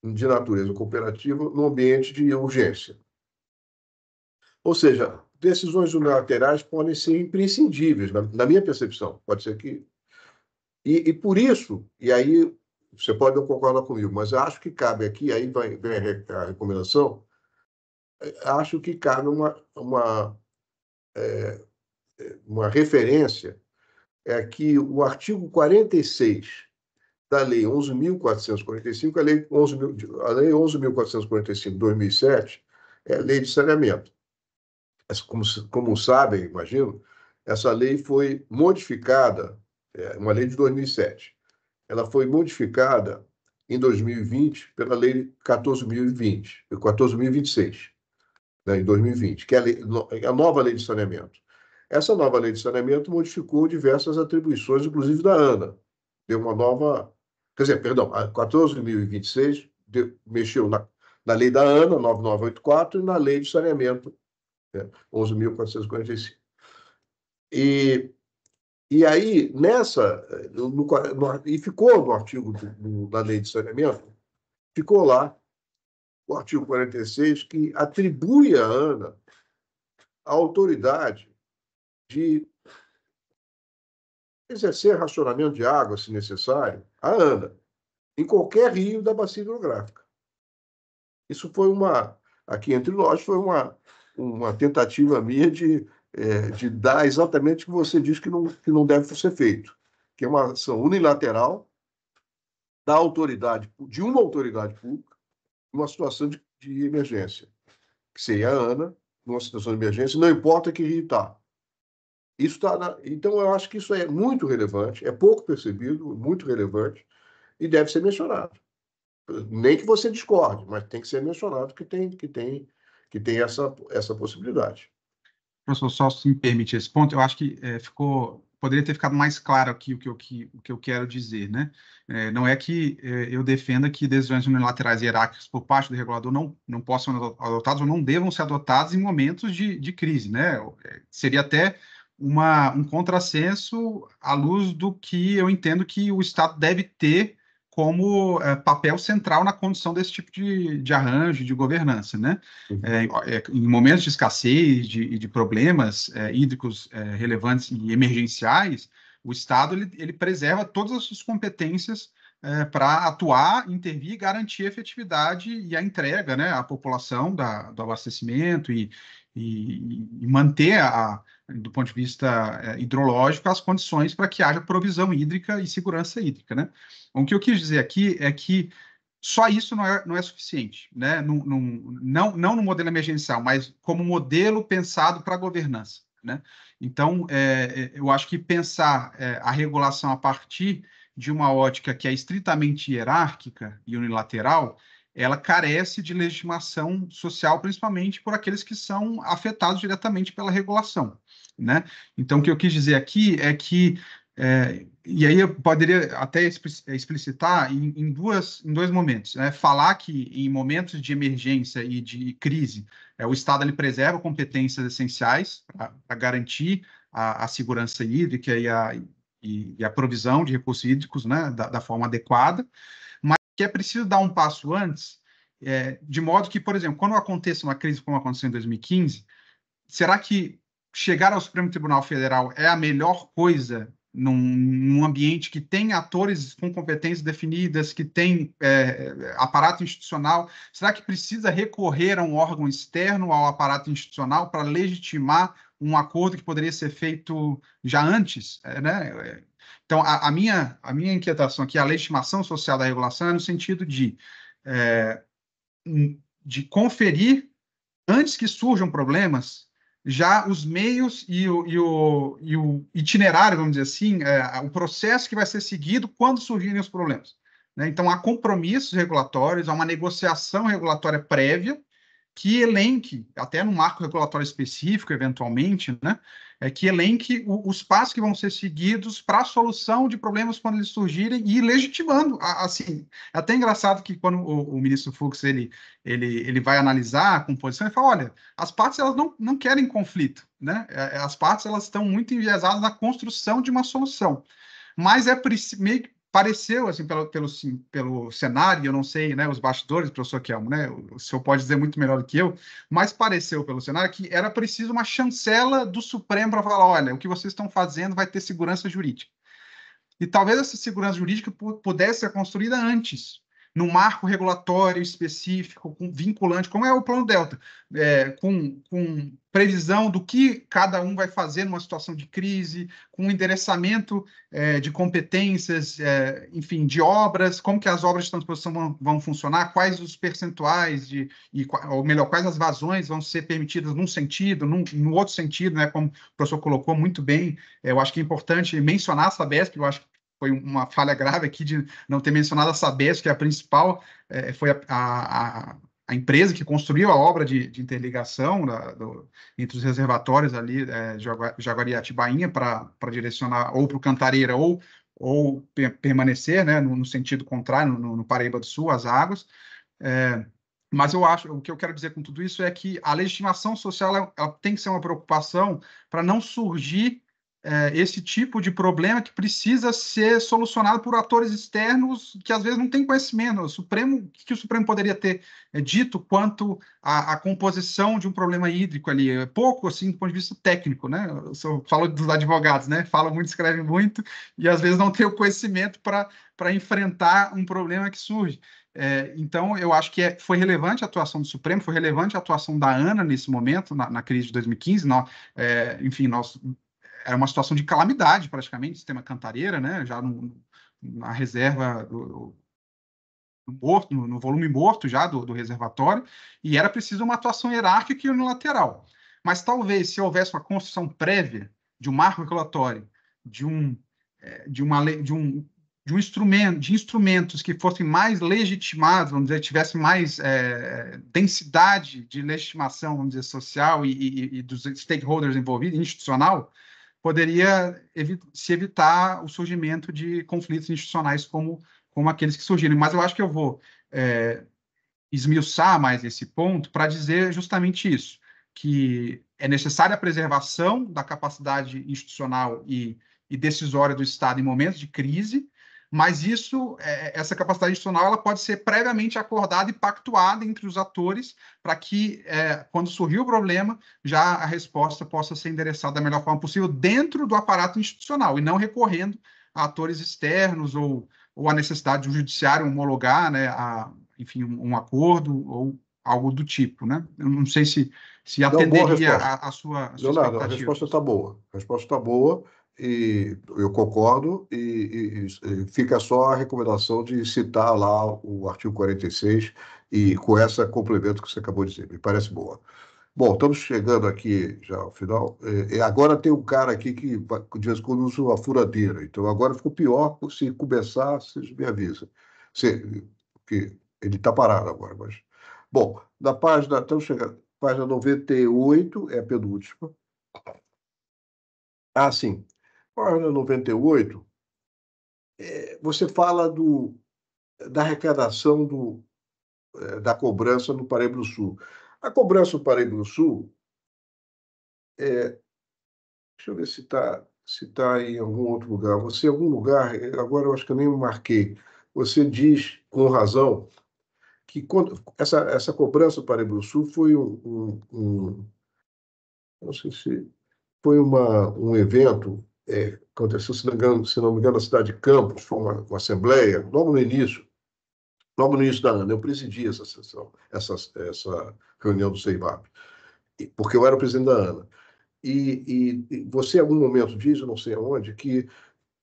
de natureza cooperativa no ambiente de urgência? Ou seja, decisões unilaterais podem ser imprescindíveis, na, na minha percepção. Pode ser que. E, e, por isso, e aí você pode não concordar comigo, mas acho que cabe aqui, aí vai, vem a recomendação, é, acho que cabe uma, uma, é, é, uma referência é que o artigo 46 da Lei 11.445, a Lei 11.445 de 2007, é a Lei é de Saneamento como, como sabem, imagino, essa lei foi modificada, é, uma lei de 2007, ela foi modificada em 2020 pela lei 14.020, 14.026, né, em 2020, que é a, lei, é a nova lei de saneamento. Essa nova lei de saneamento modificou diversas atribuições, inclusive da ANA. Deu uma nova. Quer dizer, perdão, a 14.026 mexeu na, na lei da ANA, 9984, e na lei de saneamento, 11.445. Né, e, e aí, nessa, no, no, e ficou no artigo do, do, da lei de saneamento, ficou lá o artigo 46, que atribui à ANA a autoridade de exercer racionamento de água, se necessário, à ANA, em qualquer rio da bacia hidrográfica. Isso foi uma, aqui entre nós, foi uma, uma tentativa minha de, é, de dar exatamente o que você diz que não, que não deve ser feito, que é uma ação unilateral da autoridade, de uma autoridade pública, numa situação de, de emergência, que seria a ANA, numa situação de emergência, não importa que está. Isso tá na... Então, eu acho que isso é muito relevante, é pouco percebido, muito relevante, e deve ser mencionado. Nem que você discorde, mas tem que ser mencionado que tem, que tem que tem essa, essa possibilidade. Professor, só se me permite esse ponto, eu acho que é, ficou poderia ter ficado mais claro aqui o que eu, que, o que eu quero dizer, né? É, não é que é, eu defenda que decisões unilaterais hierárquicas por parte do regulador não, não possam ser adotadas ou não devam ser adotadas em momentos de, de crise, né? É, seria até uma, um contrassenso à luz do que eu entendo que o Estado deve ter como é, papel central na condição desse tipo de, de arranjo, de governança, né? Uhum. É, é em momentos de escassez e de, de, problemas é, hídricos é, relevantes e emergenciais, o Estado ele, ele preserva todas as suas competências é, para atuar, intervir e garantir a efetividade e a entrega né, à população da, do abastecimento e, e, e manter, a, do ponto de vista é, hidrológico, as condições para que haja provisão hídrica e segurança hídrica. Né? O que eu quis dizer aqui é que só isso não é, não é suficiente, né? Num, num, não, não no modelo emergencial, mas como modelo pensado para a governança. Né? Então, é, é eu acho que pensar é, a regulação a partir de uma ótica que é estritamente hierárquica e unilateral ela carece de legitimação social, principalmente por aqueles que são afetados diretamente pela regulação. Né? Então, o que eu quis dizer aqui é que, é, e aí eu poderia até explicitar em, em, duas, em dois momentos: né? falar que em momentos de emergência e de crise, é, o Estado ele preserva competências essenciais para garantir a, a, segurança hídrica e a, e, e a provisão de recursos hídricos né? da, da forma adequada que é preciso dar um passo antes, é, de modo que, por exemplo, quando aconteça uma crise como aconteceu em 2015, será que chegar ao Supremo Tribunal Federal é a melhor coisa num, num, ambiente que tem atores com competências definidas, que tem é, aparato institucional? Será que precisa recorrer a um órgão externo ao aparato institucional para legitimar um acordo que poderia ser feito já antes? É, né? É, então, a, a, minha, a minha inquietação aqui, a legitimação social da regulação, é no sentido de, é, de conferir, antes que surjam problemas, já os meios e o, e o, e o itinerário, vamos dizer assim, é, o processo que vai ser seguido quando surgirem os problemas. Né? Então, há compromissos regulatórios, há uma negociação regulatória prévia que elenque, até no marco regulatório específico, eventualmente, né, é, que elenque o, os passos que vão ser seguidos para a solução de problemas quando eles surgirem e legitimando, assim, é até engraçado que quando o, o ministro Fux, ele, ele, ele vai analisar a composição, ele fala, olha, as partes, elas não, não querem conflito, né, é, é, as partes, elas estão muito enviesadas na construção de uma solução, mas é meio que pareceu, assim, pelo, pelo, pelo cenário, eu não sei, né, os bastidores, professor Kelmo, né, o senhor pode dizer muito melhor do que eu, mas pareceu pelo cenário que era preciso uma chancela do Supremo para falar, olha, o que vocês estão fazendo vai ter segurança jurídica. E talvez essa segurança jurídica pudesse ser construída antes, num marco regulatório específico, com, vinculante, como é o Plano Delta, é, com, com previsão do que cada um vai fazer numa situação de crise, com endereçamento é, de competências, é, enfim, de obras, como que as obras de transposição vão, vão funcionar, quais os percentuais, de, e, ou melhor, quais as vazões vão ser permitidas num sentido, num, no outro sentido, né, como o professor colocou muito bem, é, eu acho que é importante mencionar a Sabesp, eu acho que foi uma falha grave aqui de não ter mencionado a Sabesp, que é a principal, é, foi a, a, a, empresa que construiu a obra de, de interligação da, do, entre os reservatórios ali, é, Jaguariate e Atibainha, para direcionar ou para o Cantareira ou, ou permanecer né, no, no, sentido contrário, no, no Paraíba do Sul, as águas. É, mas eu acho, o que eu quero dizer com tudo isso é que a legitimação social ela, ela tem que ser uma preocupação para não surgir é, esse tipo de problema que precisa ser solucionado por atores externos que às vezes não têm conhecimento. O Supremo, o que o Supremo poderia ter é, dito quanto à, à, composição de um problema hídrico ali? É pouco, assim, do ponto de vista técnico, né? Eu falo dos advogados, né? Fala muito, escreve muito e às vezes não tem o conhecimento para enfrentar um problema que surge. É, então, eu acho que é, foi relevante a atuação do Supremo, foi relevante a atuação da ANA nesse momento, na, na crise de 2015. Nós, é, enfim, nós era uma situação de calamidade, praticamente, sistema cantareira, né? Já no, na reserva do, no, morto, no, no, volume morto já do, do reservatório, e era preciso uma atuação hierárquica e unilateral. Mas talvez se houvesse uma construção prévia de um marco regulatório, de um é, de uma de um de um instrumento, de instrumentos que fossem mais legitimados, vamos dizer, tivessem mais é, densidade de legitimação, vamos dizer, social e, e, e, dos stakeholders envolvidos, institucional, poderia se evitar o surgimento de conflitos institucionais como, como aqueles que surgiram. Mas eu acho que eu vou é, esmiuçar mais esse ponto para dizer justamente isso, que é necessária a preservação da capacidade institucional e, e decisória do Estado em momentos de crise, mas isso, é, é, essa capacidade institucional, ela pode ser previamente acordada e pactuada entre os atores para que, é, quando surgir o problema, já a resposta possa ser endereçada da melhor forma possível dentro do aparato institucional e não recorrendo a atores externos ou, ou a necessidade de um judiciário homologar, né, a, enfim, um, acordo ou algo do tipo, né? Eu não sei se, se atenderia não, a, a, sua, a sua Leonardo, a resposta está boa. A resposta está boa e eu concordo, e, e, e, fica só a recomendação de citar lá o artigo 46 e com essa complemento que você acabou de dizer, me parece boa. Bom, estamos chegando aqui já ao final. E é, é, agora tem um cara aqui que de vez em quando usa uma furadeira, então agora ficou pior se começar, vocês me avisam. Se, que ele está parado agora, mas. Bom, na página, estamos chegando, página 98 é a penúltima. Ah, sim página é 98, é, você fala do, da arrecadação do, é, da cobrança no Paraíba do Sul. A cobrança do Paraíba do Sul, é, deixa eu ver se está se tá em algum outro lugar. Você, em algum lugar, agora eu acho que eu nem marquei, você diz, com razão, que quando, essa, essa cobrança do Paraíba do Sul foi um, um, um não sei se foi uma, um evento é, aconteceu, se não, engano, se não me engano, na cidade de Campos, foi uma, uma, assembleia, logo no início, logo no início da ANA, eu presidi essa sessão, essa, essa reunião do CEIMAP, porque eu era o presidente da ANA. E, e, e você, em algum momento, diz, eu não sei aonde, que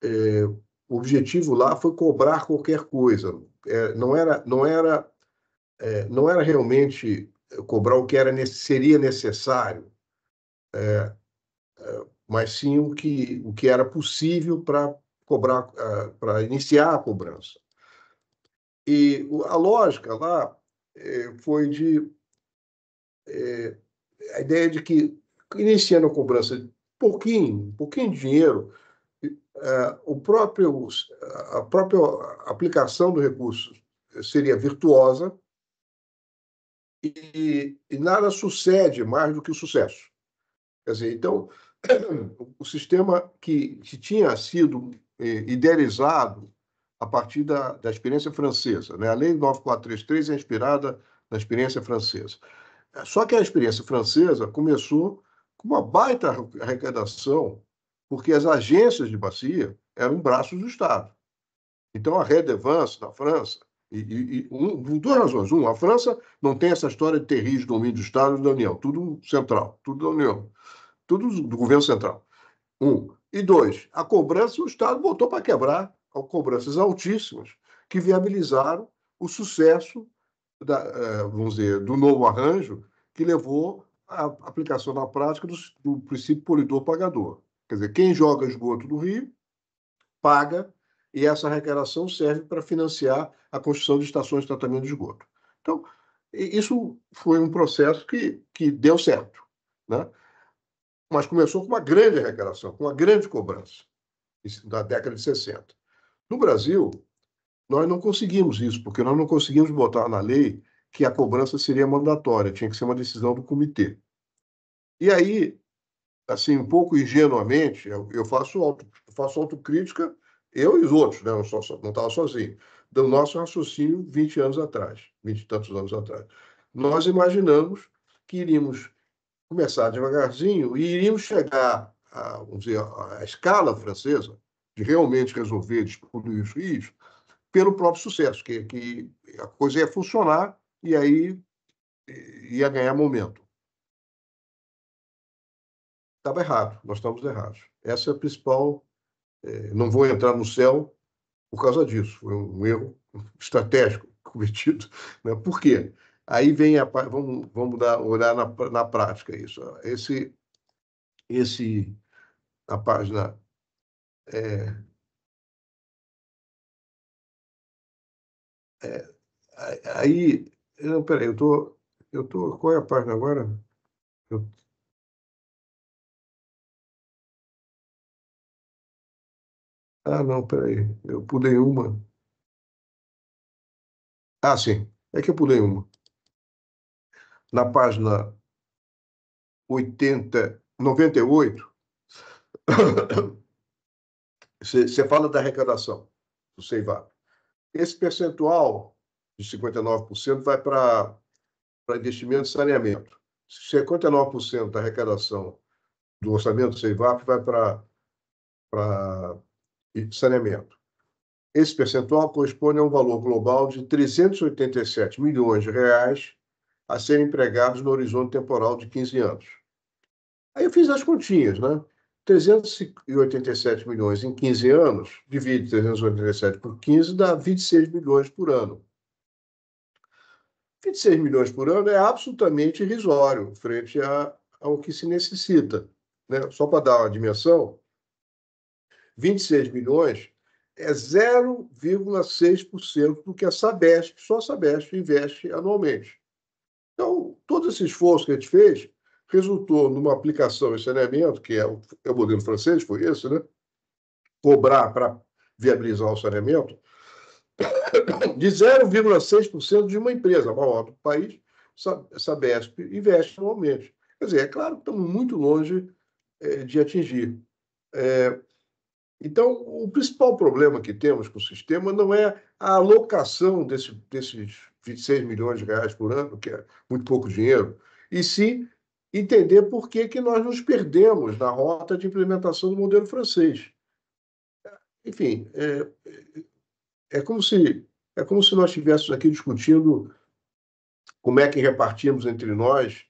é, o objetivo lá foi cobrar qualquer coisa. É, não era, não era, é, não era realmente cobrar o que era seria necessário é, é mas sim o que, o que era possível para cobrar, ah, para iniciar a cobrança. E a lógica lá eh, foi de eh, a ideia de que iniciando a cobrança de pouquinho, pouquinho de dinheiro, ah, o próprio, a própria aplicação do recurso seria virtuosa e, e nada sucede mais do que o sucesso. Quer dizer, então, o sistema que, que tinha sido eh, idealizado a partir da, da experiência francesa. Né? A lei 9433 é inspirada na experiência francesa. Só que a experiência francesa começou com uma baita arrecadação, porque as agências de bacia eram braços do Estado. Então, a Redevance da França, e, e, e um, duas razões. Um, a França não tem essa história de ter rios, domínio do Estado e da União, tudo central, tudo da União tudo do governo central. Um. E dois, a cobrança, o Estado botou para quebrar, cobranças altíssimas, que viabilizaram o sucesso, da, eh, vamos dizer, do novo arranjo, que levou à aplicação na prática do, do princípio polidor pagador Quer dizer, quem joga esgoto no Rio paga, e essa arrecadação serve para financiar a construção de estações de tratamento de esgoto. Então, isso foi um processo que, que deu certo. Né? mas começou com uma grande arrecadação, com uma grande cobrança, da década de 60. No Brasil, nós não conseguimos isso, porque nós não conseguimos botar na lei que a cobrança seria mandatória, tinha que ser uma decisão do comitê. E aí, assim, um pouco ingenuamente, eu, faço, auto, faço autocrítica, eu e os outros, né? não estava sozinho, do nosso raciocínio 20 anos atrás, 20 e tantos anos atrás. Nós imaginamos que iríamos começar devagarzinho e iríamos chegar a vamos dizer, a escala francesa de realmente resolver disputar os rios pelo próprio sucesso, que, que a coisa ia funcionar e aí eh, ia ganhar momento. Estava errado, nós estamos errados. Essa é a principal. Eh, não vou entrar no céu por causa disso, foi um erro estratégico cometido. Né? Por quê? Aí vem a vamos, vamos dar, olhar na, na prática isso. Esse, esse na página é, é, aí não peraí, eu tô eu tô qual é a página agora? Eu, ah não, peraí, eu pulei uma. Ah sim, é que eu pulei uma na página 80, 98, você fala da arrecadação do Seivap. Esse percentual de 59% vai para investimento e saneamento. 59% da arrecadação do orçamento do Seivap vai para saneamento. Esse percentual corresponde a um valor global de 387 milhões de reais a serem empregados no horizonte temporal de 15 anos. Aí eu fiz as continhas, né? 387 milhões em 15 anos, divide 387 por 15, dá 26 milhões por ano. 26 milhões por ano é absolutamente irrisório frente a, ao que se necessita. Né? Só para dar uma dimensão, 26 milhões é 0,6% do que a Sabesp, só a Sabesp, investe anualmente. Então, todo esse esforço que a gente fez resultou numa aplicação em saneamento, que é o, é o modelo francês, foi esse, né? Cobrar para viabilizar o saneamento, de 0,6% de uma empresa, a maior do país, Sabesp, investe anualmente. Quer dizer, é claro que estamos muito longe é, de atingir. É, então, o principal problema que temos com o sistema não é a alocação desse, desses 26 milhões de reais por ano, que é muito pouco dinheiro, e sim entender por que, que nós nos perdemos na rota de implementação do modelo francês. Enfim, é, é, como, se, é como se nós estivéssemos aqui discutindo como é que repartimos entre nós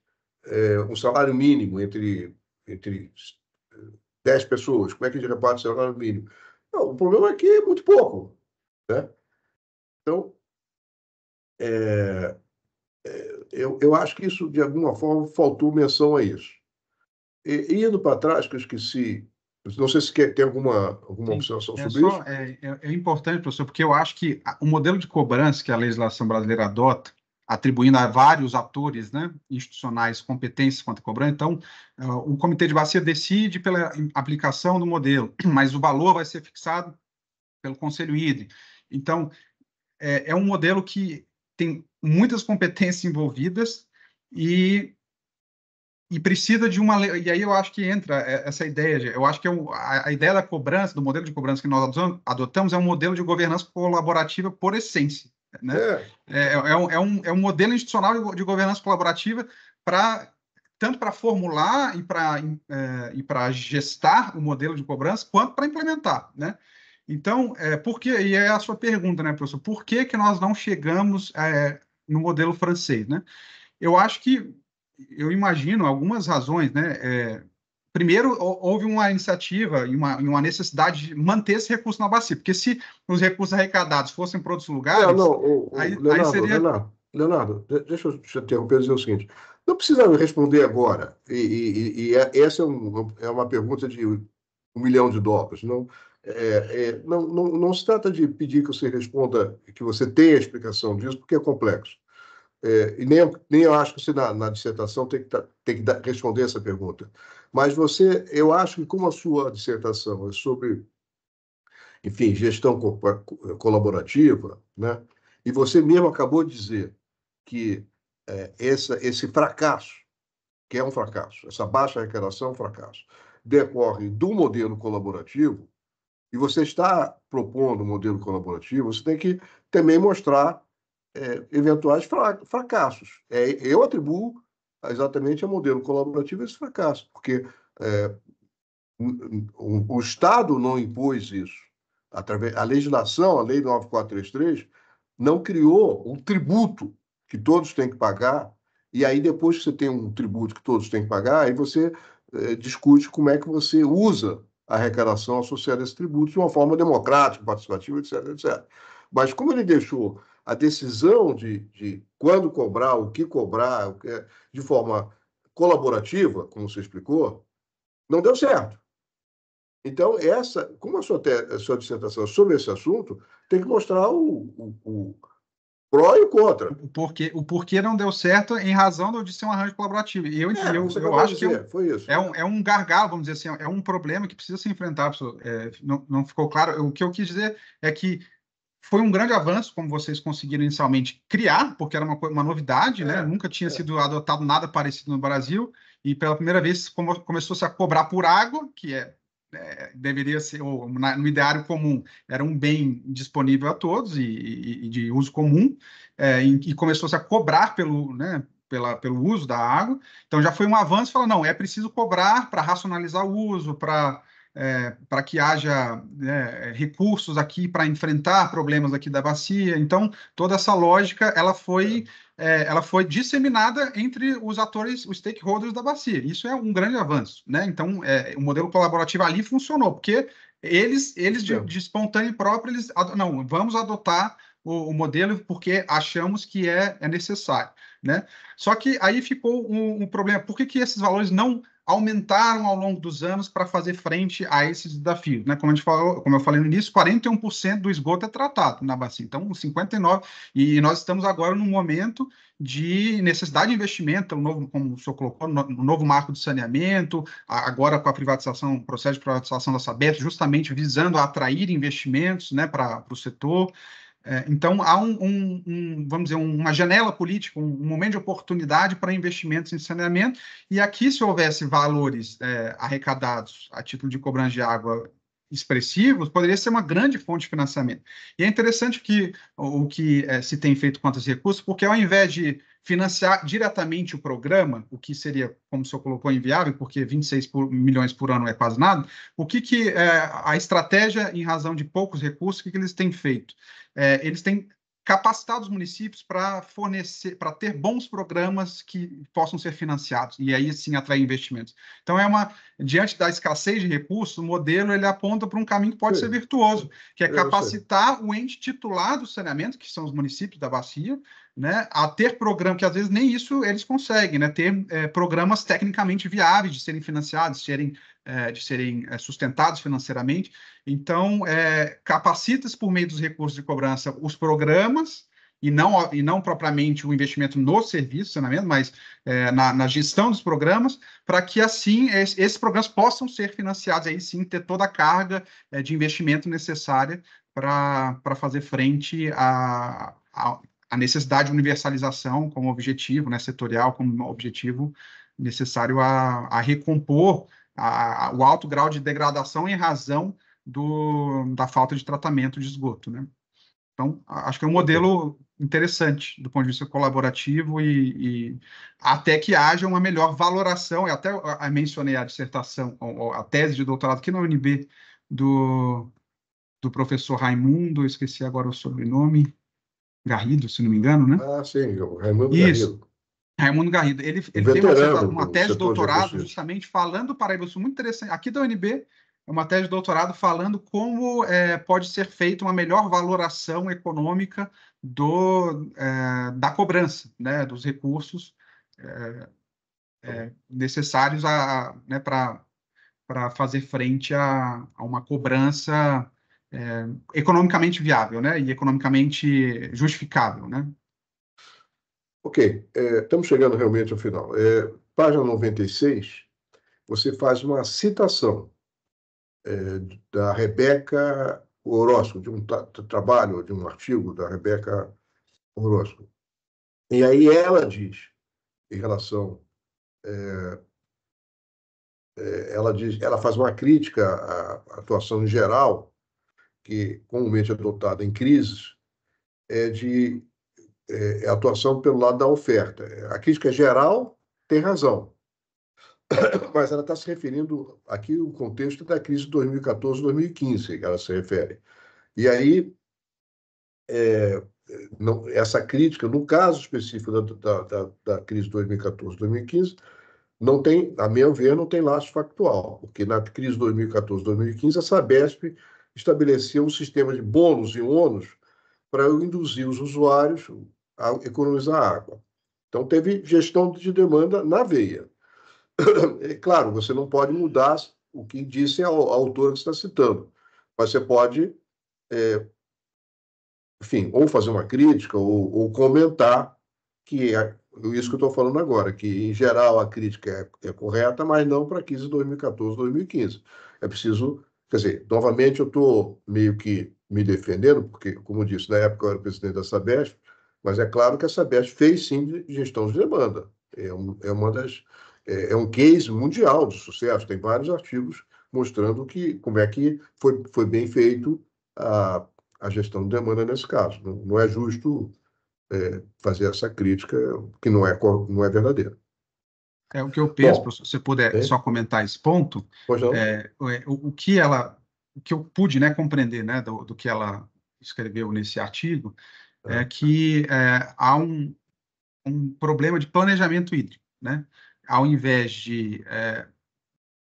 é, um salário mínimo entre, entre 10 é, pessoas, como é que a gente reparte o salário mínimo? Não, o problema é que é muito pouco. Né? Então, é, é, eu, eu acho que isso, de alguma forma, faltou menção a isso. E, indo para trás, que eu esqueci, não sei se quer, tem alguma, alguma Sim, observação é sobre só, isso. É, é, é, importante, professor, porque eu acho que o modelo de cobrança que a legislação brasileira adota, atribuindo a vários atores né, institucionais competências quanto à cobrança, então uh, o Comitê de Bacia decide pela aplicação do modelo, mas o valor vai ser fixado pelo Conselho IDRE. Então, é, é, um modelo que tem muitas competências envolvidas e e precisa de uma e aí eu acho que entra é, essa ideia, eu acho que eu, é a, a, ideia da cobrança, do modelo de cobrança que nós adotamos é um modelo de governança colaborativa por essência, né? É. é, é, é, um, é um, é um modelo institucional de, de governança colaborativa para tanto para formular e para é, e para gestar o modelo de cobrança quanto para implementar, né? Então, é, por que, e é a sua pergunta, né, professor, por que, que nós não chegamos é, no modelo francês, né? Eu acho que, eu imagino algumas razões, né, é, primeiro, houve uma iniciativa e uma, uma, necessidade de manter esse recurso na bacia, porque se os recursos arrecadados fossem para outros lugares. Não, não, o, o, Leonardo, aí seria... Leonardo, Leonardo, deixa eu te interromper e dizer o seguinte: não precisa responder agora, e, e, e é, essa é, um, é, uma pergunta de um milhão de dólares, não, é, é, não, não, não, se trata de pedir que você responda, que você tenha a explicação disso, porque é complexo. É, e nem, nem eu acho que você, na, na dissertação, tem que, tá, tem que dar, responder essa pergunta. Mas você, eu acho que, como a sua dissertação é sobre, enfim, gestão co colaborativa, né? e você mesmo acabou de dizer que é, essa, esse fracasso, que é um fracasso, essa baixa arrecadação é um fracasso, decorre do modelo colaborativo, e você está propondo um modelo colaborativo, você tem que também mostrar é, eventuais fracassos. É, eu atribuo exatamente ao modelo colaborativo esse fracasso, porque é, o, o, Estado não impôs isso. Através, a legislação, a Lei 9433, não criou um tributo que todos têm que pagar, e aí depois que você tem um tributo que todos têm que pagar, aí você é, discute como é que você usa arrecadação associada a esses tributos de uma forma democrática, participativa, etc, etc. Mas como ele deixou a decisão de, de quando cobrar, o que cobrar, é, de forma colaborativa, como você explicou, não deu certo. Então, essa, como a sua, te, a sua dissertação sobre esse assunto, tem que mostrar o, o pró e o contra. O porquê, o porquê não deu certo em razão de ser um arranjo colaborativo. E eu, é, eu, eu acho é dizer, que eu, É, um, é um gargalo, vamos dizer assim, é um problema que precisa ser enfrentado. É, não, não ficou claro. O que eu quis dizer é que foi um grande avanço, como vocês conseguiram inicialmente criar, porque era uma, uma novidade, né? é, né? Nunca tinha é. sido adotado nada parecido no Brasil. E pela primeira vez como, começou-se a cobrar por água, que é é, deveria ser, ou na, no ideário comum, era um bem disponível a todos e, e, e de uso comum, é, e, e começou-se a cobrar pelo, né, pela, pelo uso da água. Então já foi um avanço, falando, não, é preciso cobrar para racionalizar o uso, para é, para que haja né, recursos aqui para enfrentar problemas aqui da bacia. Então, toda essa lógica ela foi é é, ela foi disseminada entre os atores, os stakeholders da bacia. Isso é um grande avanço, né? Então, é, o modelo colaborativo ali funcionou, porque eles, eles de, de espontâneo próprio, eles, não, vamos adotar o, o, modelo porque achamos que é, é necessário, né? Só que aí ficou um, um problema. Por que, que esses valores não aumentaram ao longo dos anos para fazer frente a esses desafios. Né? Como, a gente falou, como eu falei no início, 41% do esgoto é tratado na bacia, então 59%. E nós estamos agora num momento de necessidade de investimento, um então, novo, como o senhor colocou, um novo marco de saneamento, agora com a privatização, o processo de privatização da Sabesp, justamente visando atrair investimentos né, para o setor. É, então, há um, um, um, vamos dizer, uma janela política, um, um momento de oportunidade para investimentos em saneamento, e aqui, se houvesse valores é, arrecadados a título de cobrança de água expressivos, poderia ser uma grande fonte de financiamento. E é interessante que, o que é, se tem feito quanto aos recursos, porque ao invés de financiar diretamente o programa, o que seria, como o senhor colocou, inviável, porque 26 por, milhões por ano é quase nada, o que, que é, a estratégia, em razão de poucos recursos, o que, que eles têm feito? É, eles têm capacitado os municípios para fornecer, para ter bons programas que possam ser financiados e aí sim atrair investimentos. Então é uma diante da escassez de recursos, o modelo ele aponta para um caminho que pode sim. ser virtuoso, que é capacitar o ente titular do saneamento, que são os municípios da bacia, né, a ter programas, que às vezes nem isso eles conseguem, né, ter é, programas tecnicamente viáveis de serem financiados, de serem, é, de serem é, sustentados financeiramente. Então, é, capacita-se por meio dos recursos de cobrança os programas, e não, e não propriamente o investimento no serviço, saneamento, é mas é, na, na, gestão dos programas, para que assim es, esses programas possam ser financiados, aí sim ter toda a carga é, de investimento necessária para fazer frente a, a necessidade de universalização como objetivo, né, setorial como objetivo necessário a, a recompor a, a, o alto grau de degradação em razão do, da falta de tratamento de esgoto. Né? Então, acho que é um modelo interessante do ponto de vista colaborativo e, e até que haja uma melhor valoração, eu até eu mencionei a dissertação, a tese de doutorado aqui na UNB do, do professor Raimundo, esqueci agora o sobrenome, Garrido, se não me engano, né? Ah, sim, o Raimundo Isso. Garrido. Raimundo Garrido. Ele, ele tem uma, tese de doutorado justamente falando para isso, muito interessante. Aqui da UNB, é uma tese de doutorado falando como é, pode ser feita uma melhor valoração econômica do, é, da cobrança, né, dos recursos é, é necessários a, né, para fazer frente a, a uma cobrança é, economicamente viável, né? E economicamente justificável, né? Ok, é, estamos chegando realmente ao final. É, página 96, você faz uma citação é, da Rebeca Orozco, de um trabalho, de um artigo da Rebeca Orozco. E aí ela diz, em relação é, é, ela diz, ela faz uma crítica à atuação em geral que comumente é adotada em crises, é de é, é atuação pelo lado da oferta. A crítica geral tem razão, mas ela está se referindo aqui o contexto da crise de 2014-2015 que ela se refere. E aí é, não, essa crítica, no caso específico da, da, da, da crise de 2014-2015, não tem, a meu ver, não tem laço factual, porque na crise de 2014-2015 a Sabesp estabeleceu um sistema de bônus e ônus para induzir os usuários a economizar água. Então, teve gestão de demanda na veia. É claro, você não pode mudar o que disse a, autora que está citando, mas você pode, é, enfim, ou fazer uma crítica ou, ou comentar que é isso que eu estou falando agora, que em geral a crítica é, é correta, mas não para 15, 2014, 2015. É preciso Quer dizer, novamente eu estou meio que me defendendo, porque, como eu disse, na época eu era presidente da Sabesp, mas é claro que a Sabesp fez sim gestão de demanda. É, um, é uma das é, é, um case mundial de sucesso. Tem vários artigos mostrando que como é que foi, foi bem feito a, a gestão de demanda nesse caso. Não, não é justo é, fazer essa crítica que não é não é verdadeira. É o que eu penso, Bom, professor, se você puder só comentar esse ponto, é, é, o, o, que ela, o que eu pude né, compreender né, do, do que ela escreveu nesse artigo, é, ah. é que há um, um problema de planejamento hídrico, né? Ao invés de é,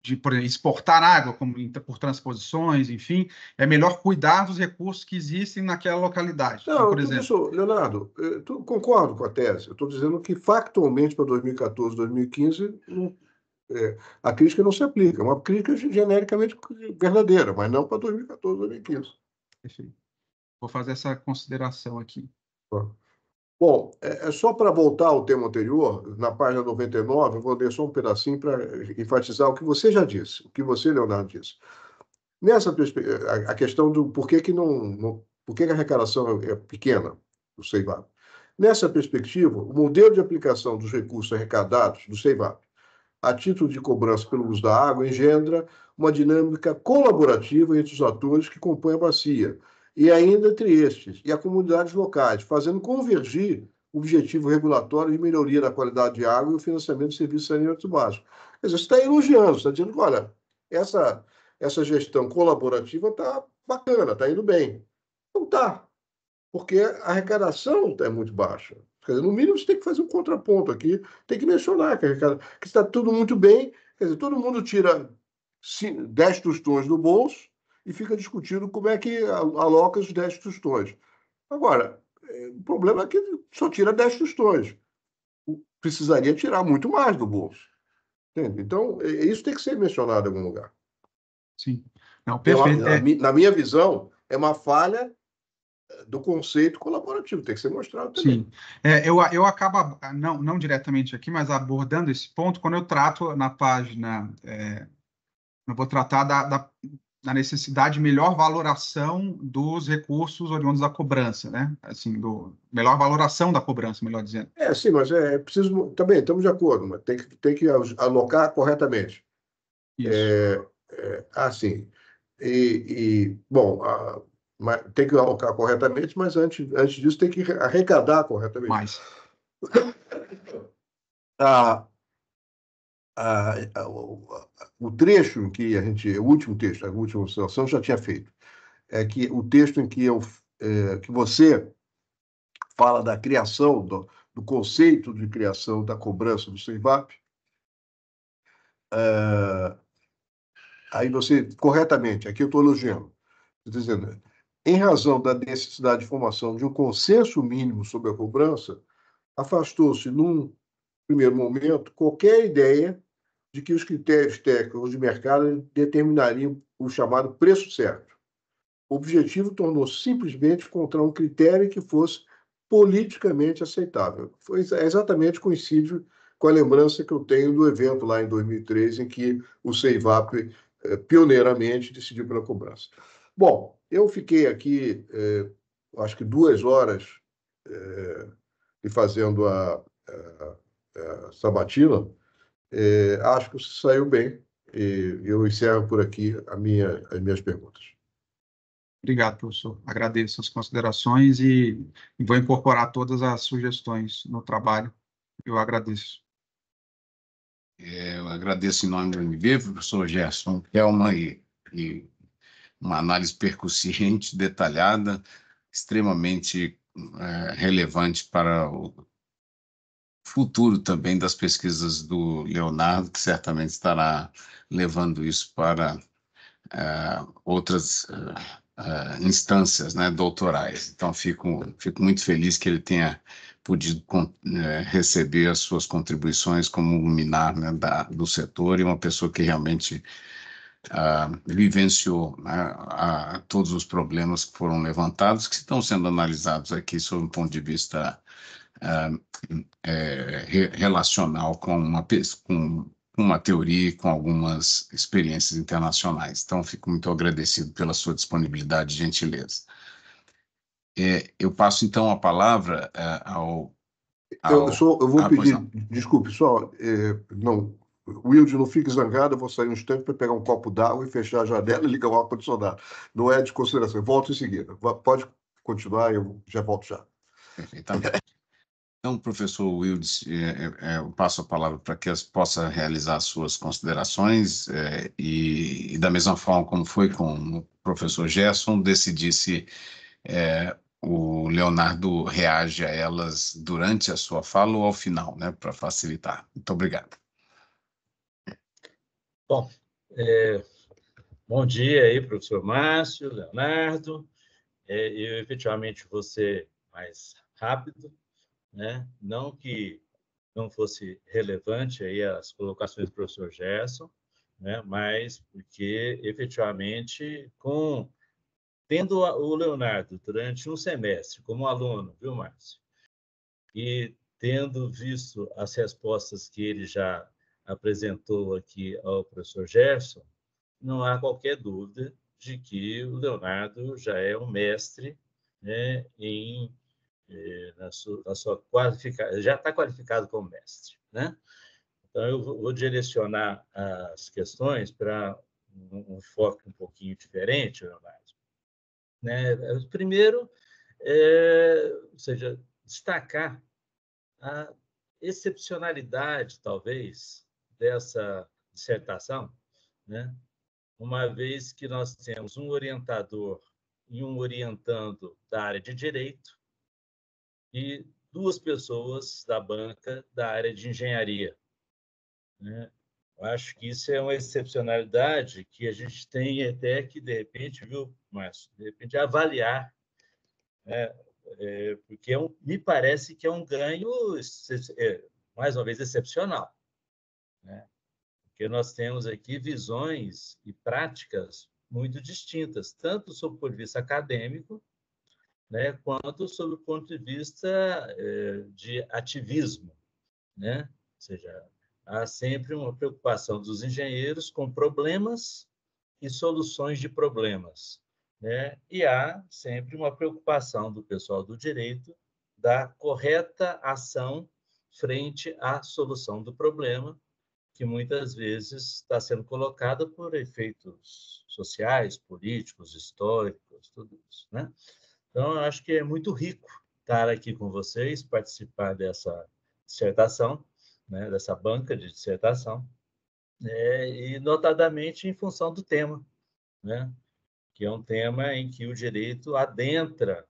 de por exemplo, exportar água como por transposições, enfim, é melhor cuidar dos recursos que existem naquela localidade. Então, não, então, por exemplo... isso, Leonardo, eu concordo com a tese. Eu estou dizendo que factualmente para 2014, 2015, é, a crítica não se aplica. É uma crítica genericamente verdadeira, mas não para 2014, 2015. Perfeito. Vou fazer essa consideração aqui. Bom. Tá. Bom, é, é só para voltar ao tema anterior, na página 99, eu vou ler só um pedacinho para enfatizar o que você já disse, o que você, Leonardo, disse. Nessa a questão do por que, que não, não por que, que a arrecadação é, é pequena do CEIVAP. Nessa perspectiva, o modelo de aplicação dos recursos arrecadados do CEIVAP a título de cobrança pelo uso da água engendra uma dinâmica colaborativa entre os atores que compõem a bacia, e ainda entre estes e as comunidades locais, fazendo convergir o objetivo regulatório de melhoria da qualidade de água e o financiamento de serviços saneamento básico. Quer dizer, você está elogiando, você está dizendo que, olha, essa, essa gestão colaborativa está bacana, está indo bem. Não está, porque a arrecadação é muito baixa. Quer dizer, no mínimo, você tem que fazer um contraponto aqui, tem que mencionar que, que está tudo muito bem, quer dizer, todo mundo tira 10 tostões do bolso e fica discutindo como é que aloca os 10 tostões. Agora, é, o problema é que só tira 10 tostões. Precisaria tirar muito mais do bolso. Entende? Então, é, é, isso tem que ser mencionado em algum lugar. Sim. Não, perfeito. na minha visão, é uma falha do conceito colaborativo, tem que ser mostrado também. Sim, é, eu, eu acabo, não, não diretamente aqui, mas abordando esse ponto, quando eu trato na página, é, eu vou tratar da, da na necessidade de melhor valoração dos recursos oriundos da cobrança, né? Assim, do melhor valoração da cobrança, melhor dizendo. É, sim, mas é, preciso também, estamos de acordo, mas tem que tem que alocar corretamente. Isso. É, é, ah, e, e bom, a, tem que alocar corretamente, mas antes antes disso tem que arrecadar corretamente. Mais. ah, a, a, o trecho em que a gente, o último texto, a última observação já tinha feito, é que o texto em que eu, é, que você fala da criação do, do, conceito de criação da cobrança do CEVAP, é, aí você corretamente, aqui eu estou elogiando, estou dizendo, em razão da necessidade de formação de um consenso mínimo sobre a cobrança, afastou-se num primeiro momento qualquer ideia de que os critérios técnicos de mercado determinariam o chamado preço certo. O objetivo tornou se simplesmente encontrar um critério que fosse politicamente aceitável. Foi exatamente coincide com a lembrança que eu tenho do evento lá em 2013, em que o Seivap eh, pioneiramente decidiu pela cobrança. Bom, eu fiquei aqui, eh, acho que duas horas, eh, fazendo a, a, a sabatina, é, acho que saiu bem. E eu encerro por aqui a minha, as minhas perguntas. Obrigado, professor. Agradeço as considerações e vou incorporar todas as sugestões no trabalho. Eu agradeço. É, eu agradeço em nome do MB, professor Gerson, que é uma, e, uma análise percussiente, detalhada, extremamente é, relevante para o futuro também das pesquisas do Leonardo, que certamente estará levando isso para uh, outras uh, uh, instâncias né, doutorais. Então, fico, fico muito feliz que ele tenha podido receber as suas contribuições como luminar né, da, do setor e uma pessoa que realmente uh, vivenciou né, a todos os problemas que foram levantados, que estão sendo analisados aqui sob um ponto de vista é, relacional com uma, com uma teoria e com algumas experiências internacionais. Então, fico muito agradecido pela sua disponibilidade e gentileza. É, eu passo então a palavra é, ao, ao. eu, só, eu vou ah, pedir, não. desculpe, só. É, não, Wilde, não fique zangado, eu vou sair um instante para pegar um copo d'água e fechar a janela e ligar o ar-condicionado. Não é de consideração. Volto em seguida. Pode continuar, eu já volto já. Perfeitamente. Então, professor Wildes, é, é, é, eu passo a palavra para que as possa realizar suas considerações e, e, da mesma forma como foi com o professor Gerson, decidir se é, o Leonardo reage a elas durante a sua fala ou ao final, né, para facilitar. Muito obrigado. Bom, é, bom dia aí, professor Márcio, Leonardo. É, eu, efetivamente, vou ser mais rápido né? não que não fosse relevante aí as colocações do professor Gerson, né? mas porque efetivamente com tendo o Leonardo durante um semestre como aluno, viu, Márcio? E tendo visto as respostas que ele já apresentou aqui ao professor Gerson, não há qualquer dúvida de que o Leonardo já é um mestre né, em na sua, na sua qualificação, já está qualificado como mestre, né? Então, eu vou direcionar as questões para um, foco um pouquinho diferente, Leonardo. Né? Primeiro, é, ou seja, destacar a excepcionalidade, talvez, dessa dissertação, né? uma vez que nós temos um orientador e um orientando da área de direito, e duas pessoas da banca da área de engenharia. Né? Eu acho que isso é uma excepcionalidade que a gente tem até que, de repente, viu, Márcio, de repente avaliar, né? é, porque é um, me parece que é um ganho, é, mais uma vez, excepcional. Né? Porque nós temos aqui visões e práticas muito distintas, tanto sob o ponto de vista acadêmico, né, quanto sob o ponto de vista eh, de ativismo. Né? Ou seja, há sempre uma preocupação dos engenheiros com problemas e soluções de problemas. Né? E há sempre uma preocupação do pessoal do direito da correta ação frente à solução do problema, que muitas vezes está sendo colocada por efeitos sociais, políticos, históricos, tudo isso. Né? Então, eu acho que é muito rico estar aqui com vocês, participar dessa dissertação, né, dessa banca de dissertação, né, e notadamente em função do tema, né, que é um tema em que o direito adentra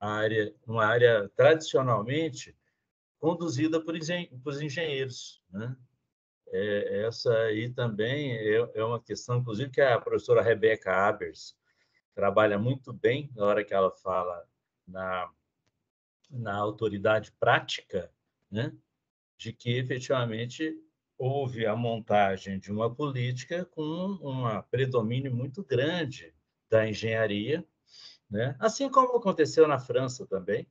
a área, uma área tradicionalmente conduzida por, engen por engenheiros. Né? É, essa aí também é, é, uma questão, inclusive, que a professora Rebeca Abers trabalha muito bem na hora que ela fala na, na autoridade prática, né? de que efetivamente houve a montagem de uma política com um predomínio muito grande da engenharia, né? assim como aconteceu na França também,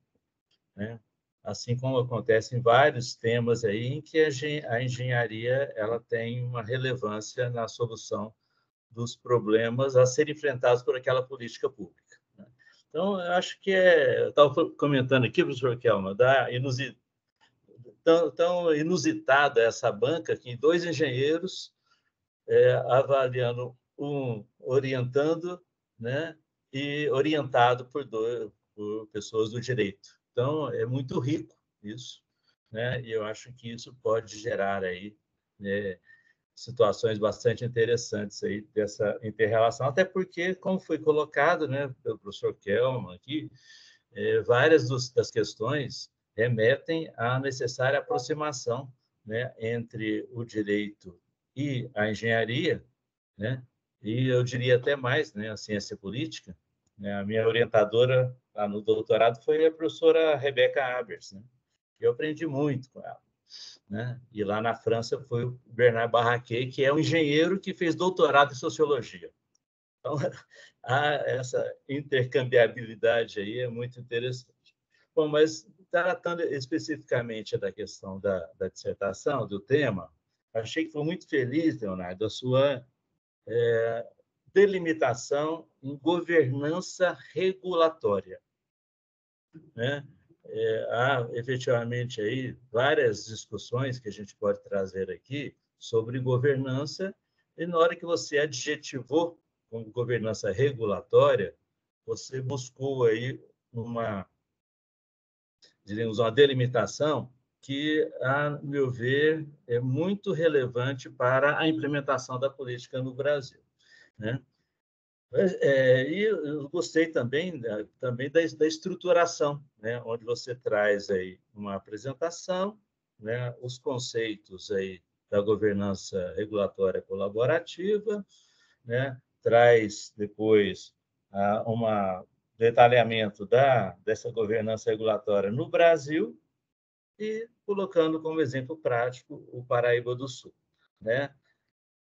né? assim como acontece em vários temas aí em que a engenharia ela tem uma relevância na solução dos problemas a serem enfrentados por aquela política pública. Né? Então, eu acho que é. estava comentando aqui, professor Kelma, da tão, tão inusitada essa banca que dois engenheiros é, avaliando, um orientando, né? e orientado por, dois, por pessoas do direito. Então, é muito rico isso, né? e eu acho que isso pode gerar aí. Né? situações bastante interessantes aí dessa interrelação, até porque, como foi colocado né, pelo professor Kelman aqui, é, várias dos, das questões remetem à necessária aproximação né, entre o direito e a engenharia, né, e eu diria até mais, né, a ciência política. Né, a minha orientadora lá no doutorado foi a professora Rebeca Abers, né, eu aprendi muito com ela. Né? E lá na França foi o Bernard Barraquet, que é um engenheiro que fez doutorado em sociologia. Então, essa intercambiabilidade aí é muito interessante. Bom, mas tratando especificamente da questão da, da dissertação, do tema, achei que foi muito feliz, Leonardo, a sua é, delimitação em governança regulatória. Né? é, há efetivamente aí várias discussões que a gente pode trazer aqui sobre governança, e na hora que você adjetivou como governança regulatória, você buscou aí uma, diremos, uma delimitação que, a meu ver, é muito relevante para a implementação da política no Brasil. Né? É, e eu gostei também, né, também da, da estruturação, né? onde você traz aí uma apresentação, né? os conceitos aí da governança regulatória colaborativa, né? traz depois ah, um detalhamento da, dessa governança regulatória no Brasil e colocando como exemplo prático o Paraíba do Sul. Né?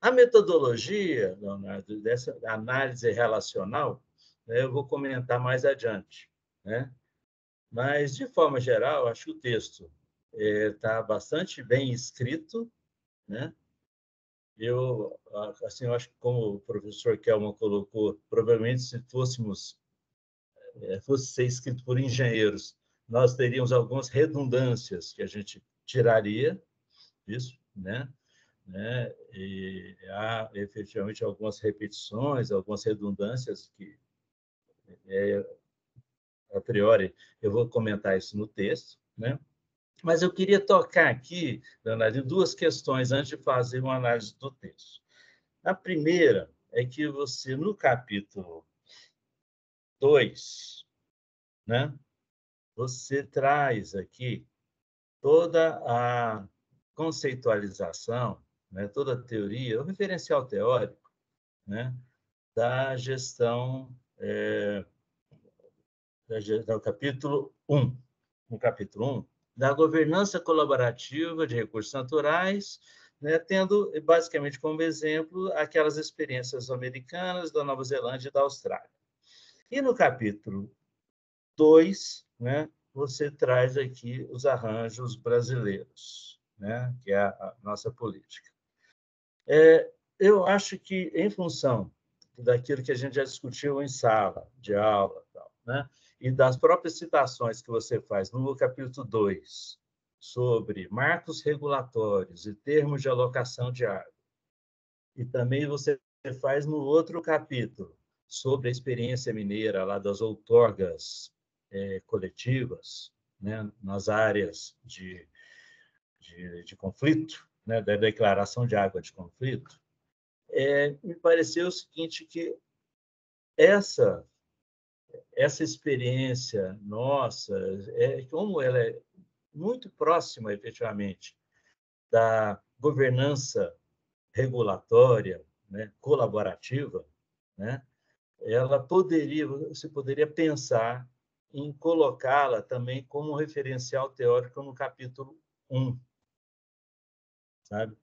A metodologia, Leonardo, dessa análise relacional, né, eu vou comentar mais adiante. Né? Mas, de forma geral, acho que o texto está é, tá bastante bem escrito. Né? Eu, assim, eu acho que, como o professor Kelman colocou, provavelmente se fôssemos é, fosse ser escrito por engenheiros, nós teríamos algumas redundâncias que a gente tiraria disso, né? né? E há efetivamente algumas repetições, algumas redundâncias que é, a priori eu vou comentar isso no texto, né? Mas eu queria tocar aqui, Leonardo, em duas questões antes de fazer uma análise do texto. A primeira é que você, no capítulo 2, né, você traz aqui toda a conceitualização né, toda a teoria, o referencial teórico né, da gestão, é, da, do capítulo 1, no capítulo 1, da governança colaborativa de recursos naturais, né, tendo basicamente como exemplo aquelas experiências americanas, da Nova Zelândia e da Austrália. E no capítulo 2, né, você traz aqui os arranjos brasileiros, né, que é a nossa política. É, eu acho que, em função daquilo que a gente já discutiu em sala de aula, tal, né? e das próprias citações que você faz no capítulo 2, sobre marcos regulatórios e termos de alocação de água, e também você faz no outro capítulo, sobre a experiência mineira lá das outorgas é, coletivas, né? nas áreas de, de, de conflito, né, da declaração de água de conflito, é, me pareceu o seguinte que essa essa experiência nossa, é, como ela é muito próxima, efetivamente, da governança regulatória, né, colaborativa, né, ela poderia, você poderia pensar em colocá-la também como referencial teórico no capítulo 1 sabe?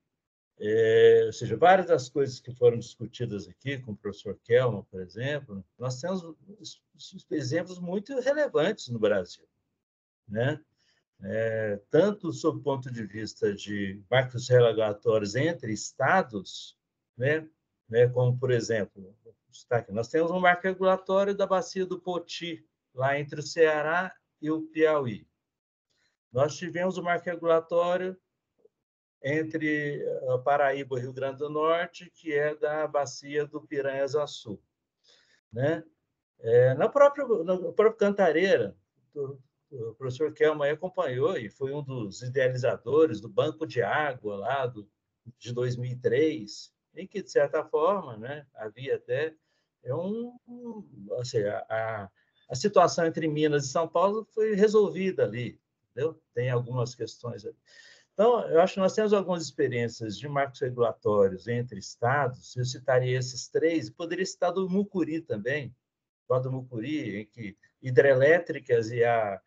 É, ou seja, várias das coisas que foram discutidas aqui com o professor Kelman, por exemplo, nós temos exemplos muito relevantes no Brasil, né? É, tanto sob o ponto de vista de marcos regulatórios entre estados, né? né? Como, por exemplo, nós temos um marco regulatório da bacia do Poti, lá entre o Ceará e o Piauí. Nós tivemos um marco regulatório entre eh, Paraíba e Rio Grande do Norte, que é da bacia do Piranhas-Açu. Né? É, na, própria, na própria Cantareira, o professor Kelman acompanhou e foi um dos idealizadores do Banco de Água lá do, de 2003, em que, de certa forma, né, havia até é um, um ou seja, a, a situação entre Minas e São Paulo foi resolvida ali, entendeu? Tem algumas questões ali. Então, eu acho que nós temos algumas experiências de marcos regulatórios entre estados, eu citaria esses três, poderia citar do Mucuri também, lá do Mucuri, em que hidrelétricas e a,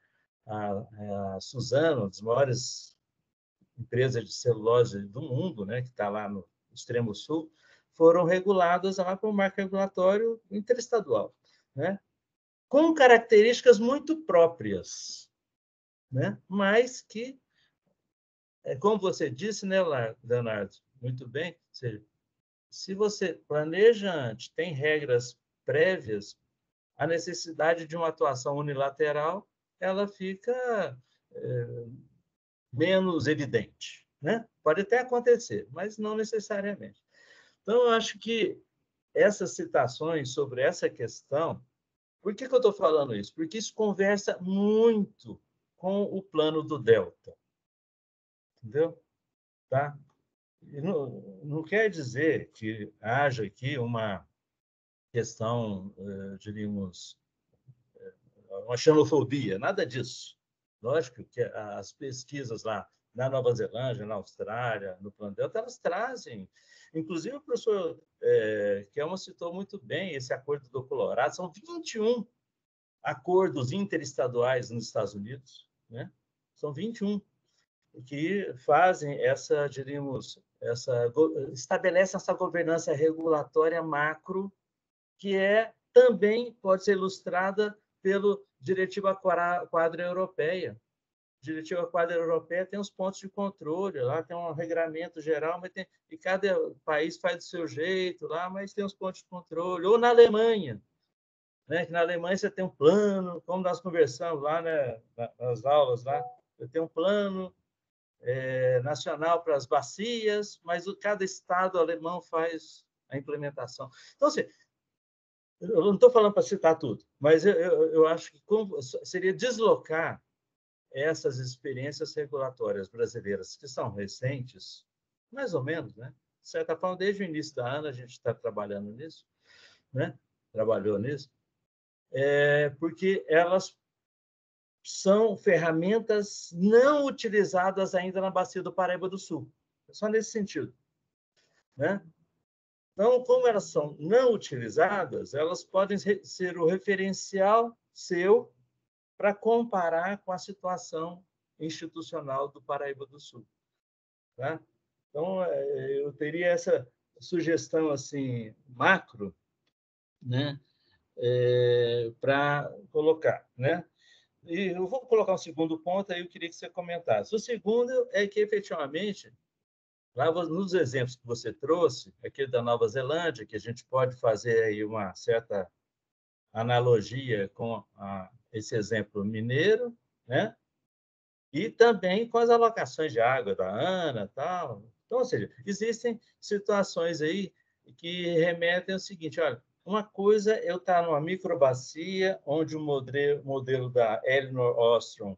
a, a Suzano, uma das maiores empresas de celulose do mundo, né, que está lá no extremo sul, foram reguladas lá por um marco regulatório interestadual, né, com características muito próprias, né, mas que é, como você disse, né, Leonardo? Muito bem. Seja, se você planeja antes, tem regras prévias, a necessidade de uma atuação unilateral ela fica é, menos evidente. Né? Pode até acontecer, mas não necessariamente. Então, eu acho que essas citações sobre essa questão, por que, que eu estou falando isso? Porque isso conversa muito com o plano do Delta entendeu? Tá? Não, não, quer dizer que haja aqui uma questão, eh, diríamos, eh, uma xenofobia, nada disso. Lógico que as pesquisas lá na Nova Zelândia, na Austrália, no Plano Delta, elas trazem. Inclusive, o professor eh, é, citou muito bem esse acordo do Colorado, são 21 acordos interestaduais nos Estados Unidos, né? são 21 que fazem essa, diríamos, essa, estabelecem essa governança regulatória macro, que é também pode ser ilustrada pelo Diretiva Quadra Europeia. Diretiva Quadra Europeia tem os pontos de controle, lá tem um regramento geral, mas tem, e cada país faz do seu jeito lá, mas tem os pontos de controle. Ou na Alemanha, né, que na Alemanha você tem um plano, como nós conversamos lá né, nas aulas lá, você tem um plano é, nacional para as bacias, mas o, cada estado alemão faz a implementação. Então, assim, eu não estou falando para citar tudo, mas eu, eu, eu acho que como, seria deslocar essas experiências regulatórias brasileiras, que são recentes, mais ou menos, né? de certa forma, desde o início da ANA a gente está trabalhando nisso, né? trabalhou nisso, é, porque elas são ferramentas não utilizadas ainda na bacia do Paraíba do Sul. É só nesse sentido. Né? Então, como elas são não utilizadas, elas podem ser o referencial seu para comparar com a situação institucional do Paraíba do Sul. Tá? Então, é, eu teria essa sugestão assim macro né? É, para colocar. Né? E eu vou colocar um segundo ponto, aí eu queria que você comentasse. O segundo é que, efetivamente, lá nos exemplos que você trouxe, aquele da Nova Zelândia, que a gente pode fazer aí uma certa analogia com a, esse exemplo mineiro, né? E também com as alocações de água da Ana, tal. Então, ou seja, existem situações aí que remetem ao seguinte, olha, uma coisa é eu estar numa microbacia, onde o modelo, modelo da Eleanor Ostrom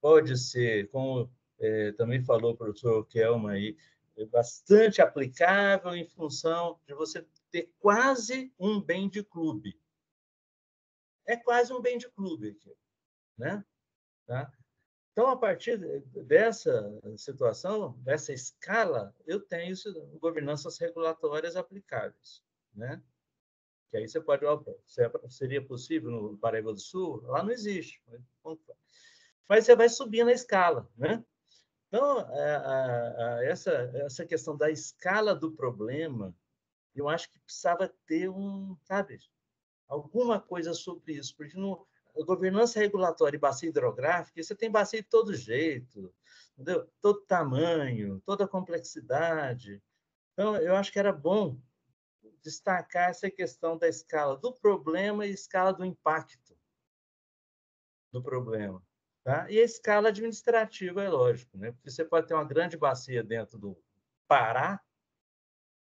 pode ser, como é, também falou o professor Kelman aí, é bastante aplicável em função de você ter quase um bem de clube. É quase um bem de clube aqui, né? Tá? Então, a partir dessa situação, dessa escala, eu tenho governanças regulatórias aplicáveis, né? que aí você pode, é, seria possível no Paraíba do Sul? Lá não existe. Mas você vai subindo a escala, né? Então, a, é, a, a, essa, essa questão da escala do problema, eu acho que precisava ter um, sabe, alguma coisa sobre isso, porque no a governança regulatória e bacia hidrográfica, você tem bacia de todo jeito, entendeu? todo tamanho, toda complexidade. Então, eu acho que era bom destacar essa questão da escala do problema e escala do impacto do problema. Tá? E a escala administrativa, é lógico, né? porque você pode ter uma grande bacia dentro do Pará,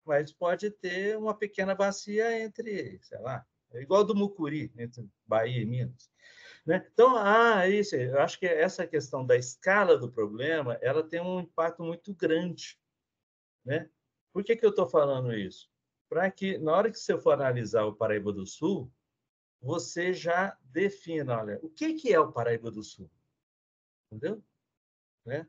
mas pode ter uma pequena bacia entre, sei lá, é igual do Mucuri, entre Bahia e Minas. Né? Então, ah, isso, eu acho que essa questão da escala do problema ela tem um impacto muito grande. Né? Por que, que eu estou falando isso? para que, na hora que você for analisar o Paraíba do Sul, você já defina, olha, o que, que é o Paraíba do Sul? Entendeu? Né?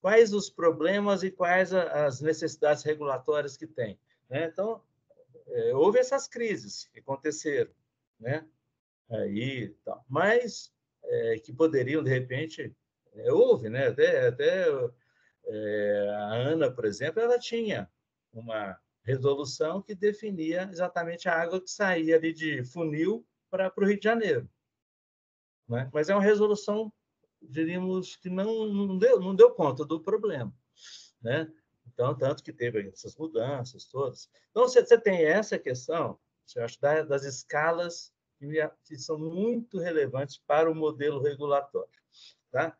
Quais os problemas e quais as necessidades regulatórias que tem? Né? Então, é, houve essas crises que aconteceram, né? Aí, tá. mas é, que poderiam, de repente, é, houve, né? Até, até é, a Ana, por exemplo, ela tinha uma resolução que definia exatamente a água que saía ali de funil para o Rio de Janeiro. Né? Mas é uma resolução, diríamos, que não, não, deu, não deu conta do problema. Né? Então, tanto que teve essas mudanças todas. Então, você, você tem essa questão, eu acho, das escalas que, são muito relevantes para o modelo regulatório. Tá?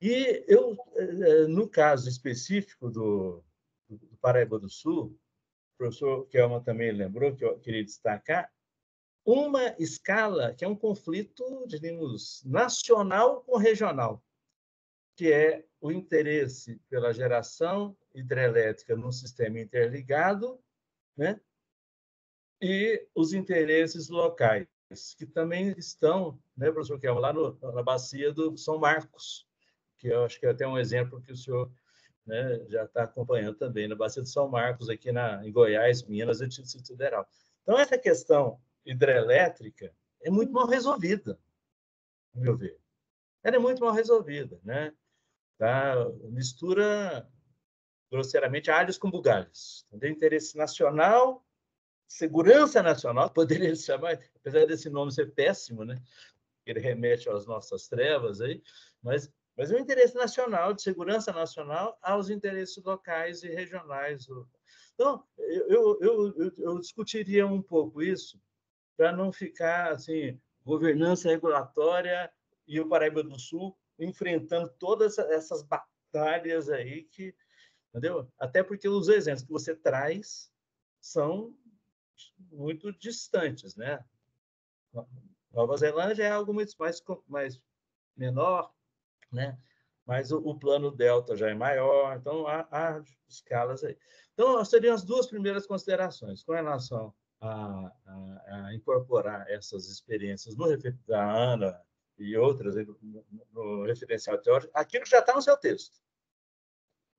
E eu, eh, eh, no caso específico do, do Paraíba do Sul, professor Kelma também lembrou, que eu queria destacar, uma escala que é um conflito, diríamos, nacional com regional, que é o interesse pela geração hidrelétrica num sistema interligado, né? e os interesses locais, que também estão, né, professor Kelma, lá no, na bacia do São Marcos, que eu acho que é até um exemplo que o senhor né, já está acompanhando também na Bacia de São Marcos, aqui na, em Goiás, Minas e Distrito Federal. Então, essa questão hidrelétrica é muito mal resolvida, a meu ver. Ela é muito mal resolvida, né? Tá? Mistura grosseiramente alhos com bugalhos. Então, tem interesse nacional, segurança nacional, poderia se chamar, apesar desse nome ser péssimo, né? Ele remete às nossas trevas aí, mas mas o é interesse nacional, de segurança nacional, aos interesses locais e regionais. Então, eu, eu, eu, eu discutiria um pouco isso, para não ficar assim, governança regulatória e o Paraíba do Sul enfrentando todas essas batalhas aí que. Entendeu? Até porque os exemplos que você traz são muito distantes, né? Nova Zelândia é algo muito mais, mais menor, né? Mas o, o plano delta já é maior, então há, há escalas aí. Então, seriam as duas primeiras considerações com relação a, a, a incorporar essas experiências no da Ana e outras no, no, referencial teórico, aquilo que já está no seu texto.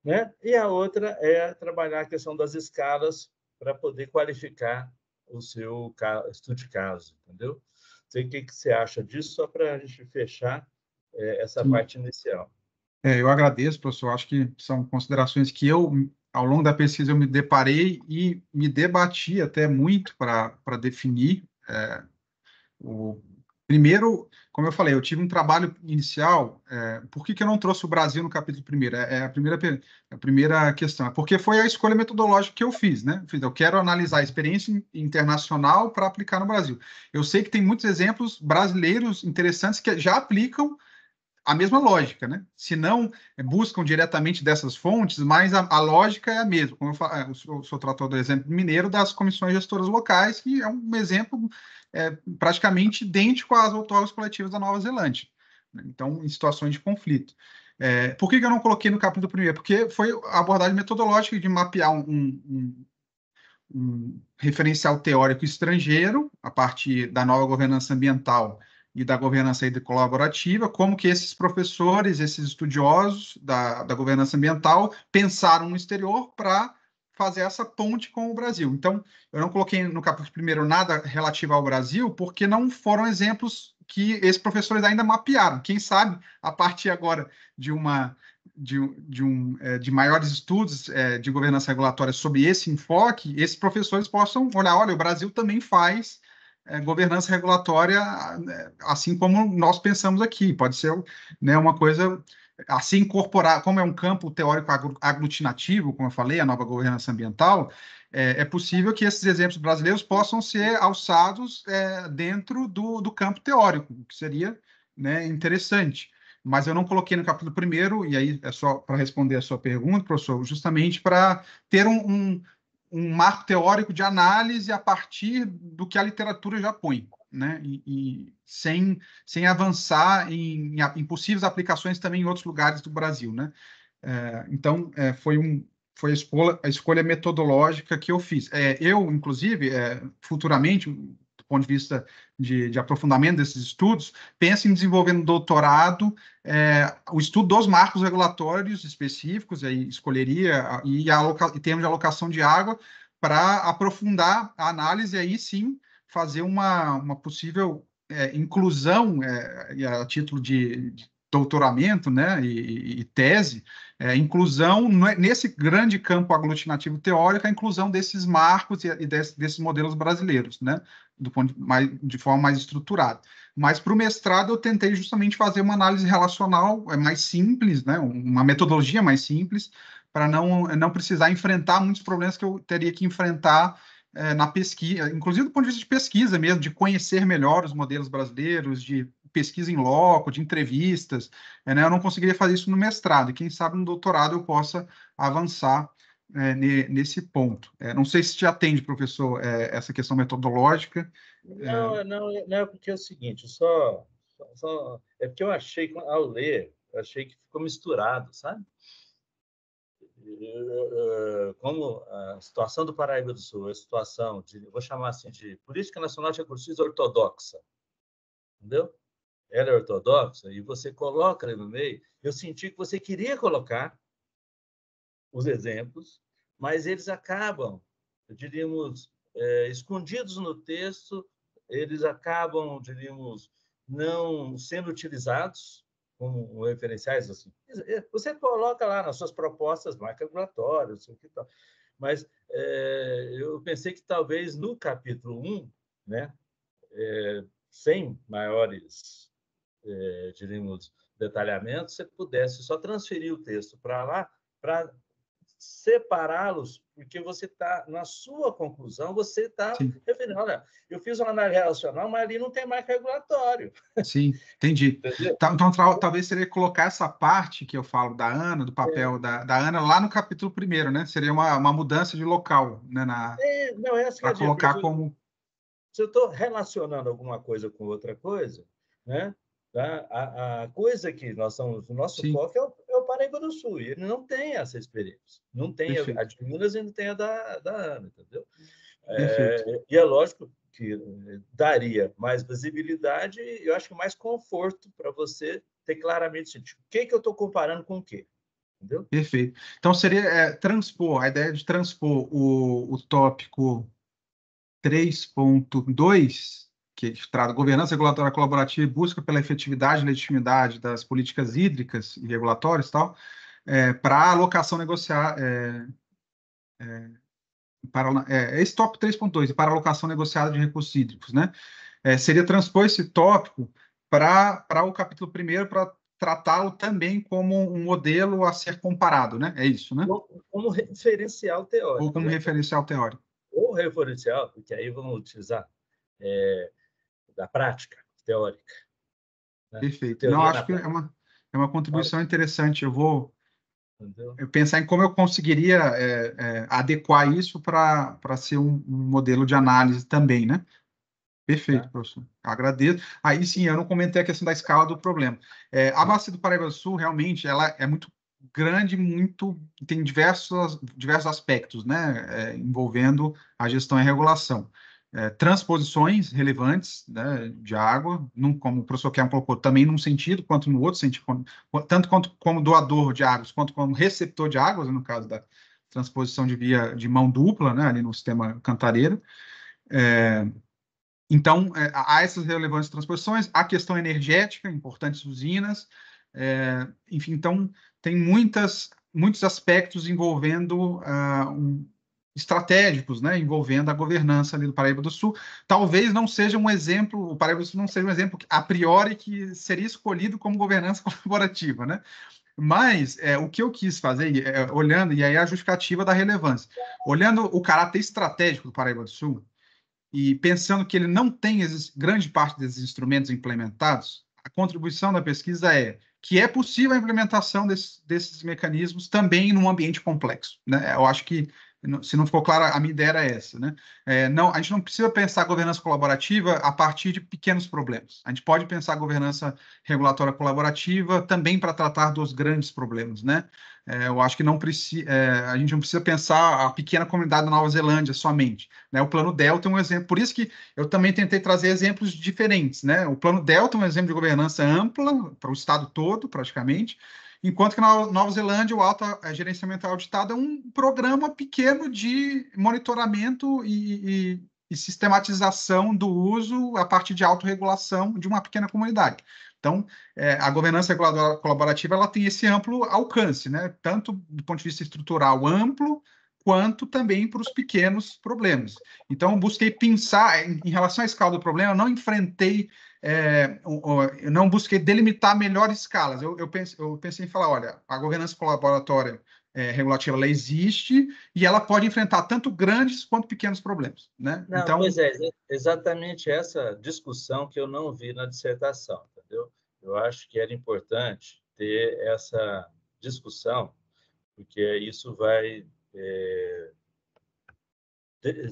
Né? E a outra é trabalhar a questão das escalas para poder qualificar o seu estudo de caso, entendeu? sei então, o que, que você acha disso, só para a gente fechar é, essa Sim. parte inicial. É, eu agradeço, professor. Acho que são considerações que eu, ao longo da pesquisa, eu me deparei e me debati até muito para definir. É, o... Primeiro, como eu falei, eu tive um trabalho inicial. É, por que, que eu não trouxe o Brasil no capítulo primeiro? É, é a, primeira, a primeira questão. É porque foi a escolha metodológica que eu fiz, né? Eu quero analisar a experiência internacional para aplicar no Brasil. Eu sei que tem muitos exemplos brasileiros interessantes que já aplicam a mesma lógica, né? Se não é, buscam diretamente dessas fontes, mas a, a lógica é a mesma. Como eu, falo, é, eu sou, tratou tratador do exemplo mineiro das comissões gestoras locais, que é um exemplo é, praticamente idêntico às autólogas coletivas da Nova Zelândia. Né? Então, em situações de conflito. É, por que, que, eu não coloquei no capítulo primeiro? Porque foi a abordagem metodológica de mapear um, um, um referencial teórico estrangeiro, a partir da nova governança ambiental, e da governança colaborativa, como que esses professores, esses estudiosos da, da governança ambiental pensaram no exterior para fazer essa ponte com o Brasil. Então, eu não coloquei no capítulo primeiro nada relativo ao Brasil, porque não foram exemplos que esses professores ainda mapearam. Quem sabe, a partir agora de uma de, de, um, é, de maiores estudos é, de governança regulatória sobre esse enfoque, esses professores possam olhar, olha, o Brasil também faz é, governança regulatória, né, assim como nós pensamos aqui. Pode ser né, uma coisa assim incorporar, como é um campo teórico aglutinativo, como eu falei, a nova governança ambiental, é, é possível que esses exemplos brasileiros possam ser alçados é, dentro do, do campo teórico, o que seria né, interessante. Mas eu não coloquei no capítulo primeiro, e aí é só para responder a sua pergunta, professor, justamente para ter um, um um marco teórico de análise a partir do que a literatura já põe, né? E, e sem, sem avançar em, em, possíveis aplicações também em outros lugares do Brasil, né? É, então, é, foi, um, foi a, escolha, a escolha metodológica que eu fiz. É, eu, inclusive, é, futuramente, ponto de vista de, de aprofundamento desses estudos, pense em desenvolver no um doutorado é, o estudo dos marcos regulatórios específicos, e aí escolheria, e, a e termos de alocação de água, para aprofundar a análise e aí sim fazer uma, uma possível é, inclusão é, a título de, de doutoramento né, e, e tese, é, inclusão né, nesse grande campo aglutinativo teórico, a inclusão desses marcos e, e desse, desses modelos brasileiros. Né? do ponto de, mais, de forma mais estruturada. Mas para o mestrado eu tentei justamente fazer uma análise relacional é mais simples, né? Uma metodologia mais simples para não não precisar enfrentar muitos problemas que eu teria que enfrentar é, na pesquisa, inclusive do ponto de vista de pesquisa mesmo, de conhecer melhor os modelos brasileiros, de pesquisa em loco, de entrevistas. É, né? Eu não conseguiria fazer isso no mestrado. Quem sabe no doutorado eu possa avançar é, nesse ponto. É, não sei se te atende, professor, é, essa questão metodológica. É. Não, é, não, é, não, é porque é o seguinte, só, só, É porque eu achei, ao ler, achei que ficou misturado, sabe? Como a situação do Paraíba do Sul, a situação de, vou chamar assim, de política nacional de recursos ortodoxa, entendeu? Ela é ortodoxa e você coloca ali no meio. Eu senti que você queria colocar os exemplos, mas eles acabam, diríamos, é, escondidos no texto, eles acabam, diríamos, não sendo utilizados como referenciais. Assim. Você coloca lá nas suas propostas marca regulatória, o que tal. Mas é, eu pensei que talvez no capítulo 1, né, é, sem maiores, é, diríamos, detalhamentos, você pudesse só transferir o texto para lá, para separá-los, porque você está, na sua conclusão, você está referindo, olha, eu fiz uma análise relacional, mas ali não tem marco regulatório. Sim, entendi. Tá, então, talvez seria colocar essa parte que eu falo da Ana, do papel é. da, da Ana, lá no capítulo primeiro, né? Seria uma, uma mudança de local, né? Na, é, não, essa é assim Para colocar digo, como... Se eu estou relacionando alguma coisa com outra coisa, né? Tá? A, a coisa que nós estamos, o nosso Sim. foco é o Paraíba do Sul. E ele não tem essa experiência. Não tem a, de Minas e não tem a da, da Ana, entendeu? É, e é lógico que eh, daria mais visibilidade e eu acho que mais conforto para você ter claramente sentido assim, o que, que eu estou comparando com o quê. Entendeu? Perfeito. Então seria é, transpor, a ideia de transpor o, o tópico 3.2 que trata governança regulatória colaborativa e busca pela efetividade e legitimidade das políticas hídricas e regulatórias e tal, é, para alocação negociar. É, é, para, é, é esse tópico 3.2, para alocação negociada de recursos hídricos, né? É, seria transpor esse tópico para o capítulo 1 para tratá-lo também como um modelo a ser comparado, né? É isso, né? Como referencial teórico. Ou como né? referencial teórico. Ou referencial, porque aí vamos utilizar é, da prática teórica. Né? Perfeito. Não, acho que é uma, é uma contribuição Olha. interessante. Eu vou Entendeu? pensar em como eu conseguiria é, é, adequar isso para ser um, um, modelo de análise também, né? Perfeito, tá. professor. Agradeço. Aí sim, eu não comentei a questão da escala do problema. É, a tá. bacia do Paraíba do Sul, realmente, ela é muito grande, muito tem diversos, diversos aspectos, né, é, envolvendo a gestão e a regulação é, transposições relevantes né, de água, num, como o professor Kelm colocou, também num sentido quanto no outro sentido, como, tanto quanto como doador de águas, quanto como receptor de águas, no caso da transposição de via de mão dupla, né, ali no sistema cantareiro. É, então, é, há essas relevantes transposições, a questão energética, importantes usinas, é, enfim, então, tem muitas, muitos aspectos envolvendo uh, estratégicos, né, envolvendo a governança ali do Paraíba do Sul. Talvez não seja um exemplo, o Paraíba do Sul não seja um exemplo a priori que seria escolhido como governança colaborativa, né? Mas é, o que eu quis fazer, é, olhando, e aí é a justificativa da relevância, olhando o caráter estratégico do Paraíba do Sul e pensando que ele não tem esses, grande parte desses instrumentos implementados, a contribuição da pesquisa é que é possível a implementação desse, desses mecanismos também num ambiente complexo. Né? Eu acho que se não ficou claro, a minha ideia era essa, né? É, não, a gente não precisa pensar a governança colaborativa a partir de pequenos problemas. A gente pode pensar a governança regulatória colaborativa também para tratar dos grandes problemas, né? É, eu acho que não precisa, é, a gente não precisa pensar a pequena comunidade da Nova Zelândia somente. Né? O Plano Delta é um exemplo, por isso que eu também tentei trazer exemplos diferentes, né? O Plano Delta é um exemplo de governança ampla para o estado todo, praticamente. Enquanto que na Nova Zelândia, o alto gerenciamento é auditado é um programa pequeno de monitoramento e, e, e sistematização do uso a partir de autorregulação de uma pequena comunidade. Então, é, a governança colaborativa ela tem esse amplo alcance, né? tanto do ponto de vista estrutural amplo, quanto também para os pequenos problemas. Então, busquei pensar em, em relação à escala do problema, não enfrentei é, eu não busquei delimitar melhores escalas. Eu, eu, pense, eu pensei em falar, olha, a governança colaboratória é, regulativa ela existe e ela pode enfrentar tanto grandes quanto pequenos problemas, né? Não, então, pois é, exatamente essa discussão que eu não vi na dissertação, entendeu? Eu acho que era importante ter essa discussão, porque isso vai é,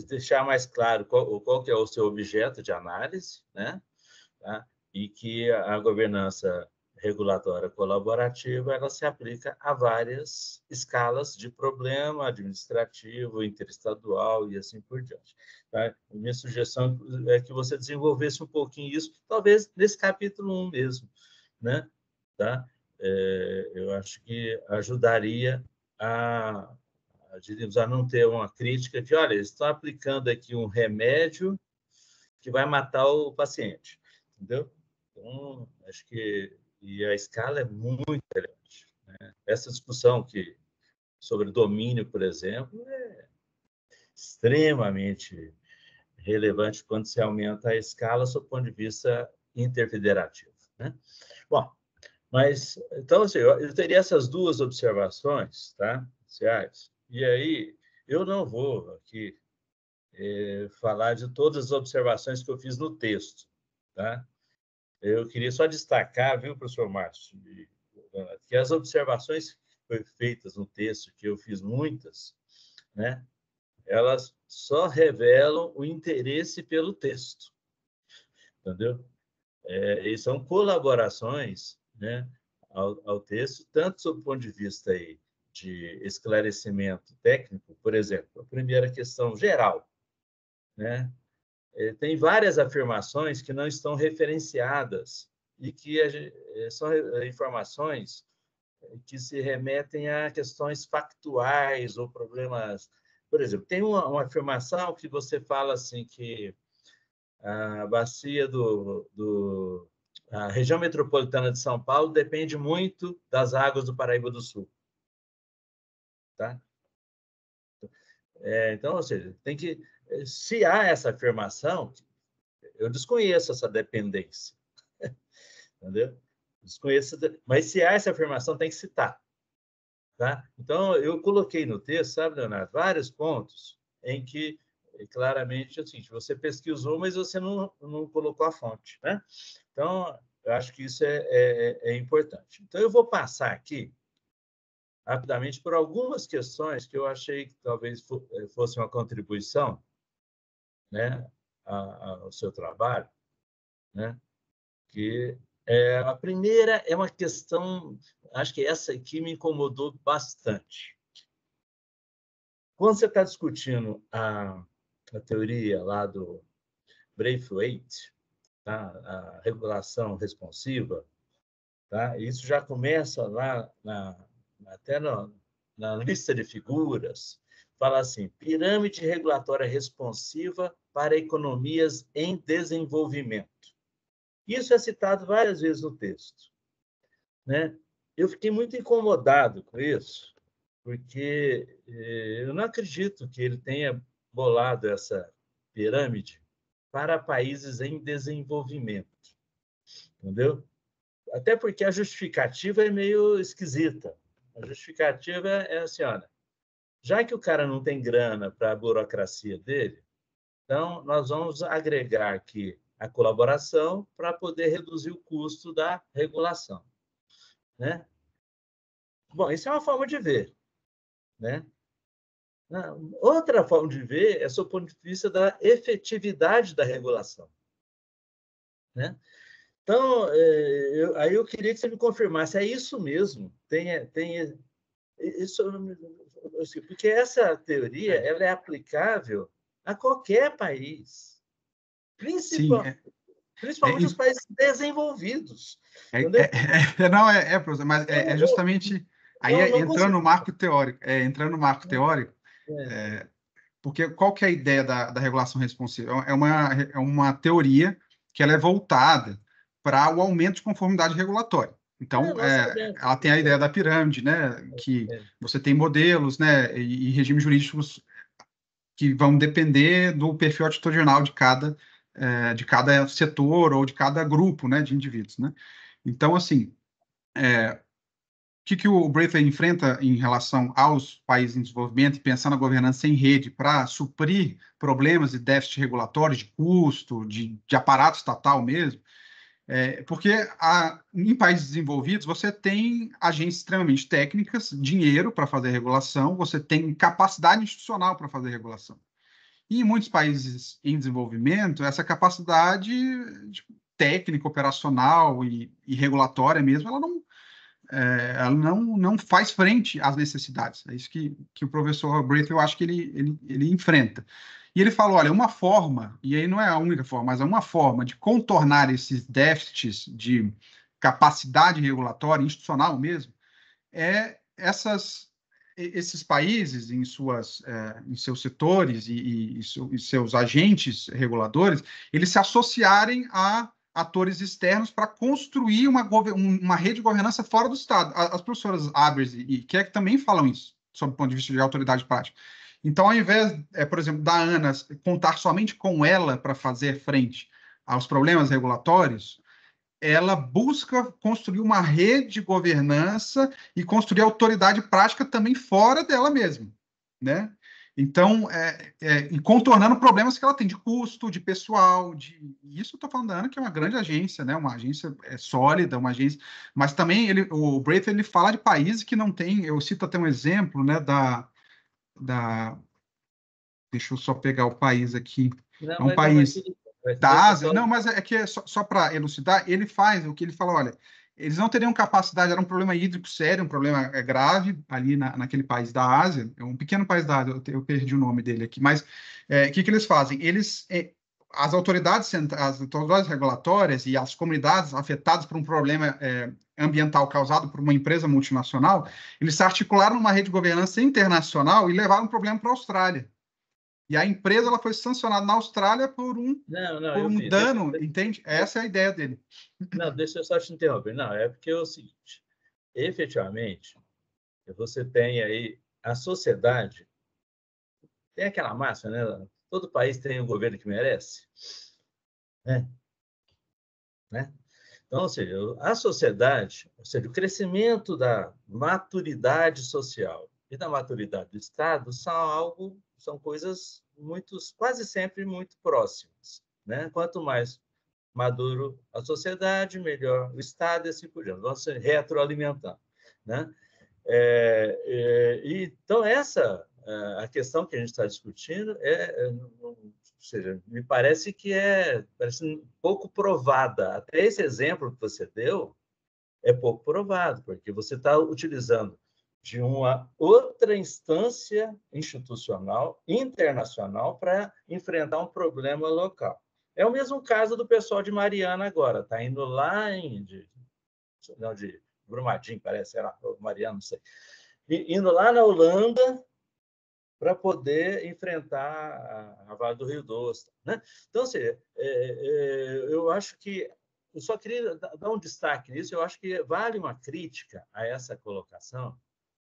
deixar mais claro qual, qual que é o seu objeto de análise, né? tá? e que a governança regulatória colaborativa ela se aplica a várias escalas de problema administrativo, interestadual e assim por diante. Tá? Minha sugestão é que você desenvolvesse um pouquinho isso, talvez nesse capítulo 1 mesmo. Né? Tá? É, eu acho que ajudaria a, a, digamos, a não ter uma crítica de, olha, eles estão aplicando aqui um remédio que vai matar o paciente entendeu? Então, acho que e a escala é muito relevante. Né? Essa discussão que sobre domínio, por exemplo, é extremamente relevante quando se aumenta a escala sob o ponto de vista interfederativo. Né? Bom, mas então assim, eu teria essas duas observações, tá? Sociais. E aí eu não vou aqui é, falar de todas as observações que eu fiz no texto, tá? Eu queria só destacar, viu, professor Márcio, que as observações que foram feitas no texto, que eu fiz muitas, né, elas só revelam o interesse pelo texto, entendeu? É, e são colaborações né, ao, ao, texto, tanto sob o ponto de vista aí de esclarecimento técnico, por exemplo, a primeira questão geral, né? É, tem várias afirmações que não estão referenciadas e que a, é, são é, informações que se remetem a questões factuais ou problemas. Por exemplo, tem uma, uma afirmação que você fala assim que a bacia do, do a região metropolitana de São Paulo depende muito das águas do Paraíba do Sul, tá? É, então, ou seja, tem que se há essa afirmação, eu desconheço essa dependência. Entendeu? Desconheço, mas se há essa afirmação, tem que citar. Tá? Então, eu coloquei no texto, sabe, Leonardo, vários pontos em que é, claramente assim, você pesquisou, mas você não, não colocou a fonte. Né? Então, eu acho que isso é, é, é, é importante. Então, eu vou passar aqui rapidamente por algumas questões que eu achei que talvez fosse uma contribuição né, a, a, o seu trabalho, né, que é, a primeira é uma questão, acho que essa aqui me incomodou bastante. Quando você está discutindo a, a teoria lá do Braithwaite, tá? a regulação responsiva, tá? isso já começa lá na, até na, na lista de figuras fala assim: pirâmide regulatória responsiva para economias em desenvolvimento. Isso é citado várias vezes no texto. Né? Eu fiquei muito incomodado com isso, porque eh, eu não acredito que ele tenha bolado essa pirâmide para países em desenvolvimento. Entendeu? Até porque a justificativa é meio esquisita. A justificativa é assim, olha, já que o cara não tem grana para a burocracia dele, então nós vamos agregar aqui a colaboração para poder reduzir o custo da regulação. Né? Bom, isso é uma forma de ver. Né? Ah, outra forma de ver é sob o ponto de vista da efetividade da regulação. Né? Então, eh, eu, aí eu queria que você me confirmasse, é isso mesmo? Tem, eh, tem eh, isso porque essa teoria é. ela é aplicável a qualquer país, principalmente Sim, é, principalmente é, os países desenvolvidos. É, é, é não, é, professor, mas é, justamente aí entrando no marco teórico, é, entrando no marco teórico, porque qual que é a ideia da, da regulação responsiva? É uma, é uma teoria que ela é voltada para o aumento de conformidade regulatória. Então, ah, é, ela tem a ideia da pirâmide, né? É, que é. você tem modelos, né? E, e regimes jurídicos que vão depender do perfil atitudinal de cada é, de cada setor ou de cada grupo, né? De indivíduos, né? Então, assim, é, o que, que o Braithwaite enfrenta em relação aos países em desenvolvimento e pensar na governança em rede para suprir problemas de déficit regulatório, de custo, de, de aparato estatal mesmo? É, porque a, em países desenvolvidos você tem agências extremamente técnicas, dinheiro para fazer regulação, você tem capacidade institucional para fazer regulação. E em muitos países em desenvolvimento, essa capacidade tipo, técnica, operacional e, e, regulatória mesmo, ela não, é, ela não, não faz frente às necessidades. É isso que, que o professor Braithwaite, eu acho que ele, ele, ele enfrenta. E ele falou, olha, é uma forma, e aí não é a única forma, mas é uma forma de contornar esses déficits de capacidade regulatória, institucional mesmo, é essas, esses países, em, suas, é, em seus setores e, e, e seus agentes reguladores, eles se associarem a atores externos para construir uma, uma rede de governança fora do Estado. As professoras Abers e Keck também falam isso, sob o ponto de vista de autoridade prática. Então, ao invés, é, por exemplo, da ANA contar somente com ela para fazer frente aos problemas regulatórios, ela busca construir uma rede de governança e construir autoridade prática também fora dela mesma, né? Então, é, é, contornando problemas que ela tem de custo, de pessoal, de isso eu estou falando da Ana, que é uma grande agência, né? Uma agência é, sólida, uma agência. Mas também ele, o Braith ele fala de países que não tem. Eu cito até um exemplo, né? Da da deixa eu só pegar o país aqui. Não, é um é país não da Ásia. Não, mas é, é que é só, só para elucidar, ele faz o que ele fala, olha, eles não teriam capacidade, era um problema hídrico sério, um problema é, grave ali na, naquele país da Ásia, um pequeno país da Ásia, eu, eu perdi o nome dele aqui, mas o é, que, que eles fazem? Eles, é, as autoridades as autoridades regulatórias e as comunidades afetadas por um problema é, ambiental causado por uma empresa multinacional, eles se articularam numa rede de governança internacional e levaram o problema para a Austrália. E a empresa ela foi sancionada na Austrália por um, não, não, por um vi, dano, deixa, entende? Essa é a ideia dele. Não, deixa eu só te interromper. Não, é porque é o seguinte, efetivamente, você tem aí a sociedade, tem aquela massa, né? Todo país tem o governo que merece, né? né? Então, ou seja, a sociedade, ou seja, o crescimento da maturidade social e da maturidade do Estado são algo, são coisas muito, quase sempre muito próximas. Né? Quanto mais maduro a sociedade, melhor o Estado e assim por diante. Vamos se retroalimentar. Né? É, é, então, essa é, a questão que a gente está discutindo é, é ou seja, me parece que é parece pouco provada. Até esse exemplo que você deu é pouco provado, porque você está utilizando de uma outra instância institucional, internacional, para enfrentar um problema local. É o mesmo caso do pessoal de Mariana agora, está indo lá em. De, não, de Brumadinho, parece, era Mariana, não sei. Indo lá na Holanda para poder enfrentar a, Vale do Rio Doce. Né? Então, assim, é, é, é eu acho que. Eu só queria dar um destaque nisso. Eu acho que vale uma crítica a essa colocação,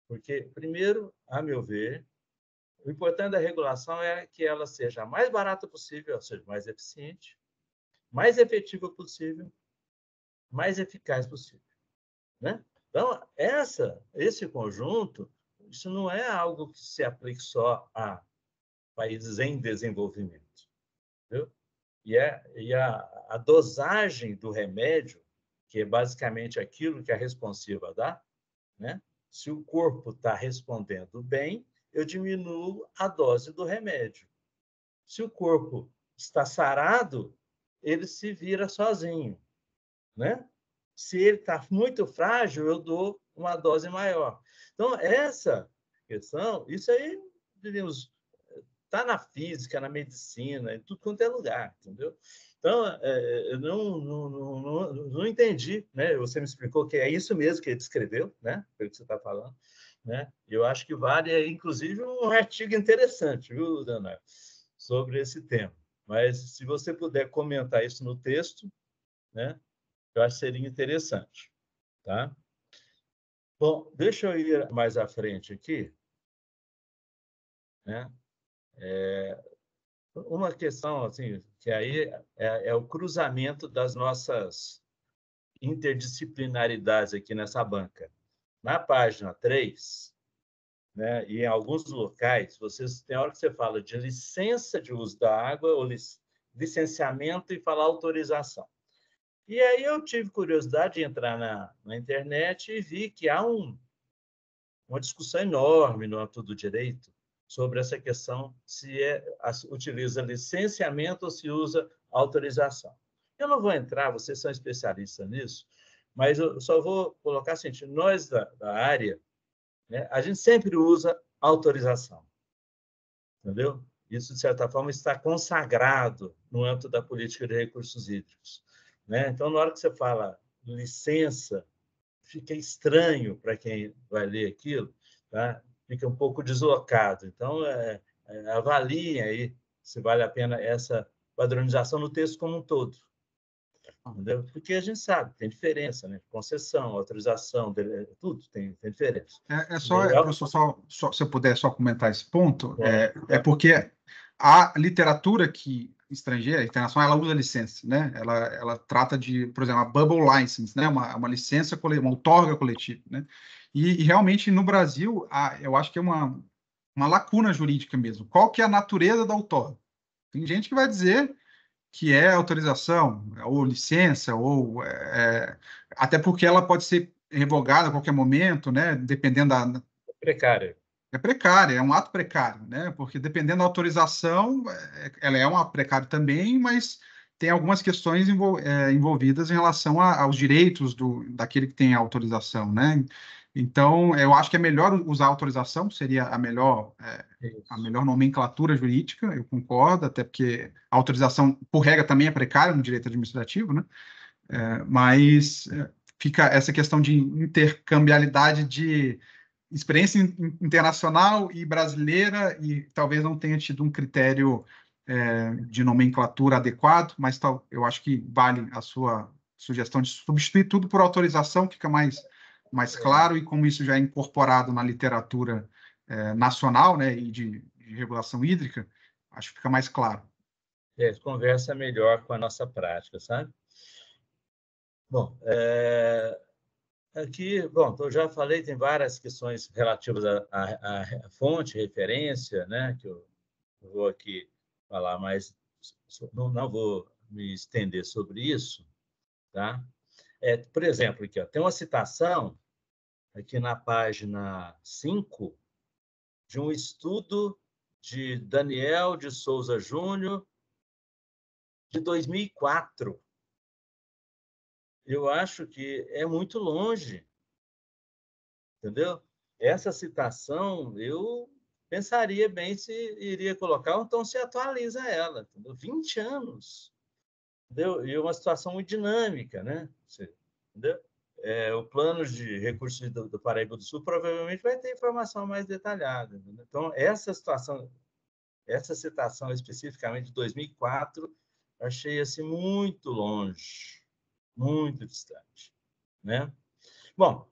porque, primeiro, a meu ver, o importante da regulação é que ela seja a mais barata possível, ou seja, mais eficiente, mais efetiva possível, mais eficaz possível. Né? Então, essa, esse conjunto isso não é algo que se aplique só a países em desenvolvimento. Entendeu? E, é, e a, a dosagem do remédio, que é basicamente aquilo que a responsiva dá, né? se o corpo está respondendo bem, eu diminuo a dose do remédio. Se o corpo está sarado, ele se vira sozinho. Né? Se ele está muito frágil, eu dou uma dose maior. Então, essa questão, isso aí, diríamos, está na física, na medicina, em tudo quanto é lugar, entendeu? Então, é, eu não, não, não, não, entendi, né? Você me explicou que é isso mesmo que ele descreveu, né? Pelo que você está falando, né? Eu acho que vale, inclusive, um artigo interessante, viu, Leonardo? Sobre esse tema. Mas se você puder comentar isso no texto, né? Eu acho que seria interessante, tá? Bom, deixa eu ir mais à frente aqui. Né? É, uma questão assim que aí é, é, o cruzamento das nossas interdisciplinaridades aqui nessa banca. Na página 3, né, e em alguns locais, vocês, tem hora que você fala de licença de uso da água ou licenciamento e fala autorização. E aí eu tive curiosidade de entrar na, na internet e vi que há um, uma discussão enorme no âmbito do direito sobre essa questão se é, utiliza licenciamento ou se usa autorização. Eu não vou entrar, vocês são especialistas nisso, mas eu só vou colocar assim, nós da, da área, né, a gente sempre usa autorização, entendeu? Isso, de certa forma, está consagrado no âmbito da política de recursos hídricos. Né? Então, na hora que você fala licença, fica estranho para quem vai ler aquilo, tá? fica um pouco deslocado. Então, é, é, avaliem aí se vale a pena essa padronização no texto como um todo. Entendeu? Porque a gente sabe, tem diferença, né? Concessão, autorização, é, tudo tem, tem diferença. É, é só, professor, só, só, se eu puder só comentar esse ponto, é, é porque a literatura que estrangeira, internacional, ela usa licença, né? Ela, ela trata de, por exemplo, a bubble license, né? Uma, uma licença, uma outorga coletiva, né? E, e realmente no Brasil, a, eu acho que é uma, uma lacuna jurídica mesmo. Qual que é a natureza da outorga? Tem gente que vai dizer que é autorização, ou licença, ou é, é até porque ela pode ser revogada a qualquer momento, né? Dependendo da precária é precária, é um ato precário, né? Porque dependendo da autorização, é, ela é um ato precário também, mas tem algumas questões envol é, envolvidas em relação a, aos direitos do, daquele que tem a autorização, né? Então, eu acho que é melhor usar a autorização, seria a melhor, é, a melhor nomenclatura jurídica, eu concordo, até porque a autorização, por regra, também é precária no direito administrativo, né? É, mas é, fica essa questão de intercambialidade de, experiência internacional e brasileira, e talvez não tenha tido um critério é, de nomenclatura adequado, mas tal, eu acho que vale a sua sugestão de substituir tudo por autorização, fica mais, mais claro, e como isso já é incorporado na literatura é, nacional né, e de, de, regulação hídrica, acho que fica mais claro. É, conversa melhor com a nossa prática, sabe? Bom, é, Aqui, bom, então, eu já falei, tem várias questões relativas à, à, à fonte, referência, né, que eu vou aqui falar, mas não, não vou me estender sobre isso, tá? É, por exemplo, aqui, ó, tem uma citação aqui na página 5 de um estudo de Daniel de Souza Júnior de 2004, eu acho que é muito longe. Entendeu? Essa citação, eu pensaria bem se iria colocar, ou então se atualiza ela. Entendeu? 20 anos. Entendeu? E é uma situação muito dinâmica, né? Entendeu? É, o plano de recursos do, do, Paraíba do Sul provavelmente vai ter informação mais detalhada. Entendeu? Então, essa situação, essa citação especificamente de 2004, achei assim muito longe muito distante. Né? Bom,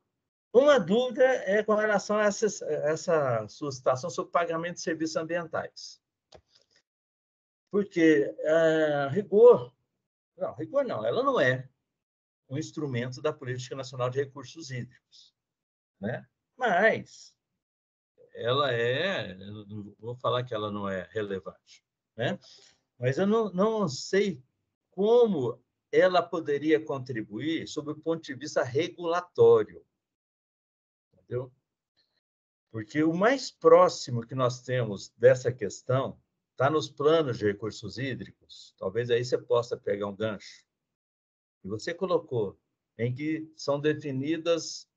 uma dúvida é com relação a essa, essa sua citação sobre pagamento de serviços ambientais. Porque a é, rigor, não, rigor não, ela não é um instrumento da Política Nacional de Recursos Hídricos. Né? Mas ela é, vou falar que ela não é relevante, né? mas eu não, não sei como ela poderia contribuir sob o ponto de vista regulatório. Entendeu? Porque o mais próximo que nós temos dessa questão está nos planos de recursos hídricos. Talvez aí você possa pegar um gancho. E você colocou em que são definidas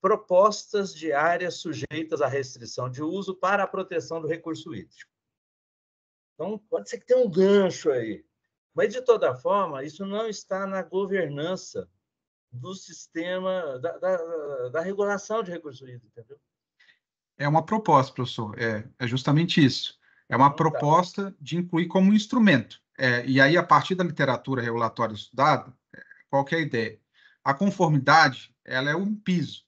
propostas de áreas sujeitas à restrição de uso para a proteção do recurso hídrico. Então, pode ser que tenha um gancho aí. Mas, de toda forma, isso não está na governança do sistema, da, da, da regulação de recursos hídricos, entendeu? É uma proposta, professor, é, é justamente isso. É uma tá. proposta de incluir como instrumento. É, e aí, a partir da literatura regulatória estudada, é, qual que é a ideia? A conformidade, ela é um piso.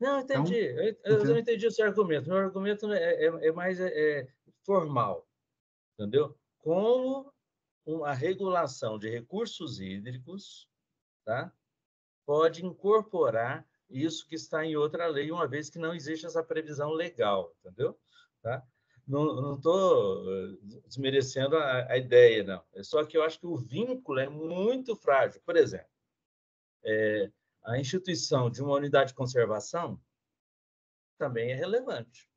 Não, então, entendi. Então, eu, eu não entendi o seu argumento. Meu argumento é, é, é mais é, é formal, entendeu? Como a regulação de recursos hídricos, tá? pode incorporar isso que está em outra lei, uma vez que não existe essa previsão legal, entendeu? Tá? Não estou eh, desmerecendo a, a, ideia, não. É só que eu acho que o vínculo é muito frágil. Por exemplo, é, a instituição de uma unidade de conservação também é relevante.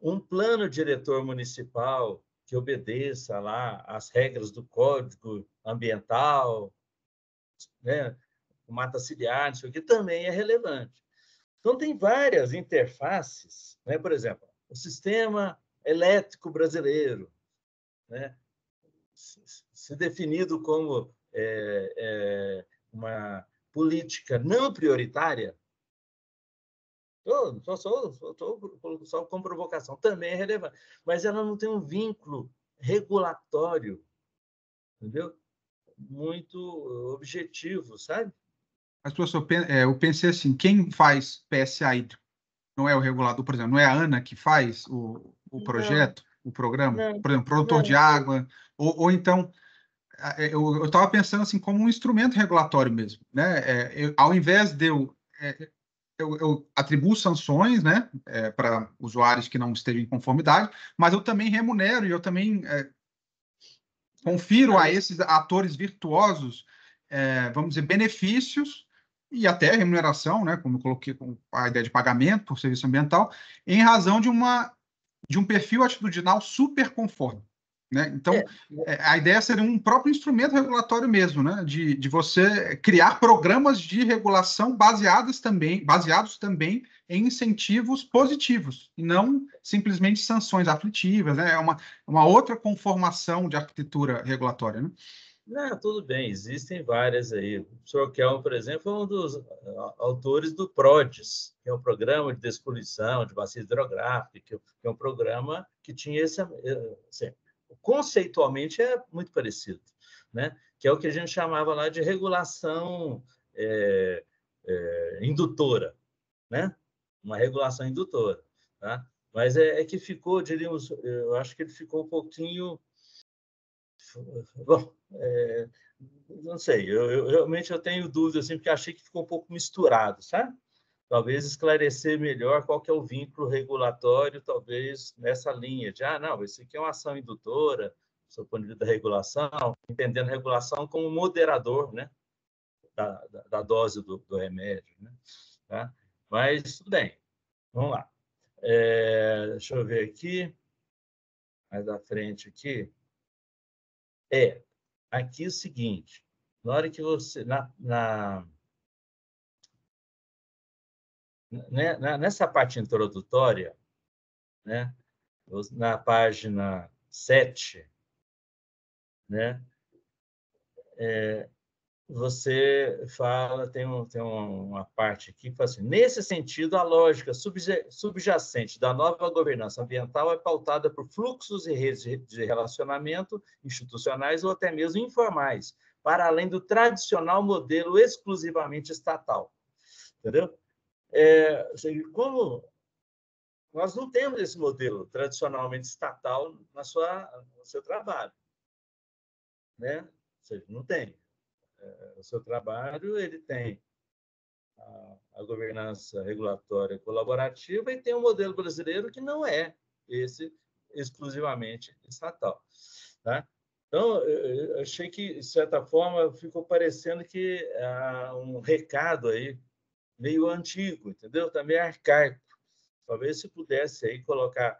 Um plano diretor municipal que obedeça lá as regras do código ambiental, né? o mata ciliar, isso aqui também é relevante. Então, tem várias interfaces, né? por exemplo, o sistema elétrico brasileiro, né? se definido como é, é, uma política não prioritária, eu só só com provocação, também é relevante, mas ela não tem um vínculo regulatório, entendeu? Muito uh, objetivo, sabe? Mas, professor, é, eu pensei assim, quem faz PSA não é o regulador, por exemplo, não é a ANA que faz o, o projeto, não. o programa? Não. Por exemplo, produtor não. de água, ou, ou então é, eu estava pensando assim como um instrumento regulatório mesmo, né? É, eu, ao invés de eu é, eu, eu, atribuo sanções né, é, para usuários que não estejam em conformidade, mas eu também remunero e eu também é, confiro a esses atores virtuosos, é, vamos dizer, benefícios e até remuneração, né, como eu coloquei com a ideia de pagamento por serviço ambiental, em razão de, uma, de um perfil atitudinal super conforme. Né? Então, é. é. a ideia seria um próprio instrumento regulatório mesmo, né? de, de você criar programas de regulação baseados também, baseados também em incentivos positivos, e não simplesmente sanções aflitivas. Né? É uma, uma outra conformação de arquitetura regulatória. Né? tudo bem, existem várias aí. O professor Kelm, por exemplo, é um dos autores do PRODES, que é um programa de despoluição de bacia hidrográfica, que é um programa que tinha esse, eh, assim, conceitualmente é muito parecido, né? que é o que a gente chamava lá de regulação é, é, indutora, né? uma regulação indutora. Tá? Mas é, é, que ficou, diríamos, eu acho que ele ficou um pouquinho. Bom, é, não sei, eu, eu, realmente eu tenho dúvida, assim, porque achei que ficou um pouco misturado, sabe? talvez esclarecer melhor qual que é o vínculo regulatório, talvez nessa linha de, ah, não, isso aqui é uma ação indutora, do ponto de vista da regulação, entendendo a regulação como moderador né, da, da, da dose do, do, remédio. Né, tá? Mas, tudo bem, vamos lá. É, deixa eu ver aqui, mais à frente aqui. É, aqui é o seguinte, na hora que você, na, na né, nessa parte introdutória, né, na página 7, né, é, você fala, tem, um, tem uma parte aqui que fala assim, nesse sentido, a lógica subjacente da nova governança ambiental é pautada por fluxos e redes de relacionamento institucionais ou até mesmo informais, para além do tradicional modelo exclusivamente estatal. Entendeu? É, como nós não temos esse modelo tradicionalmente estatal na sua, no seu trabalho, né? Ou seja, não tem. É, o seu trabalho ele tem a, a, governança regulatória colaborativa e tem um modelo brasileiro que não é esse exclusivamente estatal, tá? Então, eu achei que, de certa forma, ficou parecendo que há ah, um recado aí meio antigo, entendeu? Está meio é arcaico. Talvez se pudesse aí colocar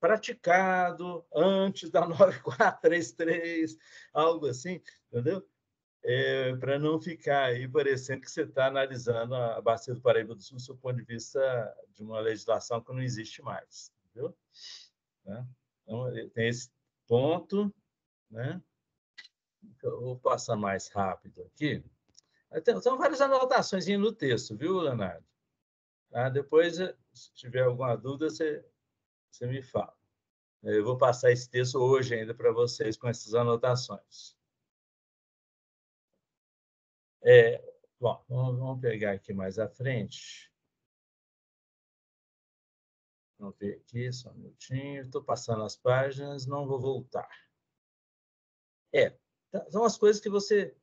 praticado antes da 9433, algo assim, entendeu? É, para não ficar aí parecendo que você está analisando a Bacia do Paraíba do Sul do seu ponto de vista de uma legislação que não existe mais, entendeu? Né? Então, é, tem esse ponto, né? Eu vou passar mais rápido aqui. Então, são várias anotações no texto, viu, Leonardo? Ah, depois, eh, se tiver alguma dúvida, você, você me fala. Eu vou passar esse texto hoje ainda para vocês com essas anotações. É, bom, vamos pegar aqui mais à frente. Vamos ver aqui, só um minutinho. Estou passando as páginas, não vou voltar. É, tá, são as coisas que você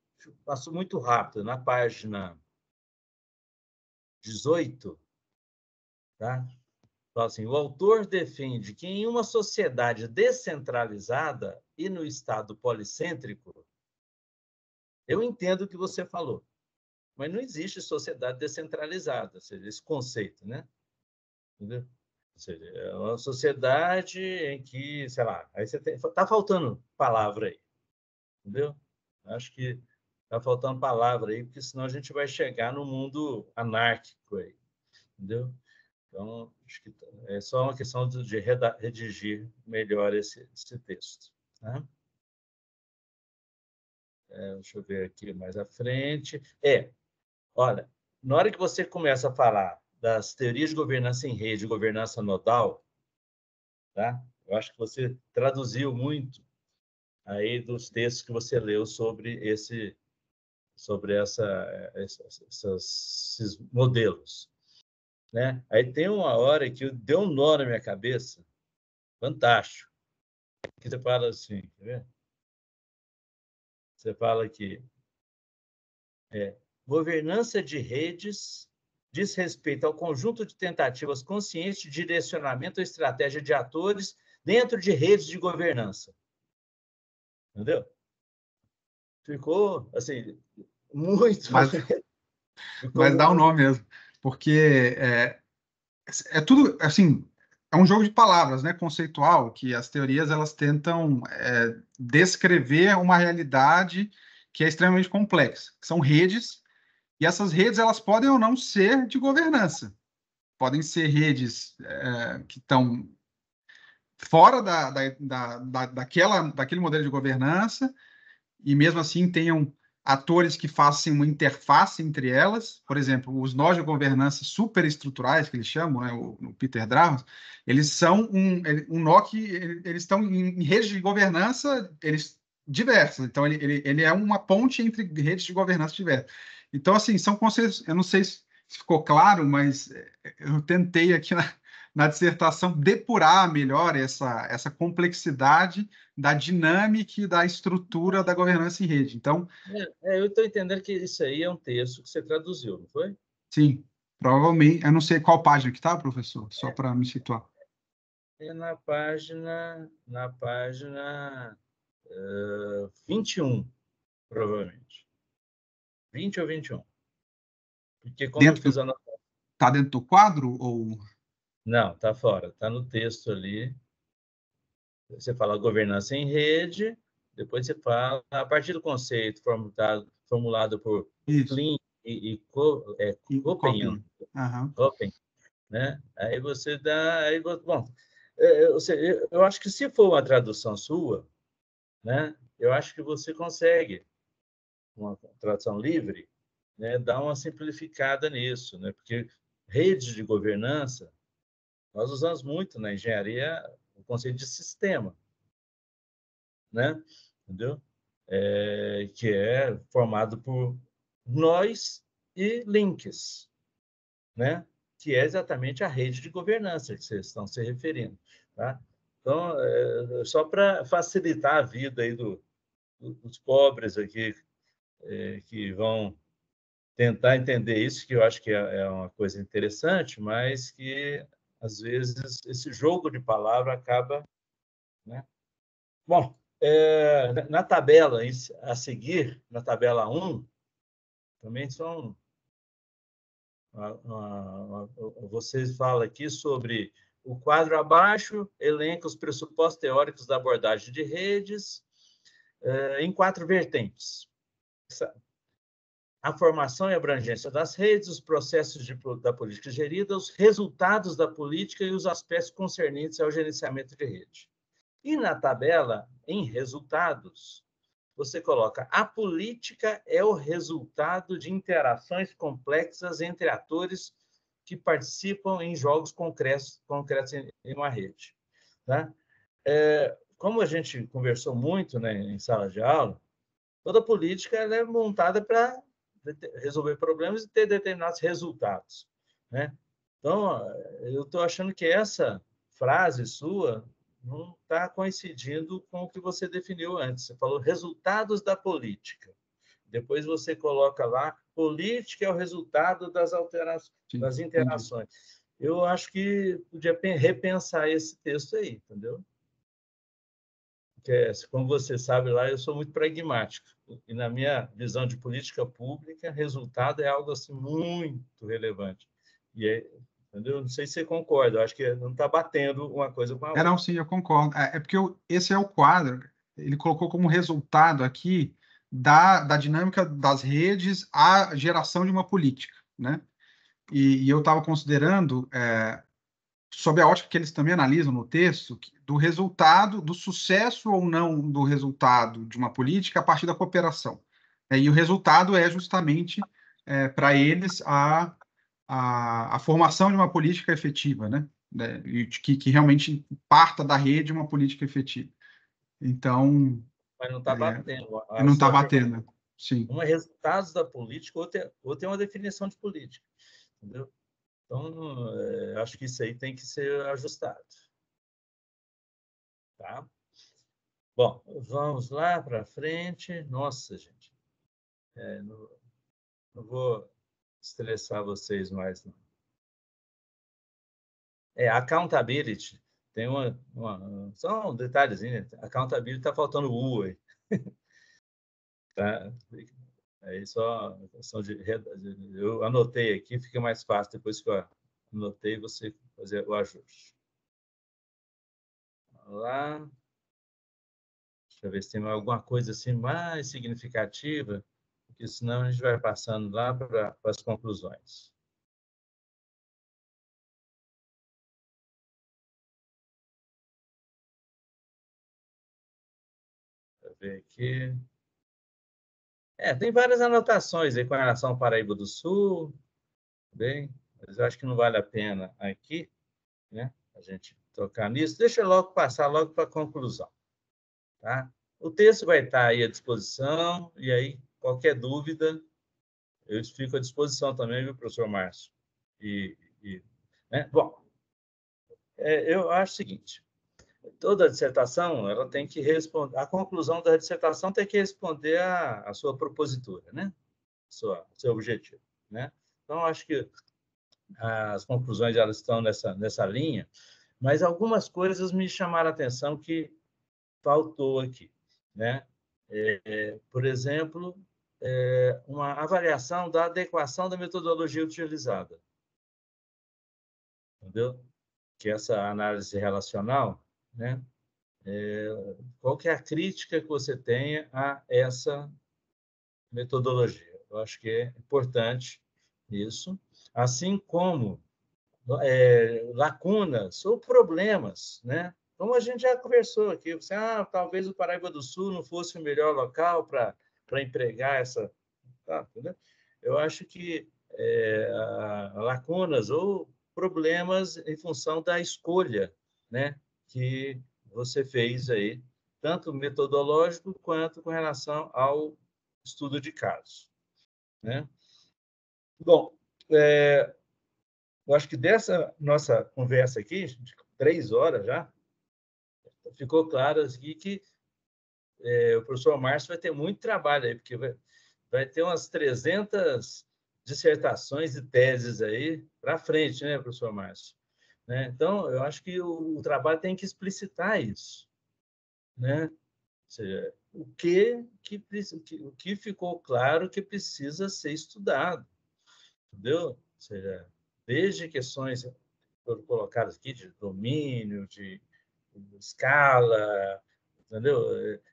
Passou muito rápido. Na página 18, tá? Então, assim, o autor defende que em uma sociedade descentralizada e no Estado policêntrico, eu entendo o que você falou, mas não existe sociedade descentralizada, ou seja, esse conceito, né? Entendeu? Ou seja, é uma sociedade em que, sei lá, aí você tem, tá faltando palavra aí, entendeu? Acho que Está faltando palavra aí, porque senão a gente vai chegar no mundo anárquico aí, entendeu? Então, acho que tá, é só uma questão de redigir melhor esse, esse texto. Né? É, deixa eu ver aqui mais à frente. É, olha, na hora que você começa a falar das teorias de governança em rede, governança nodal, tá? Eu acho que você traduziu muito aí dos textos que você leu sobre esse sobre eh, essa, essas, esses modelos. Né? Aí tem uma hora que deu um nó na minha cabeça, fantástico. Que você fala assim, quer ver? Você fala que é, governança de redes diz respeito ao conjunto de tentativas conscientes de direcionamento ou estratégia de atores dentro de redes de governança. Entendeu? Ficou assim, muito. Mas, mas dá o um nome mesmo, porque é, é tudo, assim, é um jogo de palavras, né, conceitual, que as teorias elas tentam é, descrever uma realidade que é extremamente complexa. São redes e essas redes elas podem ou não ser de governança. Podem ser redes é, que estão fora da, da, da, daquela, daquele modelo de governança e mesmo assim tenham atores que façam uma interface entre elas, por exemplo, os nós de governança superestruturais, que eles chamam, né, o, o Peter Draws, eles são um, um nó que eles estão em redes de governança eles diversas, então ele, ele, ele é uma ponte entre redes de governança diversas. Então, assim, são conceitos, eu não sei se ficou claro, mas eh, eu tentei aqui na, na dissertação depurar melhor essa, essa complexidade da dinâmica e da estrutura da governança em rede. Então, é, é eu estou entendendo que isso aí é um texto que você traduziu, não foi? Sim, provavelmente. Eu não sei qual página que está, professor, só é, para me situar. É, é na página, na página uh, 21, provavelmente. 20 ou 21? Porque quando dentro eu fiz a nota. Está dentro do quadro ou... Não, está fora. Está no texto ali. Você fala governança em rede, depois você fala, a partir do conceito formulado, formulado por Isso. Flynn e, e, Co, é, e Copenhagen, uhum. Copen, né? aí você dá... Aí, bom, é, é, eu, acho que se for uma tradução sua, né? eu acho que você consegue, uma tradução livre, né? dar uma simplificada nisso, né? porque rede de governança nós usamos muito na engenharia o conceito de sistema, né? Entendeu? É, que é formado por nós e links, né? Que é exatamente a rede de governança que vocês estão se referindo, tá? Então, é, é só para facilitar a vida aí do, do, dos pobres aqui é, que vão tentar entender isso, que eu acho que é, é uma coisa interessante, mas que às vezes, esse jogo de palavra acaba. Né? Bom, é, na tabela a seguir, na tabela 1, também são. Uma, uma, uma, vocês falam aqui sobre o quadro abaixo elenca os pressupostos teóricos da abordagem de redes é, em quatro vertentes a formação e abrangência das redes, os processos de, da política gerida, os resultados da política e os aspectos concernentes ao gerenciamento de rede. E na tabela, em resultados, você coloca a política é o resultado de interações complexas entre atores que participam em jogos concretos, concretos em uma rede. Tá? É, como a gente conversou muito né, em sala de aula, toda política é montada para resolver problemas e ter determinados resultados, né? Então, eh, eu estou achando que essa frase sua não está coincidindo com o que você definiu antes. Você falou resultados da política. Depois você coloca lá, política é o resultado das alterações, Sim, das interações. Entendi. Eu acho que podia repensar esse texto aí, entendeu? Kess, é, como você sabe lá, eu sou muito pragmático. E na minha visão de política pública, resultado é algo assim muito relevante. E é, entendeu? Não sei se você concorda, eu acho que não está batendo uma coisa com a outra. É, não, sim, eu concordo. É, é porque eu, esse é o quadro, ele colocou como resultado aqui da, da dinâmica das redes a geração de uma política, né? E, e eu estava considerando, é, sob a ótica que eles também analisam no texto, que, do resultado, do sucesso ou não do resultado de uma política a partir da cooperação. É, e o resultado é justamente, é, para eles, a, a, a, formação de uma política efetiva, né? É, que, que realmente parta da rede uma política efetiva. Então. Mas não está é, batendo. não está batendo. Sim. Um é resultado da política, outro é, outro é uma definição de política. Entendeu? Então, é, acho que isso aí tem que ser ajustado. Tá? Bom, vamos lá para frente. Nossa, gente, é, não, não, vou estressar vocês mais. Não. É, accountability, tem uma, uma só um detalhezinho, accountability está faltando o U aí. tá? Aí só questão de, eu anotei aqui, fica mais fácil depois que eu anotei você fazer o ajuste lá. Deixa eu ver se tem alguma coisa assim mais significativa, porque senão a gente vai passando lá para as conclusões. Deixa eu ver aqui. É, tem várias anotações aí com relação ao Paraíba do Sul, bem, mas eu acho que não vale a pena aqui, né? A gente tocar nisso, deixa eu logo passar logo para a conclusão. Tá? O texto vai estar aí à disposição, e aí qualquer dúvida, eu fico à disposição também, viu, professor Márcio? E, e né? Bom, é, eu acho o seguinte, toda dissertação ela tem que responder, a conclusão da dissertação tem que responder a, a sua propositura, né? Sua, seu objetivo, né? Então, acho que as conclusões elas estão nessa, nessa linha, mas algumas coisas me chamaram a atenção que faltou aqui. Né? É, é, por exemplo, é uma avaliação da adequação da metodologia utilizada. Entendeu? Que essa análise relacional, né? É, qual que é a crítica que você tenha a essa metodologia? Eu acho que é importante isso, assim como é, lacunas ou problemas, né? Como a gente já conversou aqui, você, ah, talvez o Paraíba do Sul não fosse o melhor local para empregar essa. Tá, né? Eu acho que é, lacunas ou problemas em função da escolha né, que você fez aí, tanto metodológico quanto com relação ao estudo de casos. Né? Bom, é, eu acho que dessa nossa conversa aqui, de três horas já, ficou claro aqui que é, o professor Márcio vai ter muito trabalho aí, porque vai, vai ter umas 300 dissertações e teses aí para frente, né, professor Márcio? Né? Então, eu acho que o, o, trabalho tem que explicitar isso, né? Ou seja, o que, que, o que ficou claro que precisa ser estudado, entendeu? Ou seja, desde questões colocadas aqui de domínio, de escala, entendeu?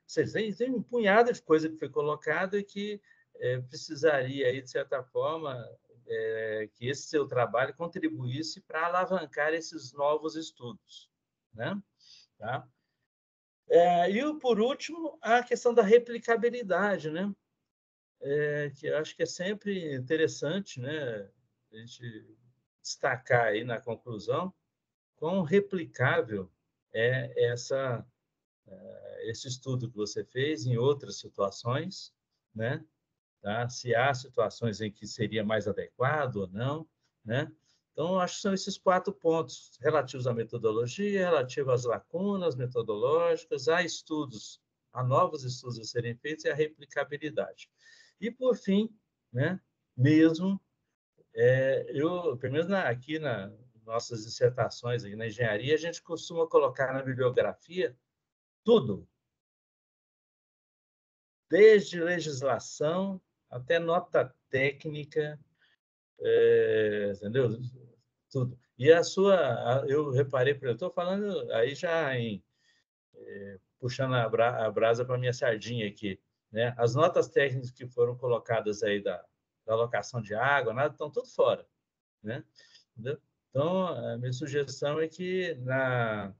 Vocês têm, têm um punhado de coisa que foi colocada que é, precisaria, aí, de certa forma, é, que esse seu trabalho contribuísse para alavancar esses novos estudos. Né? Tá? É, e, por último, a questão da replicabilidade, né? É, que eu acho que é sempre interessante né? a gente destacar aí na conclusão quão replicável é essa eh, esse estudo que você fez em outras situações, né? Tá? Se há situações em que seria mais adequado ou não, né? Então, acho que são esses quatro pontos relativos à metodologia, relativos às lacunas metodológicas, a estudos, a novos estudos a serem feitos e a replicabilidade. E, por fim, né, mesmo é, eu, pelo menos na, aqui na nossas dissertações aí na engenharia, a gente costuma colocar na bibliografia tudo, desde legislação até nota técnica, é, entendeu? Tudo. E a sua, eu reparei, eu estou falando aí já em, é, puxando a, brasa para minha sardinha aqui, né? As notas técnicas que foram colocadas aí da, da alocação de água, nada, estão tudo fora, né? Então, a minha sugestão é que na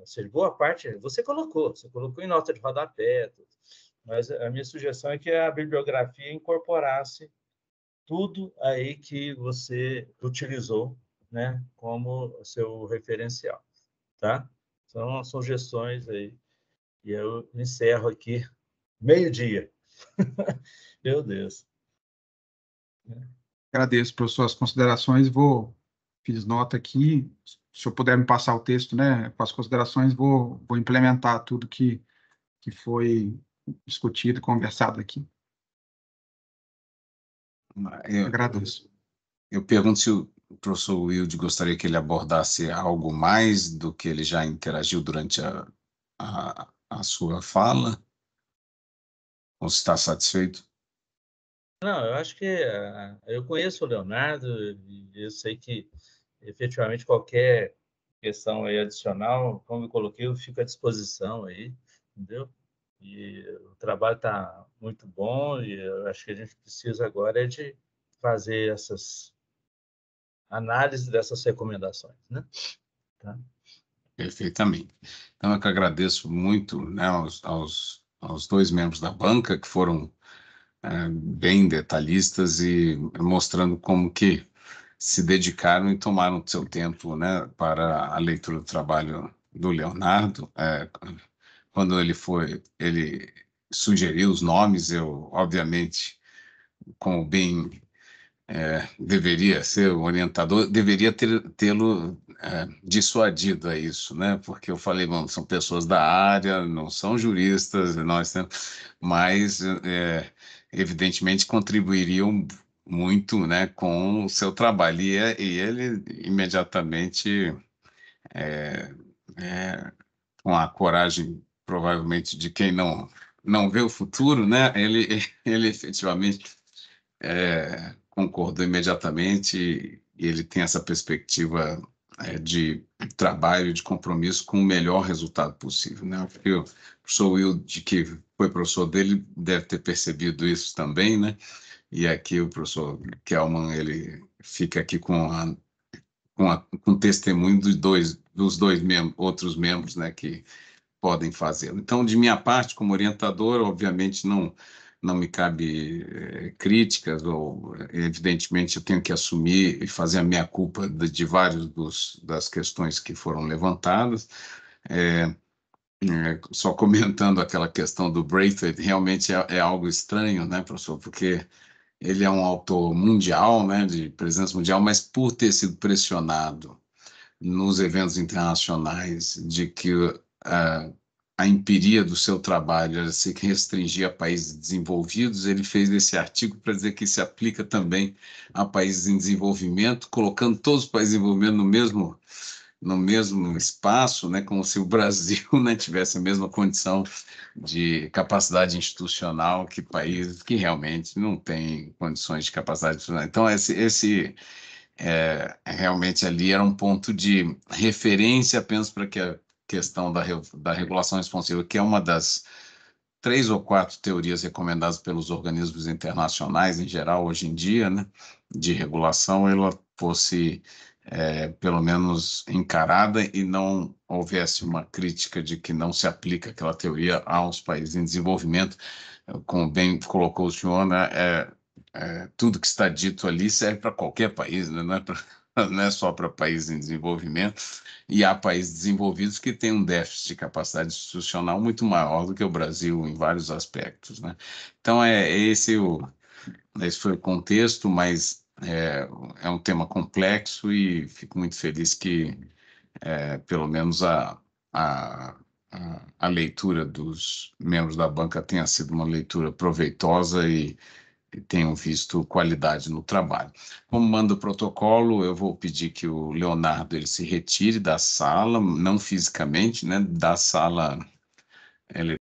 ou seja, boa parte você colocou, você colocou em nota de rodapé, tudo. mas a minha sugestão é que a bibliografia incorporasse tudo aí que você utilizou, né, como seu referencial, tá? Então, são sugestões aí. E eu encerro aqui meio-dia. Meu Deus. Agradeço por suas considerações. Vou fiz nota aqui. Se eu puder me passar o texto, né, com as considerações, vou, vou implementar tudo que, que foi discutido, conversado aqui. Eu, Agradeço. Eu pergunto se o professor Wilde gostaria que ele abordasse algo mais do que ele já interagiu durante a, a, a sua fala, ou se está satisfeito? Não, eu acho que eh, eu conheço o Leonardo e eu sei que efetivamente qualquer questão aí adicional, como eu coloquei, eu fico à disposição aí, entendeu? E o trabalho está muito bom e eu acho que a gente precisa agora é de fazer essas análises dessas recomendações, né? Tá? Perfeitamente. Então, eu que agradeço muito né, aos, aos, aos dois membros da banca que foram é, bem detalhistas e mostrando como que se dedicaram e tomaram seu tempo né, para a leitura do trabalho do Leonardo. É, quando ele foi, ele sugeriu os nomes, eu, obviamente, como bem é, deveria ser o orientador, deveria tê-lo é, dissuadido a isso, né? Porque eu falei, mano, são pessoas da área, não são juristas, nós temos, né? mas é, evidentemente contribuiriam muito né, com o seu trabalho. E, é, e ele imediatamente, é, é, com a coragem provavelmente de quem não, não vê o futuro, né, ele, ele efetivamente é, concordou imediatamente e ele tem essa perspectiva é, de trabalho, de compromisso com o melhor resultado possível. Né? Acho o professor Will, de que foi professor dele deve ter percebido isso também, né? E aqui o professor Kelman, ele fica aqui com a com, a, com testemunho dos dois, dos dois mem outros membros, né, que podem fazê-lo. Então, de minha parte, como orientador, obviamente não não me cabe é, críticas ou evidentemente eu tenho que assumir e fazer a minha culpa de, de vários dos das questões que foram levantadas. É, é, só comentando aquela questão do Braithwaite, realmente é, é, algo estranho, né, professor? Porque ele é um autor mundial, né, de presença mundial, mas por ter sido pressionado nos eventos internacionais de que uh, a empiria do seu trabalho era se restringir a países desenvolvidos, ele fez esse artigo para dizer que se aplica também a países em desenvolvimento, colocando todos os países em desenvolvimento no mesmo no mesmo espaço, né, como se o Brasil né, tivesse a mesma condição de capacidade institucional que países que realmente não têm condições de capacidade institucional. Então, esse, esse é, realmente ali era um ponto de referência apenas para que a questão da, da regulação responsiva, que é uma das três ou quatro teorias recomendadas pelos organismos internacionais em geral hoje em dia, né, de regulação, ela fosse é, pelo menos encarada e não houvesse uma crítica de que não se aplica aquela teoria aos países em desenvolvimento, como bem colocou o senhor, né, é, é, tudo que está dito ali serve para qualquer país, né, não, é pra, não é só para países em desenvolvimento, e há países desenvolvidos que têm um déficit de capacidade institucional muito maior do que o Brasil em vários aspectos. Né? Então, é, esse o, esse foi o contexto, mas é, é um tema complexo e fico muito feliz que, é, pelo menos, a, a, a leitura dos membros da banca tenha sido uma leitura proveitosa e, e tenham visto qualidade no trabalho. Como manda o protocolo, eu vou pedir que o Leonardo ele se retire da sala, não fisicamente, né, da sala eletrônica.